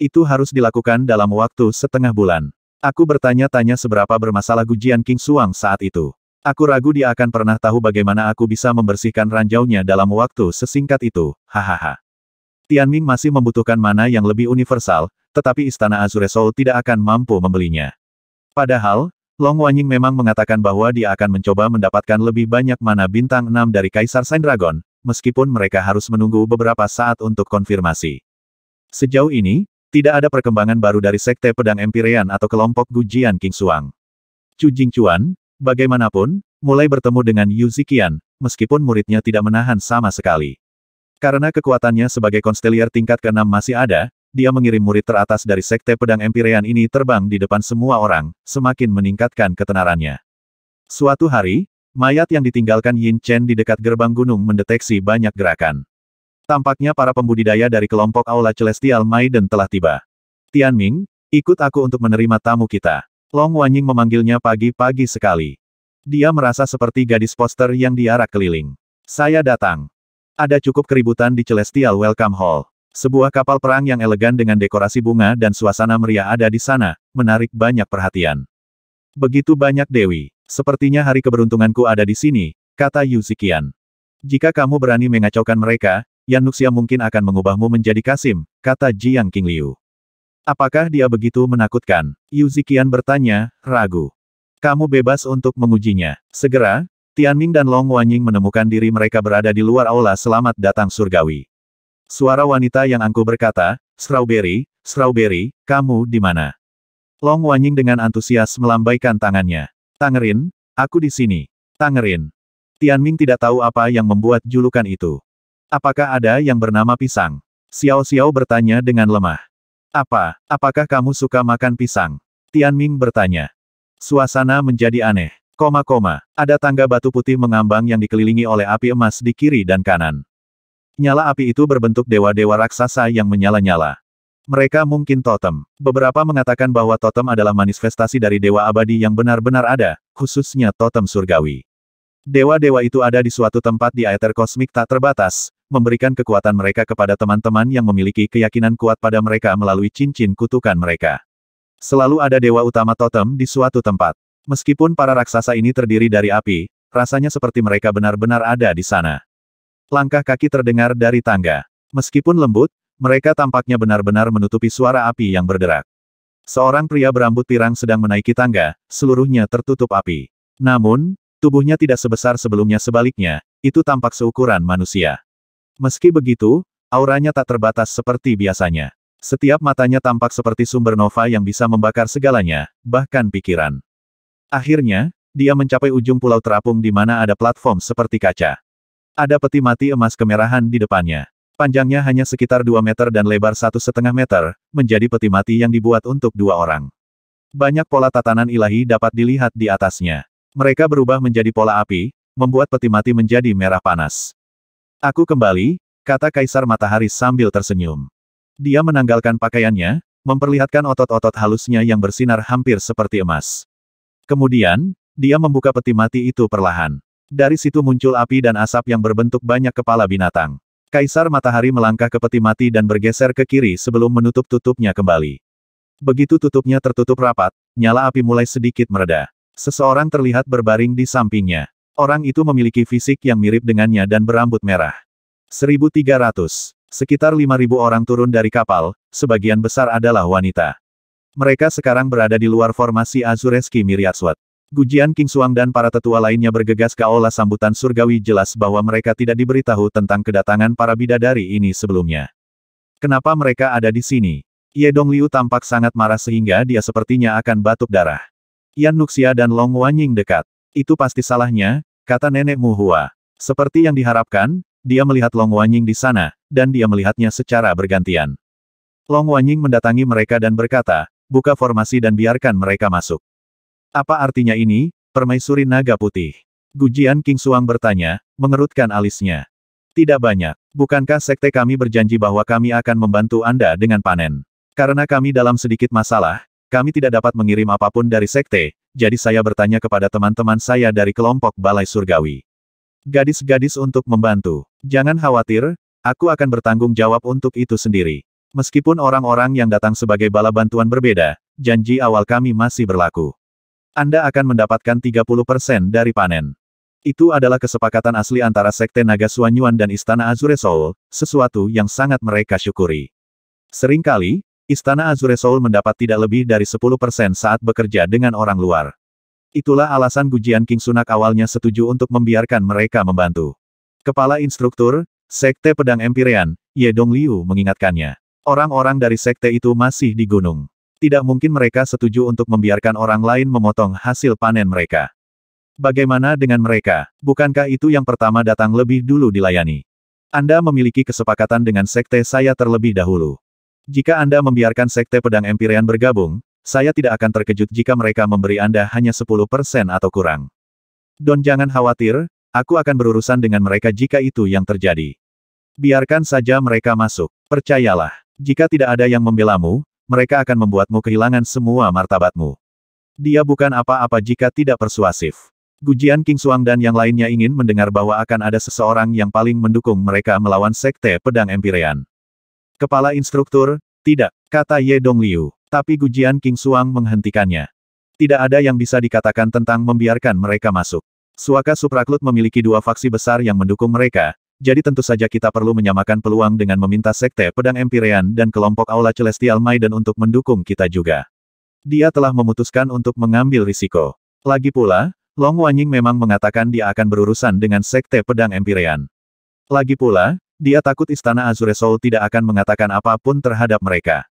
Itu harus dilakukan dalam waktu setengah bulan. Aku bertanya-tanya seberapa bermasalah gujian King Suang saat itu. Aku ragu dia akan pernah tahu bagaimana aku bisa membersihkan ranjaunya dalam waktu sesingkat itu, hahaha. Tianming masih membutuhkan mana yang lebih universal, tetapi Istana Azure Soul tidak akan mampu membelinya. Padahal, Long Wanying memang mengatakan bahwa dia akan mencoba mendapatkan lebih banyak mana bintang 6 dari Kaisar Dragon, meskipun mereka harus menunggu beberapa saat untuk konfirmasi. Sejauh ini, tidak ada perkembangan baru dari Sekte Pedang Empyrean atau kelompok Gujian King Suang. Chu Jingchuan, bagaimanapun, mulai bertemu dengan Yu Zikian, meskipun muridnya tidak menahan sama sekali. Karena kekuatannya sebagai konstelier tingkat ke-6 masih ada, dia mengirim murid teratas dari sekte pedang empirean ini terbang di depan semua orang, semakin meningkatkan ketenarannya. Suatu hari, mayat yang ditinggalkan Yin Chen di dekat gerbang gunung mendeteksi banyak gerakan. Tampaknya para pembudidaya dari kelompok Aula Celestial Maiden telah tiba. Tian Ming, ikut aku untuk menerima tamu kita. Long Wanying memanggilnya pagi-pagi sekali. Dia merasa seperti gadis poster yang diarak keliling. Saya datang. Ada cukup keributan di Celestial Welcome Hall. Sebuah kapal perang yang elegan dengan dekorasi bunga dan suasana meriah ada di sana, menarik banyak perhatian. Begitu banyak Dewi. Sepertinya hari keberuntunganku ada di sini, kata Yuzikian. Jika kamu berani mengacaukan mereka, Yan Nuxia mungkin akan mengubahmu menjadi Kasim, kata Jiang Qingliu. Apakah dia begitu menakutkan? Yuzikian bertanya, ragu. Kamu bebas untuk mengujinya. Segera, Tianming dan Long Wanying menemukan diri mereka berada di luar aula selamat datang surgawi. Suara wanita yang angku berkata, Strawberry, Strawberry, kamu di mana? Long Wanying dengan antusias melambaikan tangannya. Tangerin, aku di sini. Tangerin. Tianming tidak tahu apa yang membuat julukan itu. Apakah ada yang bernama pisang? Xiao Xiao bertanya dengan lemah. Apa, apakah kamu suka makan pisang? Tianming bertanya. Suasana menjadi aneh. Koma koma, ada tangga batu putih mengambang yang dikelilingi oleh api emas di kiri dan kanan. Nyala api itu berbentuk dewa-dewa raksasa yang menyala-nyala. Mereka mungkin totem. Beberapa mengatakan bahwa totem adalah manifestasi dari dewa abadi yang benar-benar ada, khususnya totem surgawi. Dewa-dewa itu ada di suatu tempat di aether kosmik tak terbatas, memberikan kekuatan mereka kepada teman-teman yang memiliki keyakinan kuat pada mereka melalui cincin kutukan mereka. Selalu ada dewa utama totem di suatu tempat. Meskipun para raksasa ini terdiri dari api, rasanya seperti mereka benar-benar ada di sana. Langkah kaki terdengar dari tangga. Meskipun lembut, mereka tampaknya benar-benar menutupi suara api yang berderak. Seorang pria berambut pirang sedang menaiki tangga, seluruhnya tertutup api. Namun, tubuhnya tidak sebesar sebelumnya sebaliknya, itu tampak seukuran manusia. Meski begitu, auranya tak terbatas seperti biasanya. Setiap matanya tampak seperti sumber nova yang bisa membakar segalanya, bahkan pikiran. Akhirnya, dia mencapai ujung pulau terapung di mana ada platform seperti kaca. Ada peti mati emas kemerahan di depannya. Panjangnya hanya sekitar 2 meter dan lebar satu setengah meter, menjadi peti mati yang dibuat untuk dua orang. Banyak pola tatanan ilahi dapat dilihat di atasnya. Mereka berubah menjadi pola api, membuat peti mati menjadi merah panas. Aku kembali, kata Kaisar Matahari sambil tersenyum. Dia menanggalkan pakaiannya, memperlihatkan otot-otot halusnya yang bersinar hampir seperti emas. Kemudian, dia membuka peti mati itu perlahan. Dari situ muncul api dan asap yang berbentuk banyak kepala binatang. Kaisar Matahari melangkah ke peti mati dan bergeser ke kiri sebelum menutup tutupnya kembali. Begitu tutupnya tertutup rapat, nyala api mulai sedikit mereda. Seseorang terlihat berbaring di sampingnya. Orang itu memiliki fisik yang mirip dengannya dan berambut merah. 1300. Sekitar 5000 orang turun dari kapal, sebagian besar adalah wanita. Mereka sekarang berada di luar formasi Azureski Miriatswat. Gujian King Suang dan para tetua lainnya bergegas ke aula sambutan surgawi jelas bahwa mereka tidak diberitahu tentang kedatangan para bidadari ini sebelumnya. Kenapa mereka ada di sini? Ye Liu tampak sangat marah sehingga dia sepertinya akan batuk darah. Yan Nuxia dan Long Wanying dekat. Itu pasti salahnya, kata nenek Mu Hua. Seperti yang diharapkan, dia melihat Long Wanying di sana, dan dia melihatnya secara bergantian. Long Wanying mendatangi mereka dan berkata, buka formasi dan biarkan mereka masuk. Apa artinya ini, permaisuri naga putih? Gujian King Suang bertanya, mengerutkan alisnya. Tidak banyak. Bukankah sekte kami berjanji bahwa kami akan membantu Anda dengan panen? Karena kami dalam sedikit masalah, kami tidak dapat mengirim apapun dari sekte, jadi saya bertanya kepada teman-teman saya dari kelompok Balai Surgawi. Gadis-gadis untuk membantu. Jangan khawatir, aku akan bertanggung jawab untuk itu sendiri. Meskipun orang-orang yang datang sebagai bala bantuan berbeda, janji awal kami masih berlaku. Anda akan mendapatkan 30% dari panen. Itu adalah kesepakatan asli antara Sekte Naga Suanyuan dan Istana Azure Soul, sesuatu yang sangat mereka syukuri. Seringkali, Istana Azure Soul mendapat tidak lebih dari 10% saat bekerja dengan orang luar. Itulah alasan Gujian King Sunak awalnya setuju untuk membiarkan mereka membantu. Kepala Instruktur, Sekte Pedang Empirean, Ye Dong Liu mengingatkannya. Orang-orang dari sekte itu masih di gunung. Tidak mungkin mereka setuju untuk membiarkan orang lain memotong hasil panen mereka. Bagaimana dengan mereka? Bukankah itu yang pertama datang lebih dulu dilayani? Anda memiliki kesepakatan dengan sekte saya terlebih dahulu. Jika Anda membiarkan sekte pedang empirian bergabung, saya tidak akan terkejut jika mereka memberi Anda hanya 10% atau kurang. Don jangan khawatir, aku akan berurusan dengan mereka jika itu yang terjadi. Biarkan saja mereka masuk, percayalah. Jika tidak ada yang membelamu, mereka akan membuatmu kehilangan semua martabatmu. Dia bukan apa-apa jika tidak persuasif. Gujian King Suang dan yang lainnya ingin mendengar bahwa akan ada seseorang yang paling mendukung mereka melawan Sekte Pedang Empirean. Kepala Instruktur, tidak, kata Ye Dong Liu. Tapi Gujian King Suang menghentikannya. Tidak ada yang bisa dikatakan tentang membiarkan mereka masuk. Suaka Supraklut memiliki dua faksi besar yang mendukung mereka, jadi tentu saja kita perlu menyamakan peluang dengan meminta Sekte Pedang Empyrean dan kelompok Aula Celestial Maiden untuk mendukung kita juga. Dia telah memutuskan untuk mengambil risiko. Lagi pula, Long Wanying memang mengatakan dia akan berurusan dengan Sekte Pedang Empyrean. Lagi pula, dia takut Istana Azure Soul tidak akan mengatakan apapun terhadap mereka.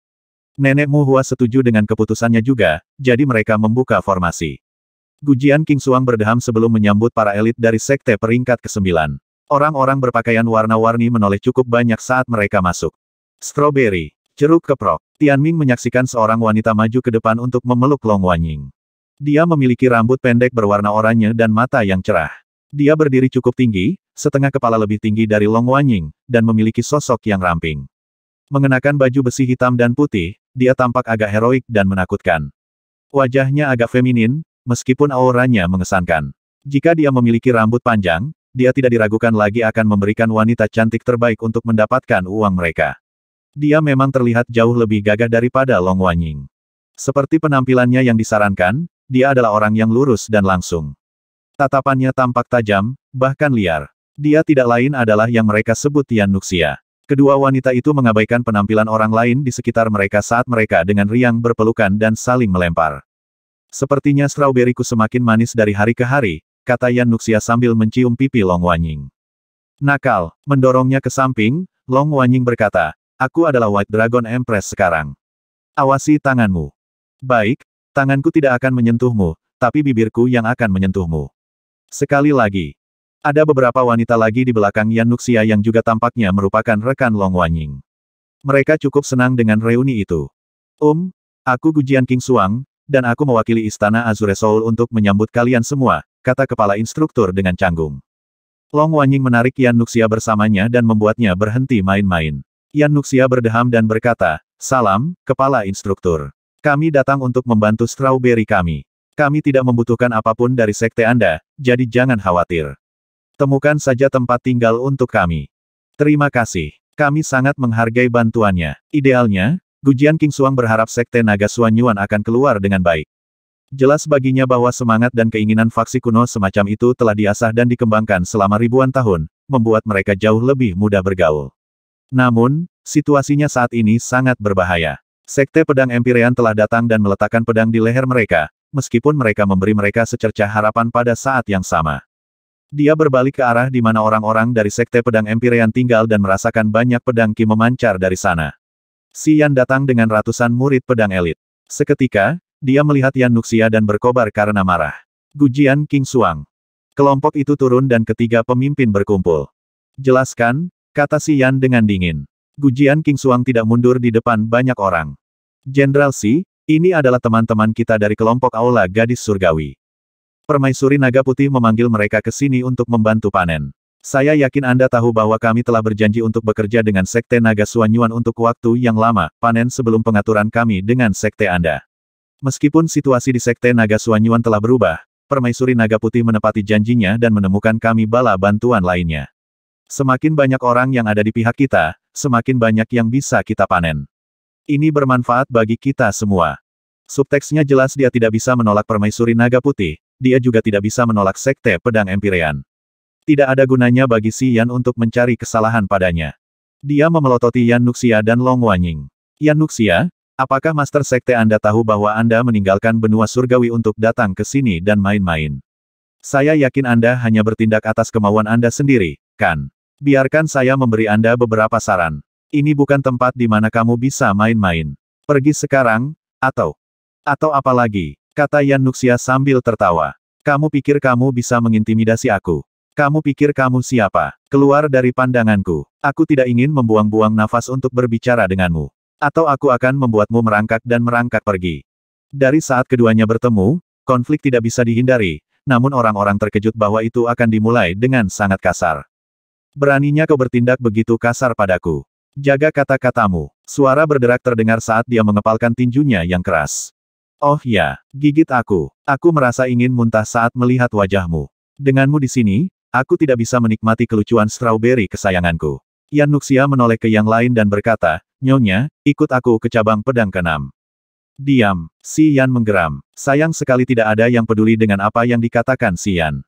Nenek Muhua setuju dengan keputusannya juga, jadi mereka membuka formasi. Gujian King Suang berdeham sebelum menyambut para elit dari sekte peringkat ke-9. Orang-orang berpakaian warna-warni menoleh cukup banyak saat mereka masuk. Strawberry. Ceruk keprok. Tian Ming menyaksikan seorang wanita maju ke depan untuk memeluk Long Wanying. Dia memiliki rambut pendek berwarna oranye dan mata yang cerah. Dia berdiri cukup tinggi, setengah kepala lebih tinggi dari Long Wanying, dan memiliki sosok yang ramping. Mengenakan baju besi hitam dan putih, dia tampak agak heroik dan menakutkan. Wajahnya agak feminin, meskipun auranya mengesankan. Jika dia memiliki rambut panjang, dia tidak diragukan lagi akan memberikan wanita cantik terbaik untuk mendapatkan uang mereka. Dia memang terlihat jauh lebih gagah daripada Long Wanying. Seperti penampilannya yang disarankan, dia adalah orang yang lurus dan langsung. Tatapannya tampak tajam, bahkan liar. Dia tidak lain adalah yang mereka sebut Tian Nuxia. Kedua wanita itu mengabaikan penampilan orang lain di sekitar mereka saat mereka dengan riang berpelukan dan saling melempar. Sepertinya strawberryku semakin manis dari hari ke hari, kata Yan Nuxia sambil mencium pipi Long Wanying. Nakal, mendorongnya ke samping, Long Wanying berkata, aku adalah White Dragon Empress sekarang. Awasi tanganmu. Baik, tanganku tidak akan menyentuhmu, tapi bibirku yang akan menyentuhmu. Sekali lagi. Ada beberapa wanita lagi di belakang Yan Nuxia yang juga tampaknya merupakan rekan Long Wanying. Mereka cukup senang dengan reuni itu. Um, aku Gujian King Suang, dan aku mewakili Istana Azure Soul untuk menyambut kalian semua, kata kepala instruktur dengan canggung. Long Wanying menarik Yan Nuxia bersamanya dan membuatnya berhenti main-main. Yan Nuxia berdeham dan berkata, Salam, Kepala Instruktur. Kami datang untuk membantu strawberry kami. Kami tidak membutuhkan apapun dari sekte Anda, jadi jangan khawatir. Temukan saja tempat tinggal untuk kami. Terima kasih. Kami sangat menghargai bantuannya. Idealnya, Gujian King Suang berharap sekte Naga Suanyuan akan keluar dengan baik. Jelas baginya bahwa semangat dan keinginan faksi kuno semacam itu telah diasah dan dikembangkan selama ribuan tahun, membuat mereka jauh lebih mudah bergaul. Namun, situasinya saat ini sangat berbahaya. Sekte pedang Empyrean telah datang dan meletakkan pedang di leher mereka, meskipun mereka memberi mereka secercah harapan pada saat yang sama. Dia berbalik ke arah di mana orang-orang dari Sekte Pedang Empyrean tinggal dan merasakan banyak pedang Ki memancar dari sana. Sian datang dengan ratusan murid pedang elit. Seketika, dia melihat Yan Nuxia dan berkobar karena marah. Gujian King Suang. Kelompok itu turun dan ketiga pemimpin berkumpul. Jelaskan, kata si Yan dengan dingin. Gujian King Suang tidak mundur di depan banyak orang. Jenderal Si, ini adalah teman-teman kita dari kelompok Aula Gadis Surgawi. Permaisuri Naga Putih memanggil mereka ke sini untuk membantu panen. Saya yakin Anda tahu bahwa kami telah berjanji untuk bekerja dengan Sekte Naga Suanyuan untuk waktu yang lama, panen sebelum pengaturan kami dengan Sekte Anda. Meskipun situasi di Sekte Naga Suanyuan telah berubah, Permaisuri Naga Putih menepati janjinya dan menemukan kami bala bantuan lainnya. Semakin banyak orang yang ada di pihak kita, semakin banyak yang bisa kita panen. Ini bermanfaat bagi kita semua. Subteksnya jelas dia tidak bisa menolak Permaisuri Naga Putih, dia juga tidak bisa menolak Sekte Pedang Empirean. Tidak ada gunanya bagi Si Yan untuk mencari kesalahan padanya. Dia memelototi Yan Nuxia dan Long Wanying. Yan Nuxia, Apakah Master Sekte Anda tahu bahwa Anda meninggalkan benua surgawi untuk datang ke sini dan main-main? Saya yakin Anda hanya bertindak atas kemauan Anda sendiri, kan? Biarkan saya memberi Anda beberapa saran. Ini bukan tempat di mana kamu bisa main-main. Pergi sekarang, atau... Atau apalagi, Kata Yan Nuxia sambil tertawa. Kamu pikir kamu bisa mengintimidasi aku? Kamu pikir kamu siapa? Keluar dari pandanganku. Aku tidak ingin membuang-buang nafas untuk berbicara denganmu. Atau aku akan membuatmu merangkak dan merangkak pergi. Dari saat keduanya bertemu, konflik tidak bisa dihindari, namun orang-orang terkejut bahwa itu akan dimulai dengan sangat kasar. Beraninya kau bertindak begitu kasar padaku. Jaga kata-katamu. Suara berderak terdengar saat dia mengepalkan tinjunya yang keras. Oh ya, gigit aku. Aku merasa ingin muntah saat melihat wajahmu. Denganmu di sini, aku tidak bisa menikmati kelucuan strawberry kesayanganku. Yan Nuxia menoleh ke yang lain dan berkata, Nyonya, ikut aku ke cabang pedang keenam. Diam, Si Yan menggeram. Sayang sekali tidak ada yang peduli dengan apa yang dikatakan Si Yan.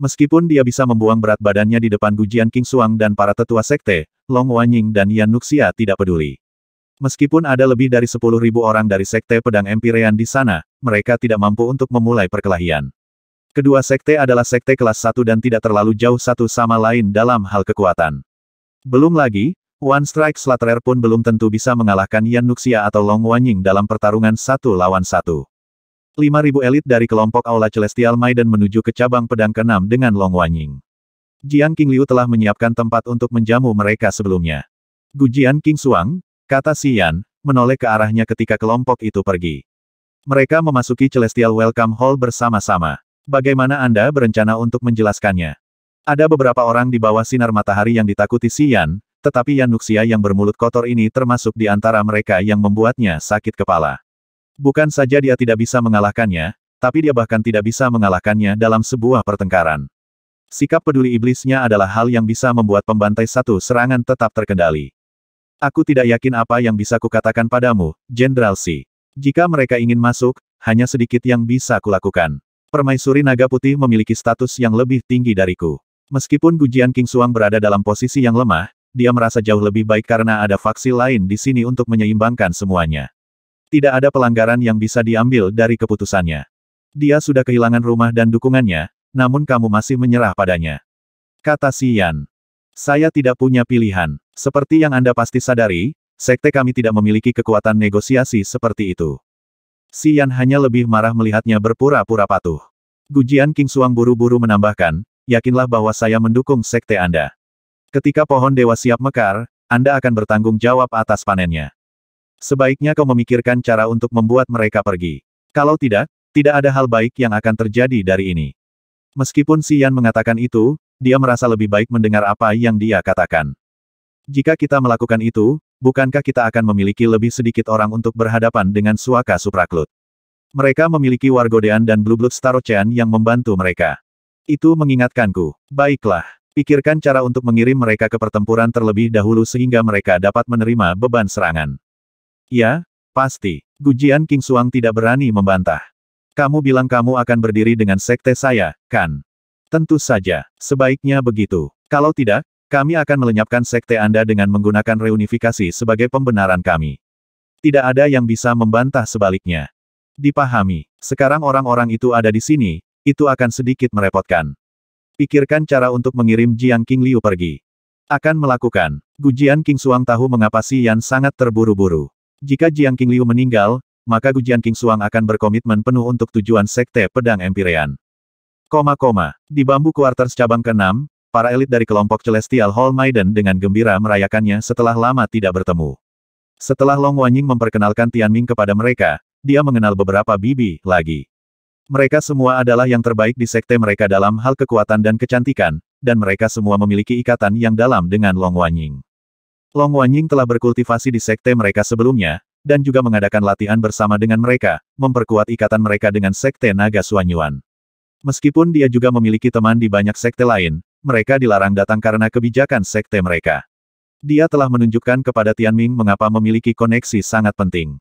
Meskipun dia bisa membuang berat badannya di depan gujian King Suang dan para tetua sekte, Long Wanying dan Yan Nuxia tidak peduli. Meskipun ada lebih dari sepuluh ribu orang dari sekte pedang empirean di sana, mereka tidak mampu untuk memulai perkelahian. Kedua sekte adalah sekte kelas Satu dan tidak terlalu jauh satu sama lain dalam hal kekuatan. Belum lagi, One Strike Slatterer pun belum tentu bisa mengalahkan Yan Nuxia atau Long Wanying dalam pertarungan satu lawan satu. 5.000 elit dari kelompok Aula Celestial Maiden menuju ke cabang pedang keenam dengan Long Wanying. Jiang Liu telah menyiapkan tempat untuk menjamu mereka sebelumnya. Gujian King Suang, kata Yan, menoleh ke arahnya ketika kelompok itu pergi. Mereka memasuki Celestial Welcome Hall bersama-sama. Bagaimana Anda berencana untuk menjelaskannya? Ada beberapa orang di bawah sinar matahari yang ditakuti Sian tetapi Yan Nuxia yang bermulut kotor ini termasuk di antara mereka yang membuatnya sakit kepala. Bukan saja dia tidak bisa mengalahkannya, tapi dia bahkan tidak bisa mengalahkannya dalam sebuah pertengkaran. Sikap peduli iblisnya adalah hal yang bisa membuat pembantai satu serangan tetap terkendali. Aku tidak yakin apa yang bisa kukatakan padamu, Jenderal Si. Jika mereka ingin masuk, hanya sedikit yang bisa kulakukan. Permaisuri Naga Putih memiliki status yang lebih tinggi dariku. Meskipun Gujian King Suang berada dalam posisi yang lemah, dia merasa jauh lebih baik karena ada faksi lain di sini untuk menyeimbangkan semuanya. Tidak ada pelanggaran yang bisa diambil dari keputusannya. Dia sudah kehilangan rumah dan dukungannya, namun kamu masih menyerah padanya. Kata Sian. Saya tidak punya pilihan. Seperti yang Anda pasti sadari, sekte kami tidak memiliki kekuatan negosiasi seperti itu. Sian hanya lebih marah melihatnya berpura-pura patuh. Gujian King Suang buru-buru menambahkan, yakinlah bahwa saya mendukung sekte Anda. Ketika pohon dewa siap mekar, Anda akan bertanggung jawab atas panennya. Sebaiknya kau memikirkan cara untuk membuat mereka pergi. Kalau tidak, tidak ada hal baik yang akan terjadi dari ini. Meskipun Sian mengatakan itu, dia merasa lebih baik mendengar apa yang dia katakan. Jika kita melakukan itu, bukankah kita akan memiliki lebih sedikit orang untuk berhadapan dengan suaka supraklut? Mereka memiliki wargodean dan Blue Blood Starocean yang membantu mereka. Itu mengingatkanku. Baiklah. Pikirkan cara untuk mengirim mereka ke pertempuran terlebih dahulu sehingga mereka dapat menerima beban serangan. Ya, pasti. Gujian King Suang tidak berani membantah. Kamu bilang kamu akan berdiri dengan sekte saya, kan? Tentu saja, sebaiknya begitu. Kalau tidak, kami akan melenyapkan sekte Anda dengan menggunakan reunifikasi sebagai pembenaran kami. Tidak ada yang bisa membantah sebaliknya. Dipahami, sekarang orang-orang itu ada di sini, itu akan sedikit merepotkan. Pikirkan cara untuk mengirim Jiang King Liu pergi. Akan melakukan. Gu Jian King Suang tahu mengapa Si Yan sangat terburu-buru. Jika Jiang King Liu meninggal, maka Gu Jian King Suang akan berkomitmen penuh untuk tujuan Sekte Pedang Empirean. Koma koma. Di Bambu kuarter cabang ke-6, para elit dari kelompok Celestial Hall Maiden dengan gembira merayakannya setelah lama tidak bertemu. Setelah Long Wanying memperkenalkan Tian Ming kepada mereka, dia mengenal beberapa bibi lagi. Mereka semua adalah yang terbaik di sekte mereka dalam hal kekuatan dan kecantikan, dan mereka semua memiliki ikatan yang dalam dengan Long Wanying. Long Wanying telah berkultivasi di sekte mereka sebelumnya, dan juga mengadakan latihan bersama dengan mereka, memperkuat ikatan mereka dengan sekte naga Suanyuan. Meskipun dia juga memiliki teman di banyak sekte lain, mereka dilarang datang karena kebijakan sekte mereka. Dia telah menunjukkan kepada Tianming mengapa memiliki koneksi sangat penting.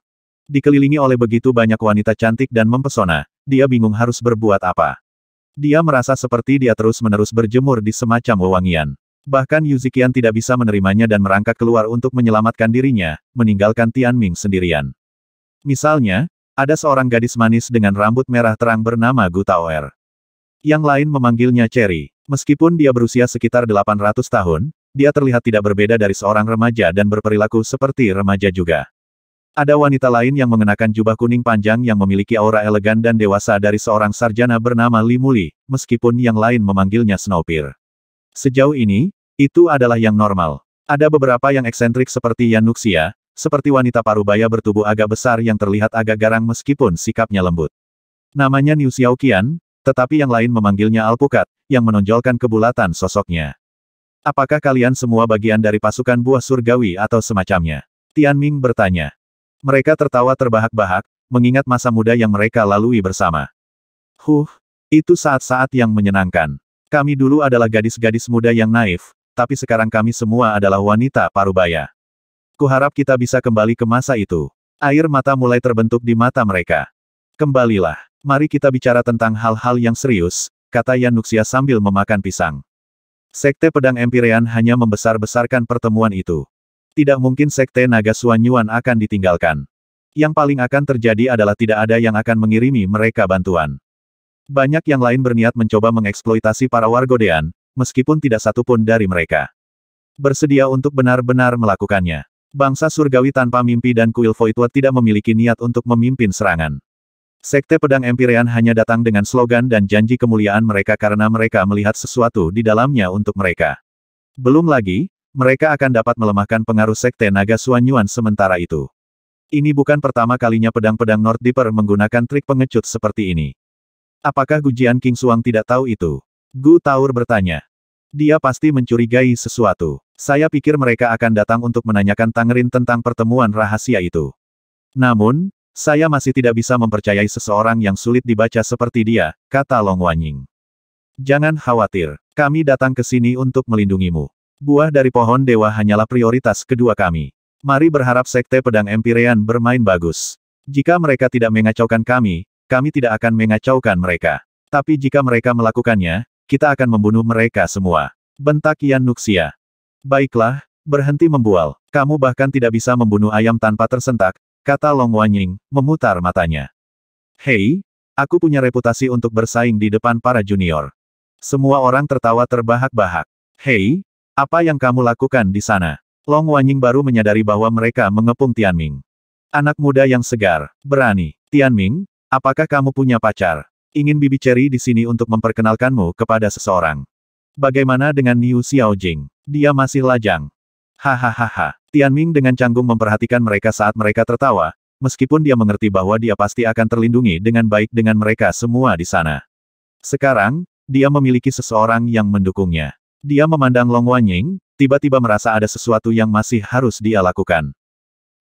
Dikelilingi oleh begitu banyak wanita cantik dan mempesona, dia bingung harus berbuat apa. Dia merasa seperti dia terus-menerus berjemur di semacam wewangian. Bahkan Yuzikian tidak bisa menerimanya dan merangkak keluar untuk menyelamatkan dirinya, meninggalkan Tianming sendirian. Misalnya, ada seorang gadis manis dengan rambut merah terang bernama Gutaoer. Yang lain memanggilnya Cherry. Meskipun dia berusia sekitar 800 tahun, dia terlihat tidak berbeda dari seorang remaja dan berperilaku seperti remaja juga. Ada wanita lain yang mengenakan jubah kuning panjang yang memiliki aura elegan dan dewasa dari seorang sarjana bernama Limuli, meskipun yang lain memanggilnya Snowpierre. Sejauh ini, itu adalah yang normal. Ada beberapa yang eksentrik seperti Yanuxia, seperti wanita parubaya bertubuh agak besar yang terlihat agak garang meskipun sikapnya lembut. Namanya Niu Xiaoqian, tetapi yang lain memanggilnya Alpukat, yang menonjolkan kebulatan sosoknya. Apakah kalian semua bagian dari pasukan buah surgawi atau semacamnya? Tian Ming bertanya. Mereka tertawa terbahak-bahak, mengingat masa muda yang mereka lalui bersama. Huh, itu saat-saat yang menyenangkan. Kami dulu adalah gadis-gadis muda yang naif, tapi sekarang kami semua adalah wanita parubaya. Kuharap kita bisa kembali ke masa itu. Air mata mulai terbentuk di mata mereka. Kembalilah, mari kita bicara tentang hal-hal yang serius, kata Yan Nuxia sambil memakan pisang. Sekte pedang Empirean hanya membesar-besarkan pertemuan itu. Tidak mungkin Sekte Naga Suanyuan akan ditinggalkan. Yang paling akan terjadi adalah tidak ada yang akan mengirimi mereka bantuan. Banyak yang lain berniat mencoba mengeksploitasi para wargodean, meskipun tidak satu pun dari mereka. Bersedia untuk benar-benar melakukannya. Bangsa surgawi tanpa mimpi dan kuil Voidwood tidak memiliki niat untuk memimpin serangan. Sekte Pedang Empirean hanya datang dengan slogan dan janji kemuliaan mereka karena mereka melihat sesuatu di dalamnya untuk mereka. Belum lagi, mereka akan dapat melemahkan pengaruh Sekte Naga Suanyuan sementara itu. Ini bukan pertama kalinya pedang-pedang North Deeper menggunakan trik pengecut seperti ini. Apakah Gujian King Suang tidak tahu itu? Gu Taur bertanya. Dia pasti mencurigai sesuatu. Saya pikir mereka akan datang untuk menanyakan Tangerin tentang pertemuan rahasia itu. Namun, saya masih tidak bisa mempercayai seseorang yang sulit dibaca seperti dia, kata Long Wanying. Jangan khawatir, kami datang ke sini untuk melindungimu. Buah dari pohon dewa hanyalah prioritas kedua kami. Mari berharap Sekte Pedang Empyrean bermain bagus. Jika mereka tidak mengacaukan kami, kami tidak akan mengacaukan mereka. Tapi jika mereka melakukannya, kita akan membunuh mereka semua. Bentak Yan Nuxia. Baiklah, berhenti membual. Kamu bahkan tidak bisa membunuh ayam tanpa tersentak, kata Long Wanying, memutar matanya. Hei, aku punya reputasi untuk bersaing di depan para junior. Semua orang tertawa terbahak-bahak. Hei, apa yang kamu lakukan di sana? Long Wanying baru menyadari bahwa mereka mengepung Tianming. Anak muda yang segar, berani. Tianming, apakah kamu punya pacar? Ingin bibi Cherry di sini untuk memperkenalkanmu kepada seseorang. Bagaimana dengan Niu Xiaojing? Dia masih lajang. Hahaha. Tianming dengan canggung memperhatikan mereka saat mereka tertawa, meskipun dia mengerti bahwa dia pasti akan terlindungi dengan baik dengan mereka semua di sana. Sekarang, dia memiliki seseorang yang mendukungnya. Dia memandang Long Wanying, tiba-tiba merasa ada sesuatu yang masih harus dia lakukan.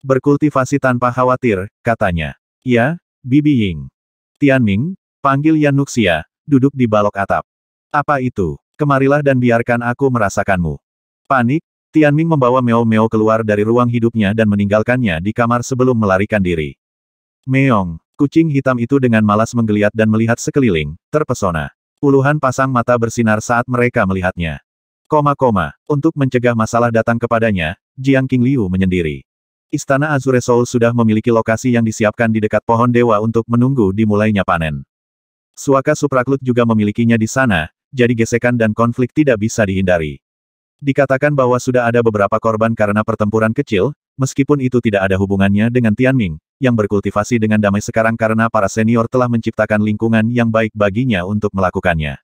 Berkultivasi tanpa khawatir, katanya. Ya, Bibi Ying. Tianming, panggil Yan Nuxia, duduk di balok atap. Apa itu? Kemarilah dan biarkan aku merasakanmu. Panik, Tianming membawa Meo Meo keluar dari ruang hidupnya dan meninggalkannya di kamar sebelum melarikan diri. Meong, kucing hitam itu dengan malas menggeliat dan melihat sekeliling, terpesona. Puluhan pasang mata bersinar saat mereka melihatnya. Koma koma, untuk mencegah masalah datang kepadanya, Jiang King Liu menyendiri. Istana Azure Soul sudah memiliki lokasi yang disiapkan di dekat pohon dewa untuk menunggu dimulainya panen. Suaka Supraklut juga memilikinya di sana, jadi gesekan dan konflik tidak bisa dihindari. Dikatakan bahwa sudah ada beberapa korban karena pertempuran kecil, meskipun itu tidak ada hubungannya dengan Tianming, yang berkultivasi dengan damai sekarang karena para senior telah menciptakan lingkungan yang baik baginya untuk melakukannya.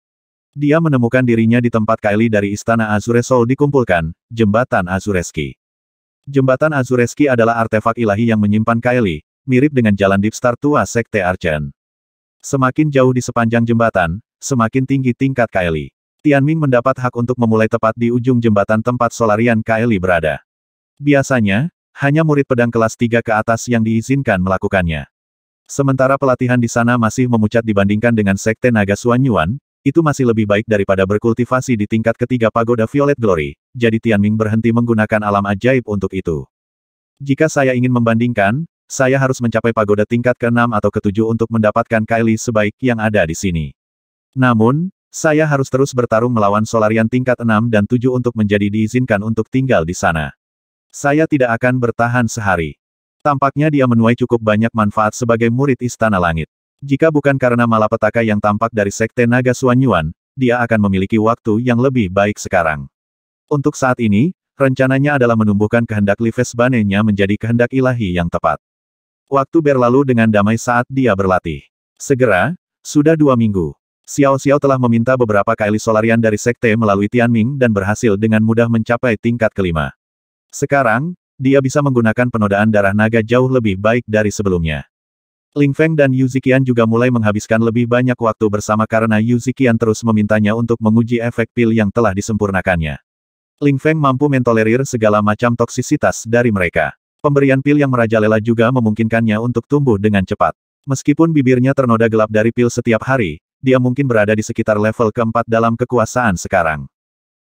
Dia menemukan dirinya di tempat Kylie dari Istana Azure Soul dikumpulkan, Jembatan Azureski. Jembatan Azureski adalah artefak ilahi yang menyimpan Kylie, mirip dengan jalan Deep Star tua Sekte Archen. Semakin jauh di sepanjang jembatan, semakin tinggi tingkat Kylie. Tianming mendapat hak untuk memulai tepat di ujung jembatan tempat Solarian Kylie berada. Biasanya, hanya murid pedang kelas 3 ke atas yang diizinkan melakukannya. Sementara pelatihan di sana masih memucat dibandingkan dengan Sekte Naga Suanyuan, itu masih lebih baik daripada berkultivasi di tingkat ketiga pagoda Violet Glory, jadi Tianming berhenti menggunakan alam ajaib untuk itu. Jika saya ingin membandingkan, saya harus mencapai pagoda tingkat ke-6 atau ke-7 untuk mendapatkan Kylie sebaik yang ada di sini. Namun, saya harus terus bertarung melawan Solarian tingkat 6 dan 7 untuk menjadi diizinkan untuk tinggal di sana. Saya tidak akan bertahan sehari. Tampaknya dia menuai cukup banyak manfaat sebagai murid Istana Langit. Jika bukan karena malapetaka yang tampak dari Sekte Naga Suanyuan, dia akan memiliki waktu yang lebih baik sekarang. Untuk saat ini, rencananya adalah menumbuhkan kehendak Lives nya menjadi kehendak ilahi yang tepat. Waktu berlalu dengan damai saat dia berlatih. Segera, sudah dua minggu. Xiao Xiao telah meminta beberapa kaili solarian dari sekte melalui Tianming dan berhasil dengan mudah mencapai tingkat kelima. Sekarang, dia bisa menggunakan penodaan darah naga jauh lebih baik dari sebelumnya. Ling Feng dan Yu Zikian juga mulai menghabiskan lebih banyak waktu bersama karena Yu Zikian terus memintanya untuk menguji efek pil yang telah disempurnakannya. Ling Feng mampu mentolerir segala macam toksisitas dari mereka. Pemberian pil yang merajalela juga memungkinkannya untuk tumbuh dengan cepat. Meskipun bibirnya ternoda gelap dari pil setiap hari, dia mungkin berada di sekitar level keempat dalam kekuasaan sekarang.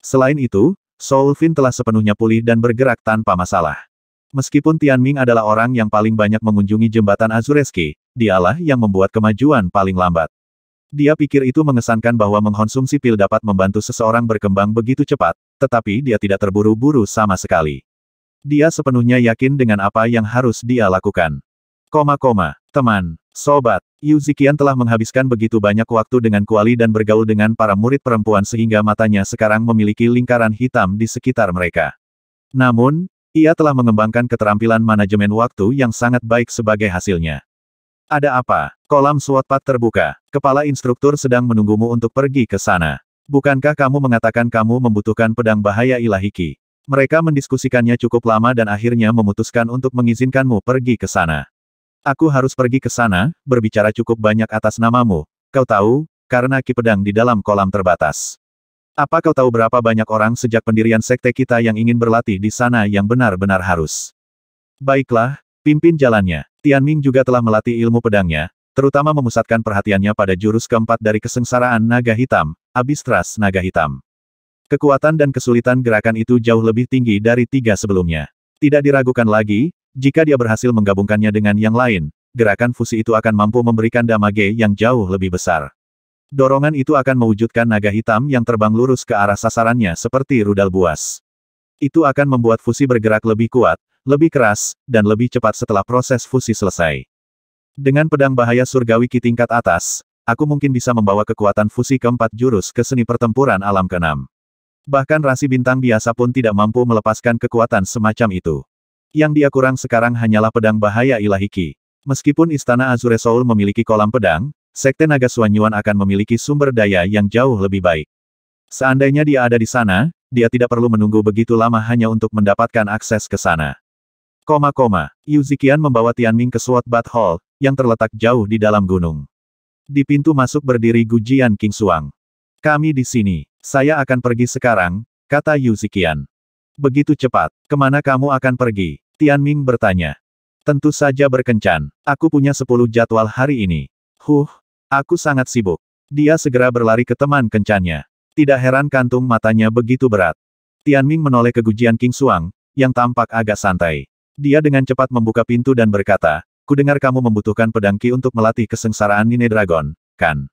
Selain itu, Soul Fin telah sepenuhnya pulih dan bergerak tanpa masalah. Meskipun Tianming adalah orang yang paling banyak mengunjungi jembatan Azureski, dialah yang membuat kemajuan paling lambat. Dia pikir itu mengesankan bahwa mengkonsumsi pil dapat membantu seseorang berkembang begitu cepat, tetapi dia tidak terburu-buru sama sekali. Dia sepenuhnya yakin dengan apa yang harus dia lakukan. Koma koma, teman, sobat, Yuzikian telah menghabiskan begitu banyak waktu dengan kuali dan bergaul dengan para murid perempuan sehingga matanya sekarang memiliki lingkaran hitam di sekitar mereka. Namun, ia telah mengembangkan keterampilan manajemen waktu yang sangat baik sebagai hasilnya. Ada apa? Kolam Pat terbuka. Kepala instruktur sedang menunggumu untuk pergi ke sana. Bukankah kamu mengatakan kamu membutuhkan pedang bahaya ilahiki? Mereka mendiskusikannya cukup lama dan akhirnya memutuskan untuk mengizinkanmu pergi ke sana. Aku harus pergi ke sana, berbicara cukup banyak atas namamu. Kau tahu, karena ki pedang di dalam kolam terbatas. Apa kau tahu berapa banyak orang sejak pendirian sekte kita yang ingin berlatih di sana yang benar-benar harus? Baiklah, pimpin jalannya. Tian Ming juga telah melatih ilmu pedangnya, terutama memusatkan perhatiannya pada jurus keempat dari kesengsaraan naga hitam, Abistras naga hitam. Kekuatan dan kesulitan gerakan itu jauh lebih tinggi dari tiga sebelumnya. Tidak diragukan lagi, jika dia berhasil menggabungkannya dengan yang lain, gerakan fusi itu akan mampu memberikan damage yang jauh lebih besar dorongan itu akan mewujudkan naga hitam yang terbang lurus ke arah sasarannya seperti rudal buas. Itu akan membuat fusi bergerak lebih kuat, lebih keras, dan lebih cepat setelah proses fusi selesai. Dengan pedang bahaya surgawi ki tingkat atas, aku mungkin bisa membawa kekuatan fusi keempat jurus ke seni pertempuran alam keenam. Bahkan rasi bintang biasa pun tidak mampu melepaskan kekuatan semacam itu. Yang dia kurang sekarang hanyalah pedang bahaya ilahi Ki. Meskipun Istana Azure Soul memiliki kolam pedang, Sekte Naga Suanyuan akan memiliki sumber daya yang jauh lebih baik. Seandainya dia ada di sana, dia tidak perlu menunggu begitu lama hanya untuk mendapatkan akses ke sana. Koma koma, Yu Zikian membawa Tianming ke Sword Bat Hall, yang terletak jauh di dalam gunung. Di pintu masuk berdiri Gujian King Suang. Kami di sini, saya akan pergi sekarang, kata Yu Zikian. Begitu cepat, kemana kamu akan pergi? Tianming bertanya. Tentu saja berkencan, aku punya sepuluh jadwal hari ini. Huh, Aku sangat sibuk. Dia segera berlari ke teman kencannya. Tidak heran kantung matanya begitu berat. Tianming menoleh ke Gujian King Suang, yang tampak agak santai. Dia dengan cepat membuka pintu dan berkata, "Ku dengar kamu membutuhkan pedang Ki untuk melatih kesengsaraan Nine Dragon, kan?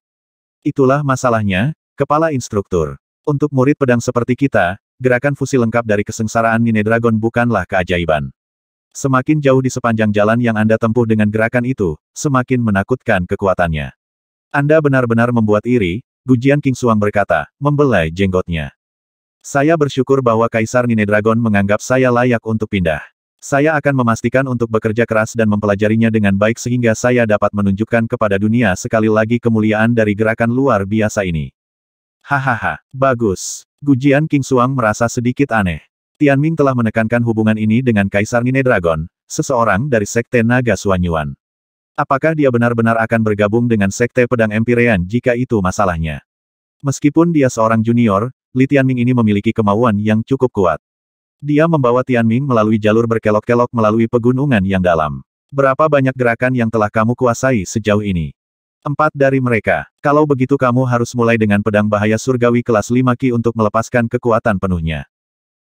Itulah masalahnya, kepala instruktur. Untuk murid pedang seperti kita, gerakan fusi lengkap dari kesengsaraan Nine Dragon bukanlah keajaiban. Semakin jauh di sepanjang jalan yang Anda tempuh dengan gerakan itu, semakin menakutkan kekuatannya. Anda benar-benar membuat iri, Gujian King Suang berkata, membelai jenggotnya. Saya bersyukur bahwa Kaisar Nine Dragon menganggap saya layak untuk pindah. Saya akan memastikan untuk bekerja keras dan mempelajarinya dengan baik sehingga saya dapat menunjukkan kepada dunia sekali lagi kemuliaan dari gerakan luar biasa ini. Hahaha, bagus. Gujian King Suang merasa sedikit aneh. Tianming telah menekankan hubungan ini dengan Kaisar Nine Dragon, seseorang dari Sekte Naga Suanyuan. Apakah dia benar-benar akan bergabung dengan Sekte Pedang Empirean jika itu masalahnya? Meskipun dia seorang junior, Li Tianming ini memiliki kemauan yang cukup kuat. Dia membawa Tianming melalui jalur berkelok-kelok melalui pegunungan yang dalam. Berapa banyak gerakan yang telah kamu kuasai sejauh ini? Empat dari mereka. Kalau begitu kamu harus mulai dengan pedang bahaya surgawi kelas 5 Ki untuk melepaskan kekuatan penuhnya.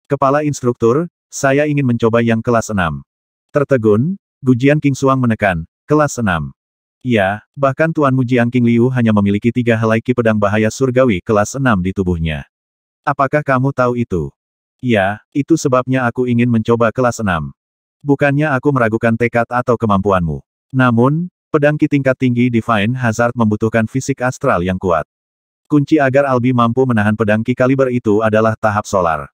Kepala instruktur, saya ingin mencoba yang kelas 6. Tertegun, Gujian King Suang menekan, Kelas 6. Ya, bahkan Tuan Mujiang King Liu hanya memiliki tiga helai ki pedang bahaya surgawi kelas 6 di tubuhnya. Apakah kamu tahu itu? Ya, itu sebabnya aku ingin mencoba kelas 6. Bukannya aku meragukan tekad atau kemampuanmu. Namun, pedang ki tingkat tinggi Divine Hazard membutuhkan fisik astral yang kuat. Kunci agar Albi mampu menahan pedang ki kaliber itu adalah tahap solar.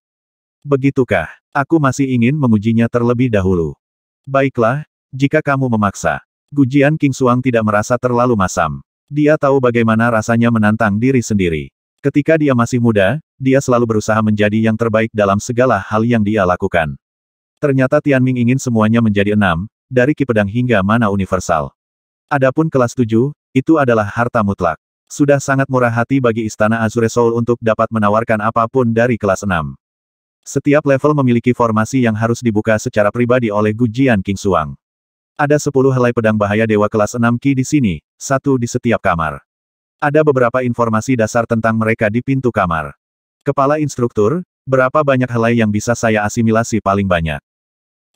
Begitukah? Aku masih ingin mengujinya terlebih dahulu. Baiklah, jika kamu memaksa. Gujian King Suang tidak merasa terlalu masam. Dia tahu bagaimana rasanya menantang diri sendiri. Ketika dia masih muda, dia selalu berusaha menjadi yang terbaik dalam segala hal yang dia lakukan. Ternyata Tianming ingin semuanya menjadi enam, dari Ki Pedang hingga mana universal. Adapun kelas tujuh, itu adalah harta mutlak. Sudah sangat murah hati bagi Istana Azure Soul untuk dapat menawarkan apapun dari kelas enam. Setiap level memiliki formasi yang harus dibuka secara pribadi oleh Gujian King Suang. Ada sepuluh helai pedang bahaya dewa kelas 6 Ki di sini, satu di setiap kamar. Ada beberapa informasi dasar tentang mereka di pintu kamar. Kepala instruktur, berapa banyak helai yang bisa saya asimilasi paling banyak?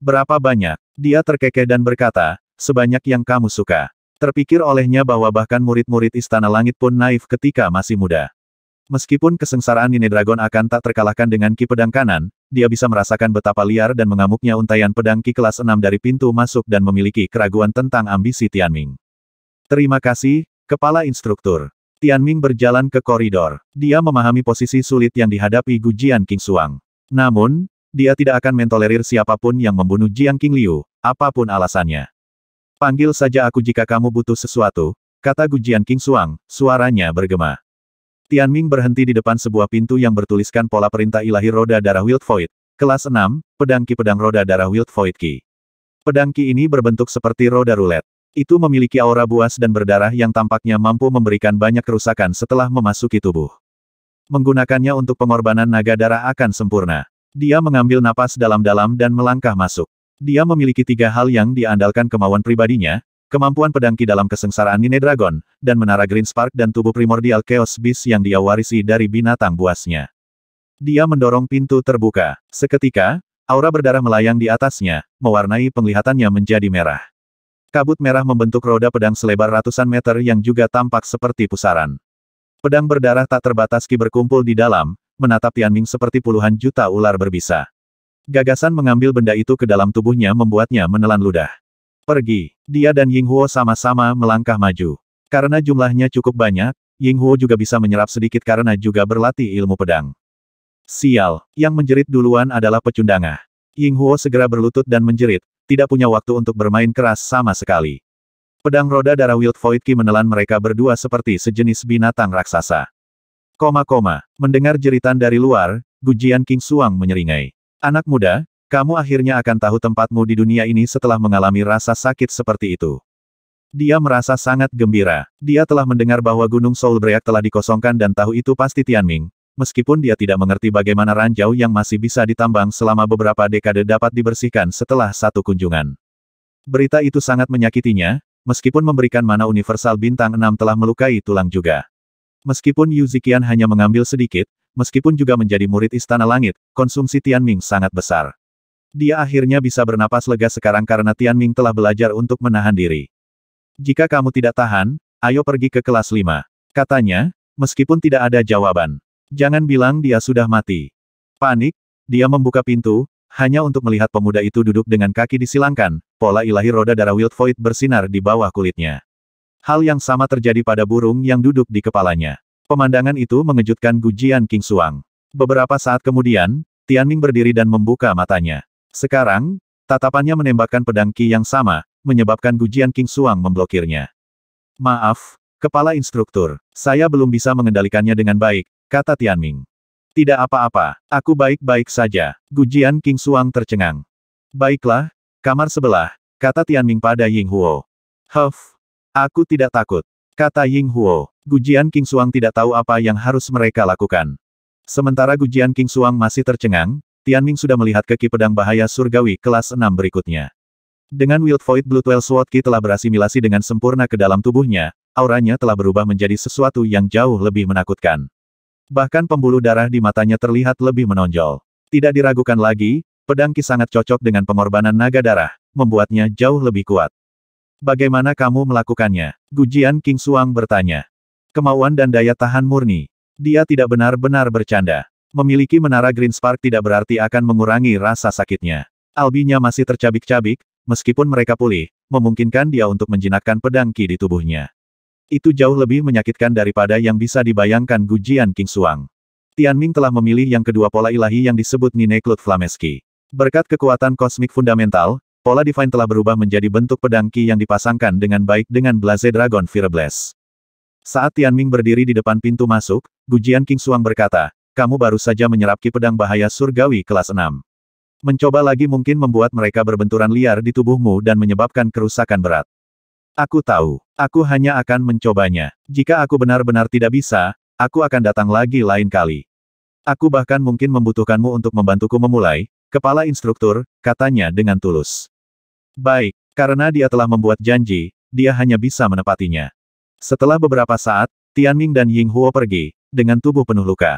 Berapa banyak? Dia terkekeh dan berkata, sebanyak yang kamu suka. Terpikir olehnya bahwa bahkan murid-murid Istana Langit pun naif ketika masih muda. Meskipun kesengsaraan Nine Dragon akan tak terkalahkan dengan ki pedang kanan, dia bisa merasakan betapa liar dan mengamuknya untaian pedang Ki kelas 6 dari pintu masuk dan memiliki keraguan tentang ambisi Tianming. Terima kasih, Kepala Instruktur. Tianming berjalan ke koridor. Dia memahami posisi sulit yang dihadapi Gu Jian King Suang. Namun, dia tidak akan mentolerir siapapun yang membunuh Jiang King Liu, apapun alasannya. Panggil saja aku jika kamu butuh sesuatu, kata Gu Jian King Suang, suaranya bergema. Tian Ming berhenti di depan sebuah pintu yang bertuliskan pola perintah ilahi roda darah Wild Void. Kelas 6, Pedang Ki Pedang Roda Darah Wild Void Ki. Pedang Ki ini berbentuk seperti roda roulette Itu memiliki aura buas dan berdarah yang tampaknya mampu memberikan banyak kerusakan setelah memasuki tubuh. Menggunakannya untuk pengorbanan naga darah akan sempurna. Dia mengambil napas dalam-dalam dan melangkah masuk. Dia memiliki tiga hal yang diandalkan kemauan pribadinya, kemampuan pedang Ki dalam kesengsaraan Nine Dragon, dan menara Green Spark dan tubuh primordial Chaos Beast yang dia warisi dari binatang buasnya. Dia mendorong pintu terbuka. Seketika, aura berdarah melayang di atasnya, mewarnai penglihatannya menjadi merah. Kabut merah membentuk roda pedang selebar ratusan meter yang juga tampak seperti pusaran. Pedang berdarah tak terbatas Ki berkumpul di dalam, menatap Tianming seperti puluhan juta ular berbisa. Gagasan mengambil benda itu ke dalam tubuhnya membuatnya menelan ludah. Pergi. Dia dan Ying Huo sama-sama melangkah maju. Karena jumlahnya cukup banyak, Ying Huo juga bisa menyerap sedikit karena juga berlatih ilmu pedang. Sial, yang menjerit duluan adalah pecundangah. Ying Huo segera berlutut dan menjerit, tidak punya waktu untuk bermain keras sama sekali. Pedang roda darah Wild Void Ki menelan mereka berdua seperti sejenis binatang raksasa. Koma-koma, mendengar jeritan dari luar, Gujian King Suang menyeringai. Anak muda, kamu akhirnya akan tahu tempatmu di dunia ini setelah mengalami rasa sakit seperti itu. Dia merasa sangat gembira. Dia telah mendengar bahwa Gunung Soul telah dikosongkan dan tahu itu pasti Tianming, meskipun dia tidak mengerti bagaimana ranjau yang masih bisa ditambang selama beberapa dekade dapat dibersihkan setelah satu kunjungan. Berita itu sangat menyakitinya, meskipun memberikan mana universal bintang 6 telah melukai tulang juga. Meskipun Yu Zikian hanya mengambil sedikit, meskipun juga menjadi murid Istana Langit, konsumsi Tianming sangat besar. Dia akhirnya bisa bernapas lega sekarang karena Tian Ming telah belajar untuk menahan diri. Jika kamu tidak tahan, ayo pergi ke kelas 5. Katanya, meskipun tidak ada jawaban. Jangan bilang dia sudah mati. Panik, dia membuka pintu, hanya untuk melihat pemuda itu duduk dengan kaki disilangkan, pola ilahi roda darah Wild Void bersinar di bawah kulitnya. Hal yang sama terjadi pada burung yang duduk di kepalanya. Pemandangan itu mengejutkan Gujian King Suang. Beberapa saat kemudian, Tianming berdiri dan membuka matanya. Sekarang, tatapannya menembakkan pedang Qi yang sama, menyebabkan gujian King Suang memblokirnya. Maaf, kepala instruktur, saya belum bisa mengendalikannya dengan baik, kata Tianming. Tidak apa-apa, aku baik-baik saja, gujian King Suang tercengang. Baiklah, kamar sebelah, kata Tianming pada Ying Huo. Huff, aku tidak takut, kata Ying Huo. Gujian King Suang tidak tahu apa yang harus mereka lakukan. Sementara Gujian King Suang masih tercengang, Tianming sudah melihat keki pedang bahaya surgawi kelas 6 berikutnya. Dengan Wild Void Blood Sword Ki telah berasimilasi dengan sempurna ke dalam tubuhnya, auranya telah berubah menjadi sesuatu yang jauh lebih menakutkan. Bahkan pembuluh darah di matanya terlihat lebih menonjol. Tidak diragukan lagi, pedang Ki sangat cocok dengan pengorbanan naga darah, membuatnya jauh lebih kuat. Bagaimana kamu melakukannya? Gujian King Suang bertanya. Kemauan dan daya tahan murni. Dia tidak benar-benar bercanda. Memiliki menara Green Spark tidak berarti akan mengurangi rasa sakitnya. Albinya masih tercabik-cabik, meskipun mereka pulih, memungkinkan dia untuk menjinakkan pedang Ki di tubuhnya. Itu jauh lebih menyakitkan daripada yang bisa dibayangkan gujian King Suang. Tianming telah memilih yang kedua pola ilahi yang disebut Cloud Flameski. Berkat kekuatan kosmik fundamental, pola divine telah berubah menjadi bentuk pedang Ki yang dipasangkan dengan baik dengan Blaze Dragon Fire Saat Tianming berdiri di depan pintu masuk, gujian King Suang berkata, kamu baru saja menyerap ki pedang bahaya surgawi kelas 6. Mencoba lagi mungkin membuat mereka berbenturan liar di tubuhmu dan menyebabkan kerusakan berat. Aku tahu, aku hanya akan mencobanya. Jika aku benar-benar tidak bisa, aku akan datang lagi lain kali. Aku bahkan mungkin membutuhkanmu untuk membantuku memulai, kepala instruktur, katanya dengan tulus. Baik, karena dia telah membuat janji, dia hanya bisa menepatinya. Setelah beberapa saat, Tianming dan Ying Huo pergi, dengan tubuh penuh luka.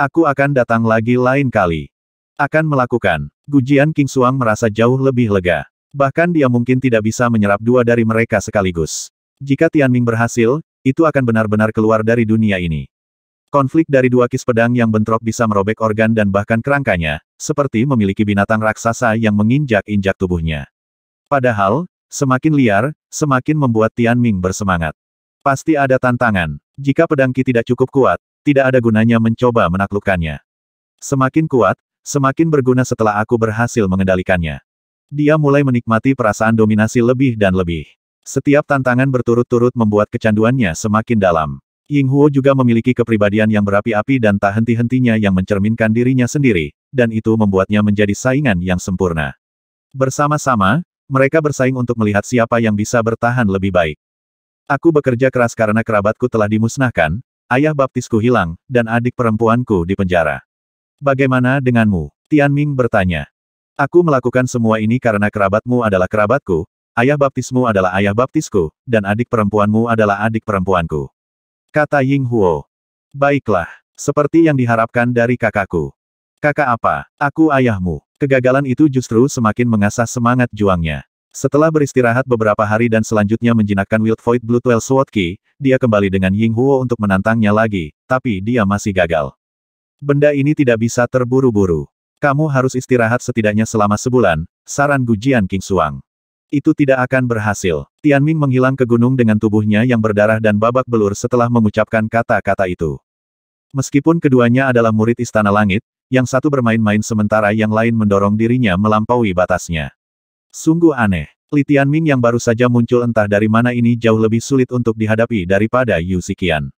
Aku akan datang lagi lain kali. Akan melakukan. Gujian King Suang merasa jauh lebih lega. Bahkan dia mungkin tidak bisa menyerap dua dari mereka sekaligus. Jika Tianming berhasil, itu akan benar-benar keluar dari dunia ini. Konflik dari dua kis pedang yang bentrok bisa merobek organ dan bahkan kerangkanya, seperti memiliki binatang raksasa yang menginjak-injak tubuhnya. Padahal, semakin liar, semakin membuat Tian Ming bersemangat. Pasti ada tantangan. Jika pedang ki tidak cukup kuat, tidak ada gunanya mencoba menaklukkannya. Semakin kuat, semakin berguna setelah aku berhasil mengendalikannya. Dia mulai menikmati perasaan dominasi lebih dan lebih. Setiap tantangan berturut-turut membuat kecanduannya semakin dalam. Ying Huo juga memiliki kepribadian yang berapi-api dan tak henti-hentinya yang mencerminkan dirinya sendiri, dan itu membuatnya menjadi saingan yang sempurna. Bersama-sama, mereka bersaing untuk melihat siapa yang bisa bertahan lebih baik. Aku bekerja keras karena kerabatku telah dimusnahkan, Ayah baptisku hilang, dan adik perempuanku di penjara. Bagaimana denganmu? Tian Ming bertanya. Aku melakukan semua ini karena kerabatmu adalah kerabatku, ayah baptismu adalah ayah baptisku, dan adik perempuanmu adalah adik perempuanku. Kata Ying Huo. Baiklah, seperti yang diharapkan dari kakakku. Kakak apa? Aku ayahmu. Kegagalan itu justru semakin mengasah semangat juangnya. Setelah beristirahat beberapa hari dan selanjutnya menjinakkan Wild Void Blue Twelve Sword Key, dia kembali dengan Ying Huo untuk menantangnya lagi, tapi dia masih gagal. Benda ini tidak bisa terburu-buru. Kamu harus istirahat setidaknya selama sebulan, saran Gujian King Suang. Itu tidak akan berhasil. Tianming menghilang ke gunung dengan tubuhnya yang berdarah dan babak belur setelah mengucapkan kata-kata itu. Meskipun keduanya adalah murid Istana Langit, yang satu bermain-main sementara yang lain mendorong dirinya melampaui batasnya. Sungguh aneh. Li Tianming yang baru saja muncul entah dari mana ini jauh lebih sulit untuk dihadapi daripada Yu Zikian.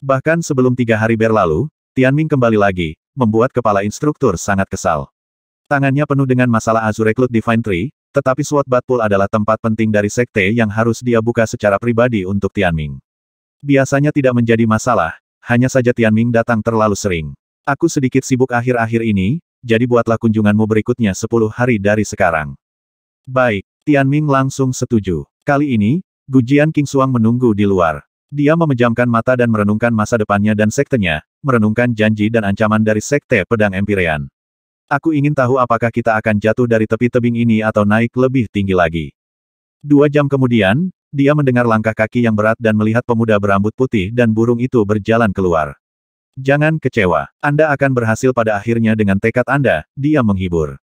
Bahkan sebelum tiga hari berlalu, Tianming kembali lagi, membuat kepala instruktur sangat kesal. Tangannya penuh dengan masalah Azure Cloud Divine Tree, tetapi SWAT Batpool adalah tempat penting dari sekte yang harus dia buka secara pribadi untuk Tianming. Biasanya tidak menjadi masalah, hanya saja Tianming datang terlalu sering. Aku sedikit sibuk akhir-akhir ini, jadi buatlah kunjunganmu berikutnya 10 hari dari sekarang. Baik, Tian Ming langsung setuju. Kali ini, Gu Jian King Suang menunggu di luar. Dia memejamkan mata dan merenungkan masa depannya dan sektenya, merenungkan janji dan ancaman dari sekte pedang Empyrean. Aku ingin tahu apakah kita akan jatuh dari tepi tebing ini atau naik lebih tinggi lagi. Dua jam kemudian, dia mendengar langkah kaki yang berat dan melihat pemuda berambut putih dan burung itu berjalan keluar. Jangan kecewa, Anda akan berhasil pada akhirnya dengan tekad Anda, dia menghibur.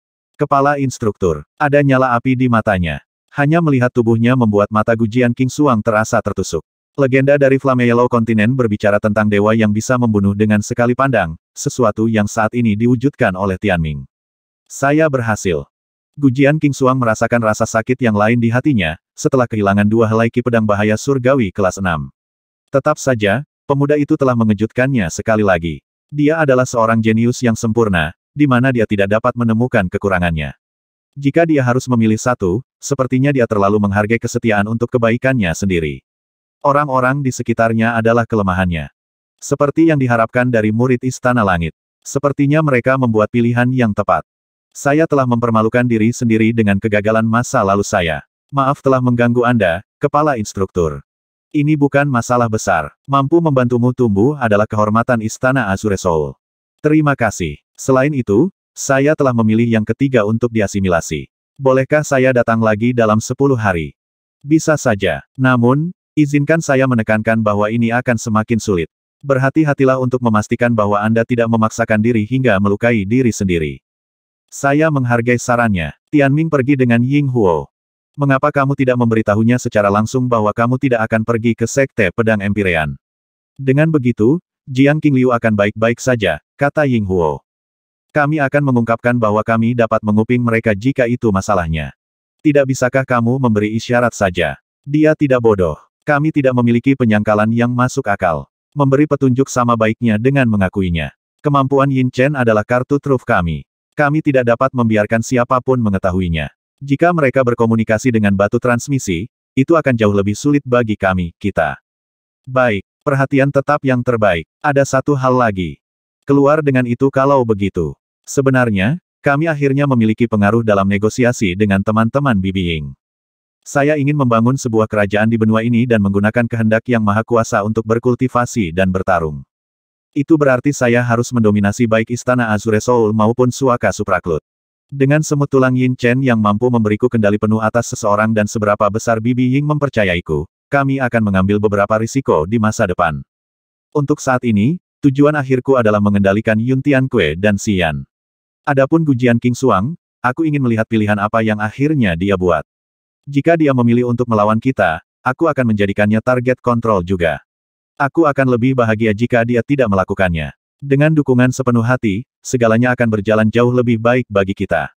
Kepala instruktur. Ada nyala api di matanya. Hanya melihat tubuhnya membuat mata gujian King Suang terasa tertusuk. Legenda dari Flame Yellow Continent berbicara tentang dewa yang bisa membunuh dengan sekali pandang, sesuatu yang saat ini diwujudkan oleh Tianming. Saya berhasil. Gujian King Suang merasakan rasa sakit yang lain di hatinya, setelah kehilangan dua helai ki pedang bahaya surgawi kelas 6. Tetap saja, pemuda itu telah mengejutkannya sekali lagi. Dia adalah seorang jenius yang sempurna, di mana dia tidak dapat menemukan kekurangannya. Jika dia harus memilih satu, sepertinya dia terlalu menghargai kesetiaan untuk kebaikannya sendiri. Orang-orang di sekitarnya adalah kelemahannya. Seperti yang diharapkan dari murid Istana Langit. Sepertinya mereka membuat pilihan yang tepat. Saya telah mempermalukan diri sendiri dengan kegagalan masa lalu saya. Maaf telah mengganggu Anda, Kepala Instruktur. Ini bukan masalah besar. Mampu membantumu tumbuh adalah kehormatan Istana Azure Soul. Terima kasih. Selain itu, saya telah memilih yang ketiga untuk diasimilasi. Bolehkah saya datang lagi dalam 10 hari? Bisa saja. Namun, izinkan saya menekankan bahwa ini akan semakin sulit. Berhati-hatilah untuk memastikan bahwa Anda tidak memaksakan diri hingga melukai diri sendiri. Saya menghargai sarannya. Tianming pergi dengan Ying Huo. Mengapa kamu tidak memberitahunya secara langsung bahwa kamu tidak akan pergi ke Sekte Pedang Empirean? Dengan begitu, Jiang Qingliu akan baik-baik saja, kata Ying Huo. Kami akan mengungkapkan bahwa kami dapat menguping mereka jika itu masalahnya. Tidak bisakah kamu memberi isyarat saja? Dia tidak bodoh. Kami tidak memiliki penyangkalan yang masuk akal. Memberi petunjuk sama baiknya dengan mengakuinya. Kemampuan Yin Chen adalah kartu truf kami. Kami tidak dapat membiarkan siapapun mengetahuinya. Jika mereka berkomunikasi dengan batu transmisi, itu akan jauh lebih sulit bagi kami, kita. Baik, perhatian tetap yang terbaik. Ada satu hal lagi. Keluar dengan itu kalau begitu. Sebenarnya, kami akhirnya memiliki pengaruh dalam negosiasi dengan teman-teman Bibi Ying. Saya ingin membangun sebuah kerajaan di benua ini dan menggunakan kehendak yang maha kuasa untuk berkultivasi dan bertarung. Itu berarti saya harus mendominasi baik Istana Azure Soul maupun Suaka Supraklut. Dengan semut tulang Yin Chen yang mampu memberiku kendali penuh atas seseorang dan seberapa besar Bibi Ying mempercayaiku, kami akan mengambil beberapa risiko di masa depan. Untuk saat ini, tujuan akhirku adalah mengendalikan Yun Tian Kue dan Xian. Adapun pujian King Suang, aku ingin melihat pilihan apa yang akhirnya dia buat. Jika dia memilih untuk melawan kita, aku akan menjadikannya target kontrol juga. Aku akan lebih bahagia jika dia tidak melakukannya. Dengan dukungan sepenuh hati, segalanya akan berjalan jauh lebih baik bagi kita.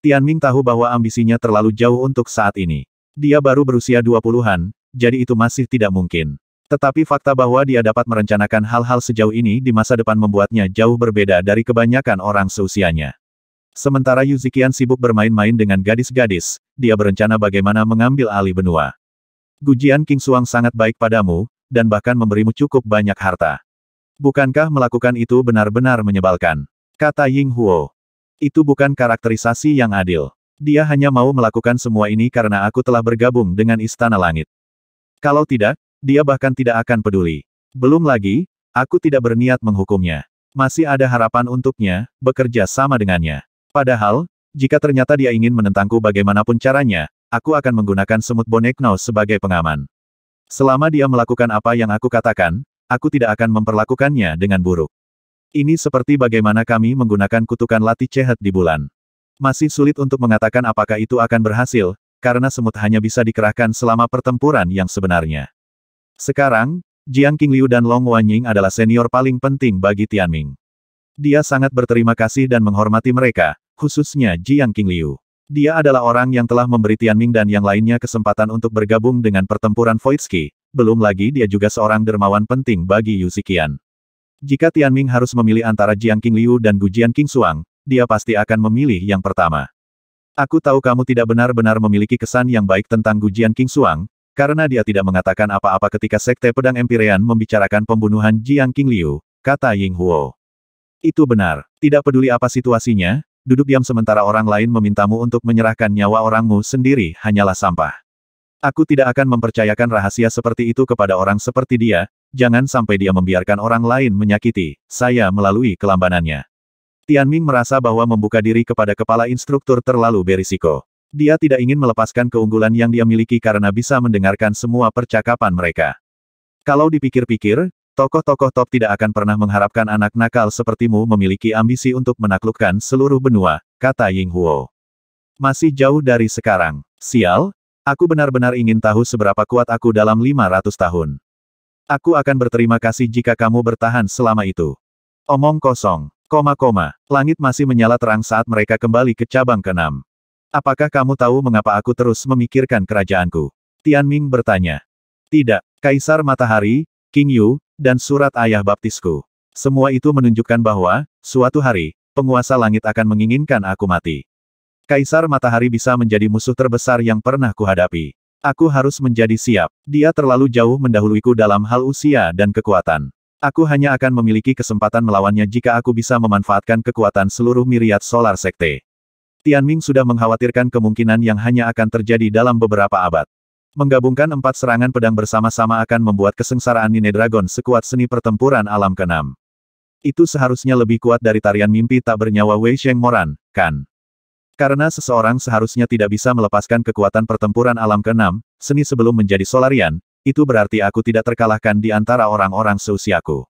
Tianming tahu bahwa ambisinya terlalu jauh untuk saat ini. Dia baru berusia 20-an, jadi itu masih tidak mungkin. Tetapi fakta bahwa dia dapat merencanakan hal-hal sejauh ini di masa depan membuatnya jauh berbeda dari kebanyakan orang seusianya. Sementara Yuzikian sibuk bermain-main dengan gadis-gadis, dia berencana bagaimana mengambil alih benua. Gujian King Suang sangat baik padamu, dan bahkan memberimu cukup banyak harta. Bukankah melakukan itu benar-benar menyebalkan? Kata Ying Huo. Itu bukan karakterisasi yang adil. Dia hanya mau melakukan semua ini karena aku telah bergabung dengan Istana Langit. Kalau tidak, dia bahkan tidak akan peduli. Belum lagi, aku tidak berniat menghukumnya. Masih ada harapan untuknya, bekerja sama dengannya. Padahal, jika ternyata dia ingin menentangku bagaimanapun caranya, aku akan menggunakan semut bonek Nau sebagai pengaman. Selama dia melakukan apa yang aku katakan, aku tidak akan memperlakukannya dengan buruk. Ini seperti bagaimana kami menggunakan kutukan latih cehet di bulan. Masih sulit untuk mengatakan apakah itu akan berhasil, karena semut hanya bisa dikerahkan selama pertempuran yang sebenarnya. Sekarang, Jiang Qingliu dan Long Wanying adalah senior paling penting bagi Tianming. Dia sangat berterima kasih dan menghormati mereka, khususnya Jiang Qingliu. Dia adalah orang yang telah memberi Tianming dan yang lainnya kesempatan untuk bergabung dengan pertempuran Voidski, belum lagi dia juga seorang dermawan penting bagi Yu Jika Tianming harus memilih antara Jiang Qingliu dan Gu Gujian Qingsuang, dia pasti akan memilih yang pertama. Aku tahu kamu tidak benar-benar memiliki kesan yang baik tentang Gu Gujian Qingsuang, karena dia tidak mengatakan apa-apa ketika Sekte Pedang Empyrean membicarakan pembunuhan Jiang King Liu, kata Ying Huo. Itu benar, tidak peduli apa situasinya, duduk diam sementara orang lain memintamu untuk menyerahkan nyawa orangmu sendiri hanyalah sampah. Aku tidak akan mempercayakan rahasia seperti itu kepada orang seperti dia, jangan sampai dia membiarkan orang lain menyakiti, saya melalui kelambanannya. Tian Ming merasa bahwa membuka diri kepada kepala instruktur terlalu berisiko. Dia tidak ingin melepaskan keunggulan yang dia miliki karena bisa mendengarkan semua percakapan mereka. Kalau dipikir-pikir, tokoh-tokoh top tidak akan pernah mengharapkan anak nakal sepertimu memiliki ambisi untuk menaklukkan seluruh benua, kata Ying Huo. Masih jauh dari sekarang. Sial, aku benar-benar ingin tahu seberapa kuat aku dalam 500 tahun. Aku akan berterima kasih jika kamu bertahan selama itu. Omong kosong, koma-koma, langit masih menyala terang saat mereka kembali ke cabang keenam. Apakah kamu tahu mengapa aku terus memikirkan kerajaanku? Tian Ming bertanya. Tidak, Kaisar Matahari, King Yu, dan surat ayah baptisku. Semua itu menunjukkan bahwa, suatu hari, penguasa langit akan menginginkan aku mati. Kaisar Matahari bisa menjadi musuh terbesar yang pernah kuhadapi. Aku harus menjadi siap. Dia terlalu jauh mendahuluiku dalam hal usia dan kekuatan. Aku hanya akan memiliki kesempatan melawannya jika aku bisa memanfaatkan kekuatan seluruh miriat solar sekte. Tianming sudah mengkhawatirkan kemungkinan yang hanya akan terjadi dalam beberapa abad. Menggabungkan empat serangan pedang bersama-sama akan membuat kesengsaraan Nine Dragon sekuat seni pertempuran alam keenam. Itu seharusnya lebih kuat dari tarian mimpi tak bernyawa Wei Sheng Moran, kan? Karena seseorang seharusnya tidak bisa melepaskan kekuatan pertempuran alam keenam, seni sebelum menjadi solarian, itu berarti aku tidak terkalahkan di antara orang-orang seusiaku.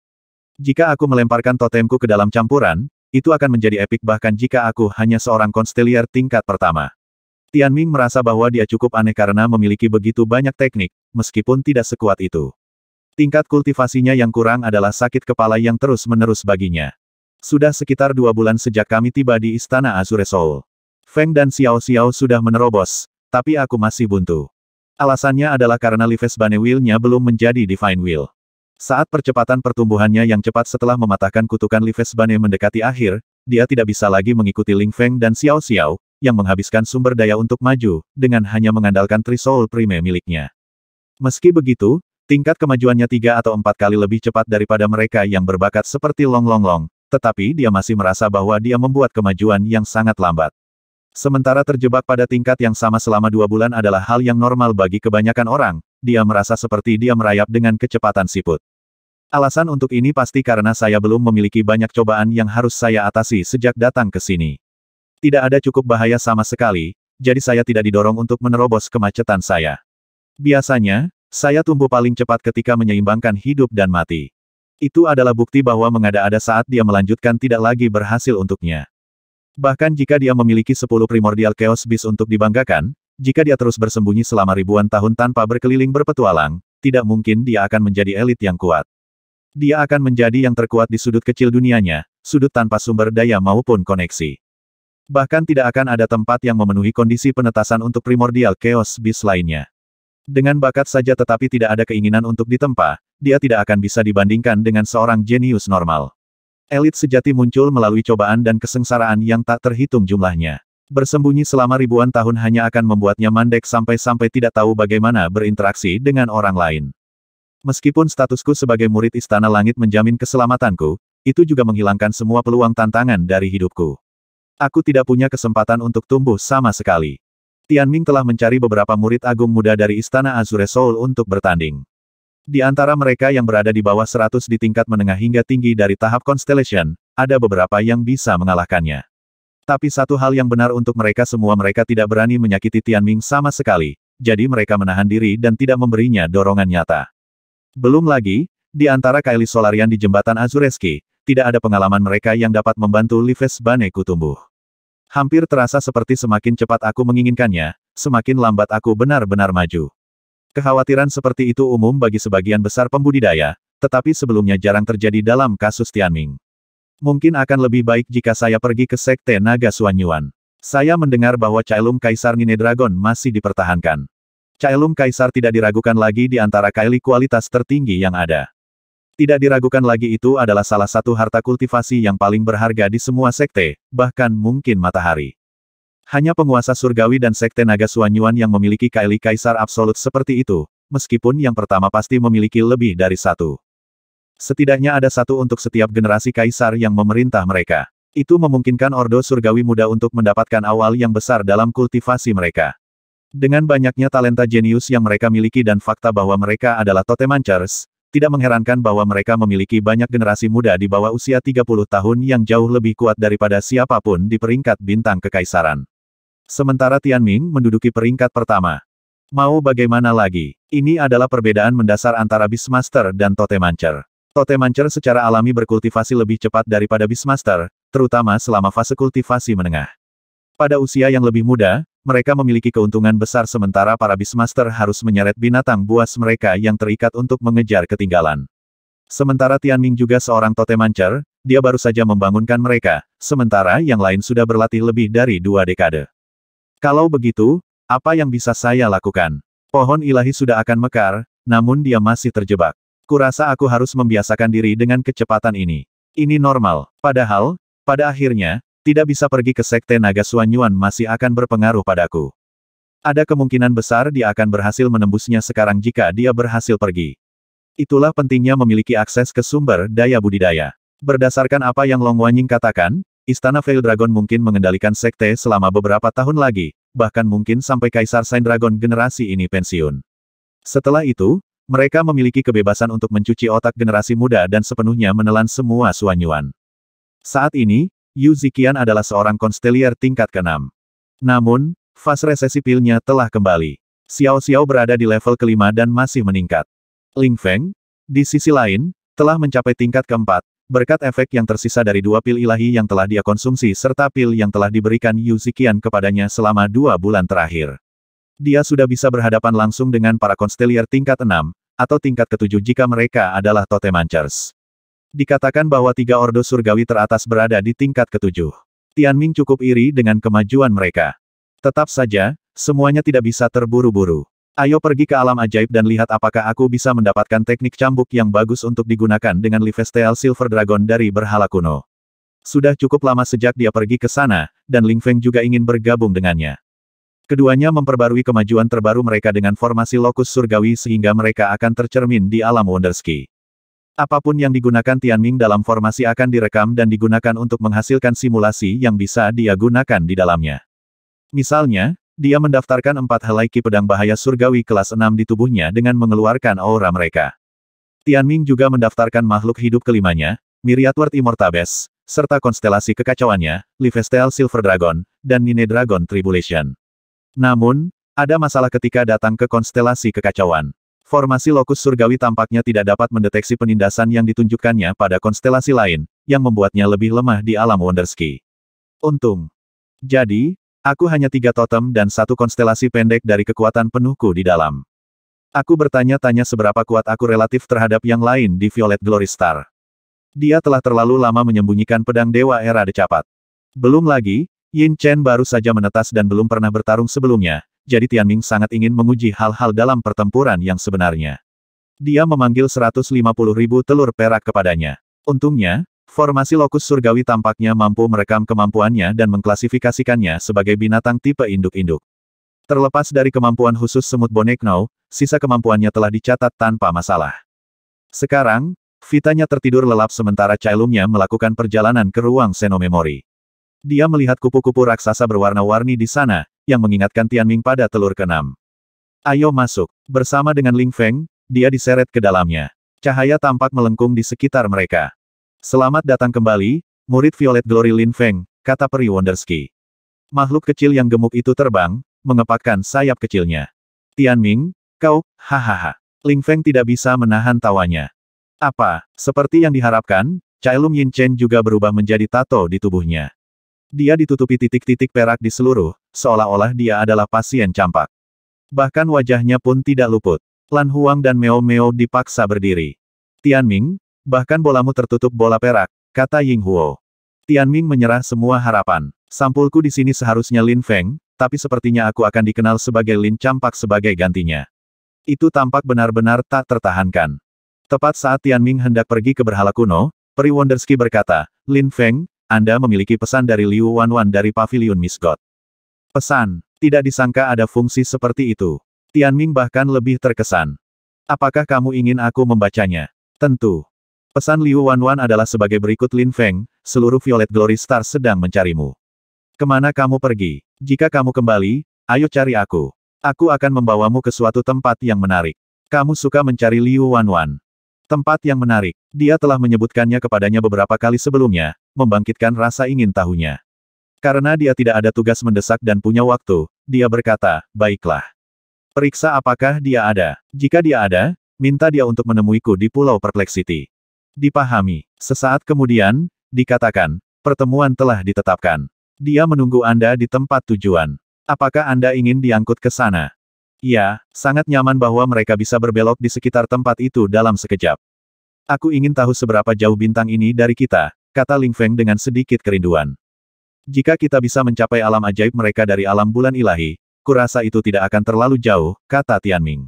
Jika aku melemparkan totemku ke dalam campuran, itu akan menjadi epik bahkan jika aku hanya seorang konstelier tingkat pertama. Tian Ming merasa bahwa dia cukup aneh karena memiliki begitu banyak teknik, meskipun tidak sekuat itu. Tingkat kultivasinya yang kurang adalah sakit kepala yang terus-menerus baginya. Sudah sekitar dua bulan sejak kami tiba di Istana Azure Soul. Feng dan Xiao Xiao sudah menerobos, tapi aku masih buntu. Alasannya adalah karena Lives Bane Wheel-nya belum menjadi Divine Will. Saat percepatan pertumbuhannya yang cepat setelah mematahkan kutukan Lives Bane mendekati akhir, dia tidak bisa lagi mengikuti Ling Feng dan Xiao Xiao, yang menghabiskan sumber daya untuk maju, dengan hanya mengandalkan Trisoul Prime miliknya. Meski begitu, tingkat kemajuannya tiga atau empat kali lebih cepat daripada mereka yang berbakat seperti Long Long Long, tetapi dia masih merasa bahwa dia membuat kemajuan yang sangat lambat. Sementara terjebak pada tingkat yang sama selama dua bulan adalah hal yang normal bagi kebanyakan orang, dia merasa seperti dia merayap dengan kecepatan siput. Alasan untuk ini pasti karena saya belum memiliki banyak cobaan yang harus saya atasi sejak datang ke sini. Tidak ada cukup bahaya sama sekali, jadi saya tidak didorong untuk menerobos kemacetan saya. Biasanya, saya tumbuh paling cepat ketika menyeimbangkan hidup dan mati. Itu adalah bukti bahwa mengada-ada saat dia melanjutkan tidak lagi berhasil untuknya. Bahkan jika dia memiliki 10 primordial chaos bis untuk dibanggakan, jika dia terus bersembunyi selama ribuan tahun tanpa berkeliling berpetualang, tidak mungkin dia akan menjadi elit yang kuat. Dia akan menjadi yang terkuat di sudut kecil dunianya, sudut tanpa sumber daya maupun koneksi. Bahkan tidak akan ada tempat yang memenuhi kondisi penetasan untuk primordial chaos bis lainnya. Dengan bakat saja tetapi tidak ada keinginan untuk ditempa, dia tidak akan bisa dibandingkan dengan seorang jenius normal. Elit sejati muncul melalui cobaan dan kesengsaraan yang tak terhitung jumlahnya. Bersembunyi selama ribuan tahun hanya akan membuatnya mandek sampai-sampai tidak tahu bagaimana berinteraksi dengan orang lain. Meskipun statusku sebagai murid Istana Langit menjamin keselamatanku, itu juga menghilangkan semua peluang tantangan dari hidupku. Aku tidak punya kesempatan untuk tumbuh sama sekali. Tianming telah mencari beberapa murid agung muda dari Istana Azure Soul untuk bertanding. Di antara mereka yang berada di bawah 100 di tingkat menengah hingga tinggi dari tahap Constellation, ada beberapa yang bisa mengalahkannya. Tapi satu hal yang benar untuk mereka semua mereka tidak berani menyakiti Tianming sama sekali, jadi mereka menahan diri dan tidak memberinya dorongan nyata. Belum lagi, di antara Kylie Solarian di jembatan Azureski, tidak ada pengalaman mereka yang dapat membantu Lives Baneku tumbuh. Hampir terasa seperti semakin cepat aku menginginkannya, semakin lambat aku benar-benar maju. Kekhawatiran seperti itu umum bagi sebagian besar pembudidaya, tetapi sebelumnya jarang terjadi dalam kasus Tianming. Mungkin akan lebih baik jika saya pergi ke Sekte Naga Suanyuan. Saya mendengar bahwa Cailum Kaisar Nine Dragon masih dipertahankan. Cailum Kaisar tidak diragukan lagi di antara kaili kualitas tertinggi yang ada. Tidak diragukan lagi itu adalah salah satu harta kultivasi yang paling berharga di semua sekte, bahkan mungkin matahari. Hanya penguasa surgawi dan sekte naga Suanyuan yang memiliki kaili kaisar absolut seperti itu, meskipun yang pertama pasti memiliki lebih dari satu. Setidaknya ada satu untuk setiap generasi kaisar yang memerintah mereka. Itu memungkinkan Ordo Surgawi Muda untuk mendapatkan awal yang besar dalam kultivasi mereka. Dengan banyaknya talenta jenius yang mereka miliki dan fakta bahwa mereka adalah totem tidak mengherankan bahwa mereka memiliki banyak generasi muda di bawah usia 30 tahun yang jauh lebih kuat daripada siapapun di peringkat bintang kekaisaran. Sementara Tianming menduduki peringkat pertama. Mau bagaimana lagi? Ini adalah perbedaan mendasar antara Beastmaster dan Totemancer. Totemancer secara alami berkultivasi lebih cepat daripada Beastmaster, terutama selama fase kultivasi menengah. Pada usia yang lebih muda, mereka memiliki keuntungan besar sementara para Beastmaster harus menyeret binatang buas mereka yang terikat untuk mengejar ketinggalan. Sementara Tianming juga seorang totemancer, dia baru saja membangunkan mereka, sementara yang lain sudah berlatih lebih dari dua dekade. Kalau begitu, apa yang bisa saya lakukan? Pohon ilahi sudah akan mekar, namun dia masih terjebak. Kurasa aku harus membiasakan diri dengan kecepatan ini. Ini normal. Padahal, pada akhirnya, tidak bisa pergi ke Sekte Naga Suanyuan masih akan berpengaruh padaku. Ada kemungkinan besar dia akan berhasil menembusnya sekarang jika dia berhasil pergi. Itulah pentingnya memiliki akses ke sumber daya budidaya. Berdasarkan apa yang Long Wanying katakan, Istana Veil Dragon mungkin mengendalikan Sekte selama beberapa tahun lagi, bahkan mungkin sampai Kaisar Saint Dragon generasi ini pensiun. Setelah itu, mereka memiliki kebebasan untuk mencuci otak generasi muda dan sepenuhnya menelan semua suanyuan. Saat ini, Yu Zikian adalah seorang konstelier tingkat ke-6. Namun, fase resesi pilnya telah kembali. Xiao Xiao berada di level kelima dan masih meningkat. Ling Feng, di sisi lain, telah mencapai tingkat keempat, berkat efek yang tersisa dari dua pil ilahi yang telah dia konsumsi serta pil yang telah diberikan Yu Zikian kepadanya selama dua bulan terakhir. Dia sudah bisa berhadapan langsung dengan para konstelier tingkat 6, atau tingkat ketujuh jika mereka adalah Totem Dikatakan bahwa tiga ordo surgawi teratas berada di tingkat ketujuh. Tianming cukup iri dengan kemajuan mereka. Tetap saja, semuanya tidak bisa terburu-buru. Ayo pergi ke alam ajaib dan lihat apakah aku bisa mendapatkan teknik cambuk yang bagus untuk digunakan dengan Livestel Silver Dragon dari Berhala Kuno. Sudah cukup lama sejak dia pergi ke sana, dan Ling Feng juga ingin bergabung dengannya. Keduanya memperbarui kemajuan terbaru mereka dengan formasi lokus surgawi sehingga mereka akan tercermin di alam Wonderski. Apapun yang digunakan Tianming dalam formasi akan direkam dan digunakan untuk menghasilkan simulasi yang bisa dia gunakan di dalamnya. Misalnya, dia mendaftarkan empat helai ki pedang bahaya surgawi kelas 6 di tubuhnya dengan mengeluarkan aura mereka. Tianming juga mendaftarkan makhluk hidup kelimanya, Myriadward Immortabes, serta konstelasi kekacauannya, Livestel Silver Dragon, dan Nine Dragon Tribulation. Namun, ada masalah ketika datang ke konstelasi kekacauan. Formasi lokus surgawi tampaknya tidak dapat mendeteksi penindasan yang ditunjukkannya pada konstelasi lain, yang membuatnya lebih lemah di alam Wonderski. Untung. Jadi, aku hanya tiga totem dan satu konstelasi pendek dari kekuatan penuhku di dalam. Aku bertanya-tanya seberapa kuat aku relatif terhadap yang lain di Violet Glory Star. Dia telah terlalu lama menyembunyikan pedang Dewa Era Decapat. Belum lagi, Yin Chen baru saja menetas dan belum pernah bertarung sebelumnya, jadi Tianming sangat ingin menguji hal-hal dalam pertempuran yang sebenarnya. Dia memanggil 150 ribu telur perak kepadanya. Untungnya, formasi lokus surgawi tampaknya mampu merekam kemampuannya dan mengklasifikasikannya sebagai binatang tipe induk-induk. Terlepas dari kemampuan khusus semut bonek Nau, sisa kemampuannya telah dicatat tanpa masalah. Sekarang, Vitanya tertidur lelap sementara Cailumnya melakukan perjalanan ke ruang Senomemori. Dia melihat kupu-kupu raksasa berwarna-warni di sana, yang mengingatkan Tianming pada telur keenam. Ayo masuk. Bersama dengan Ling Feng, dia diseret ke dalamnya. Cahaya tampak melengkung di sekitar mereka. Selamat datang kembali, murid Violet Glory Lin Feng, kata Peri Wonderski. Makhluk kecil yang gemuk itu terbang, mengepakkan sayap kecilnya. Tianming, kau, hahaha. Ling Feng tidak bisa menahan tawanya. Apa, seperti yang diharapkan, Cailum Yin Chen juga berubah menjadi tato di tubuhnya. Dia ditutupi titik-titik perak di seluruh, seolah-olah dia adalah pasien campak. Bahkan wajahnya pun tidak luput. Lan Huang dan Meo Meo dipaksa berdiri. Tianming, bahkan bolamu tertutup bola perak, kata Ying Huo. Tianming menyerah semua harapan. Sampulku di sini seharusnya Lin Feng, tapi sepertinya aku akan dikenal sebagai Lin Campak sebagai gantinya. Itu tampak benar-benar tak tertahankan. Tepat saat Tianming hendak pergi ke Berhala Kuno, Peri Wonderski berkata, Lin Feng, anda memiliki pesan dari Liu Wanwan dari Pavilion Miss God. Pesan, tidak disangka ada fungsi seperti itu. Tianming bahkan lebih terkesan. Apakah kamu ingin aku membacanya? Tentu. Pesan Liu Wanwan adalah sebagai berikut Lin Feng, seluruh Violet Glory Star sedang mencarimu. Kemana kamu pergi? Jika kamu kembali, ayo cari aku. Aku akan membawamu ke suatu tempat yang menarik. Kamu suka mencari Liu Wanwan. Tempat yang menarik. Dia telah menyebutkannya kepadanya beberapa kali sebelumnya, membangkitkan rasa ingin tahunya. Karena dia tidak ada tugas mendesak dan punya waktu, dia berkata, baiklah. Periksa apakah dia ada. Jika dia ada, minta dia untuk menemuiku di Pulau Perplexity. Dipahami. Sesaat kemudian, dikatakan, pertemuan telah ditetapkan. Dia menunggu Anda di tempat tujuan. Apakah Anda ingin diangkut ke sana? Iya, sangat nyaman bahwa mereka bisa berbelok di sekitar tempat itu dalam sekejap. Aku ingin tahu seberapa jauh bintang ini dari kita, kata Ling Feng dengan sedikit kerinduan. Jika kita bisa mencapai alam ajaib mereka dari alam bulan ilahi, kurasa itu tidak akan terlalu jauh, kata Tianming.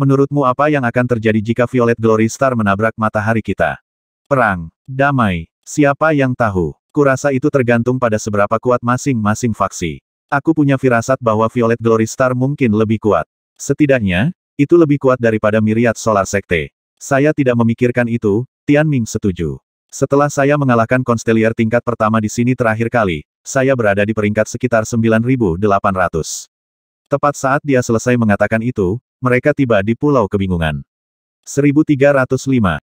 Menurutmu apa yang akan terjadi jika Violet Glory Star menabrak matahari kita? Perang, damai, siapa yang tahu? Kurasa itu tergantung pada seberapa kuat masing-masing faksi. Aku punya firasat bahwa Violet Glory Star mungkin lebih kuat. Setidaknya, itu lebih kuat daripada Miriat Solar Sekte. Saya tidak memikirkan itu, Tian Ming setuju. Setelah saya mengalahkan konstelier tingkat pertama di sini terakhir kali, saya berada di peringkat sekitar 9800. Tepat saat dia selesai mengatakan itu, mereka tiba di Pulau Kebingungan. 1305.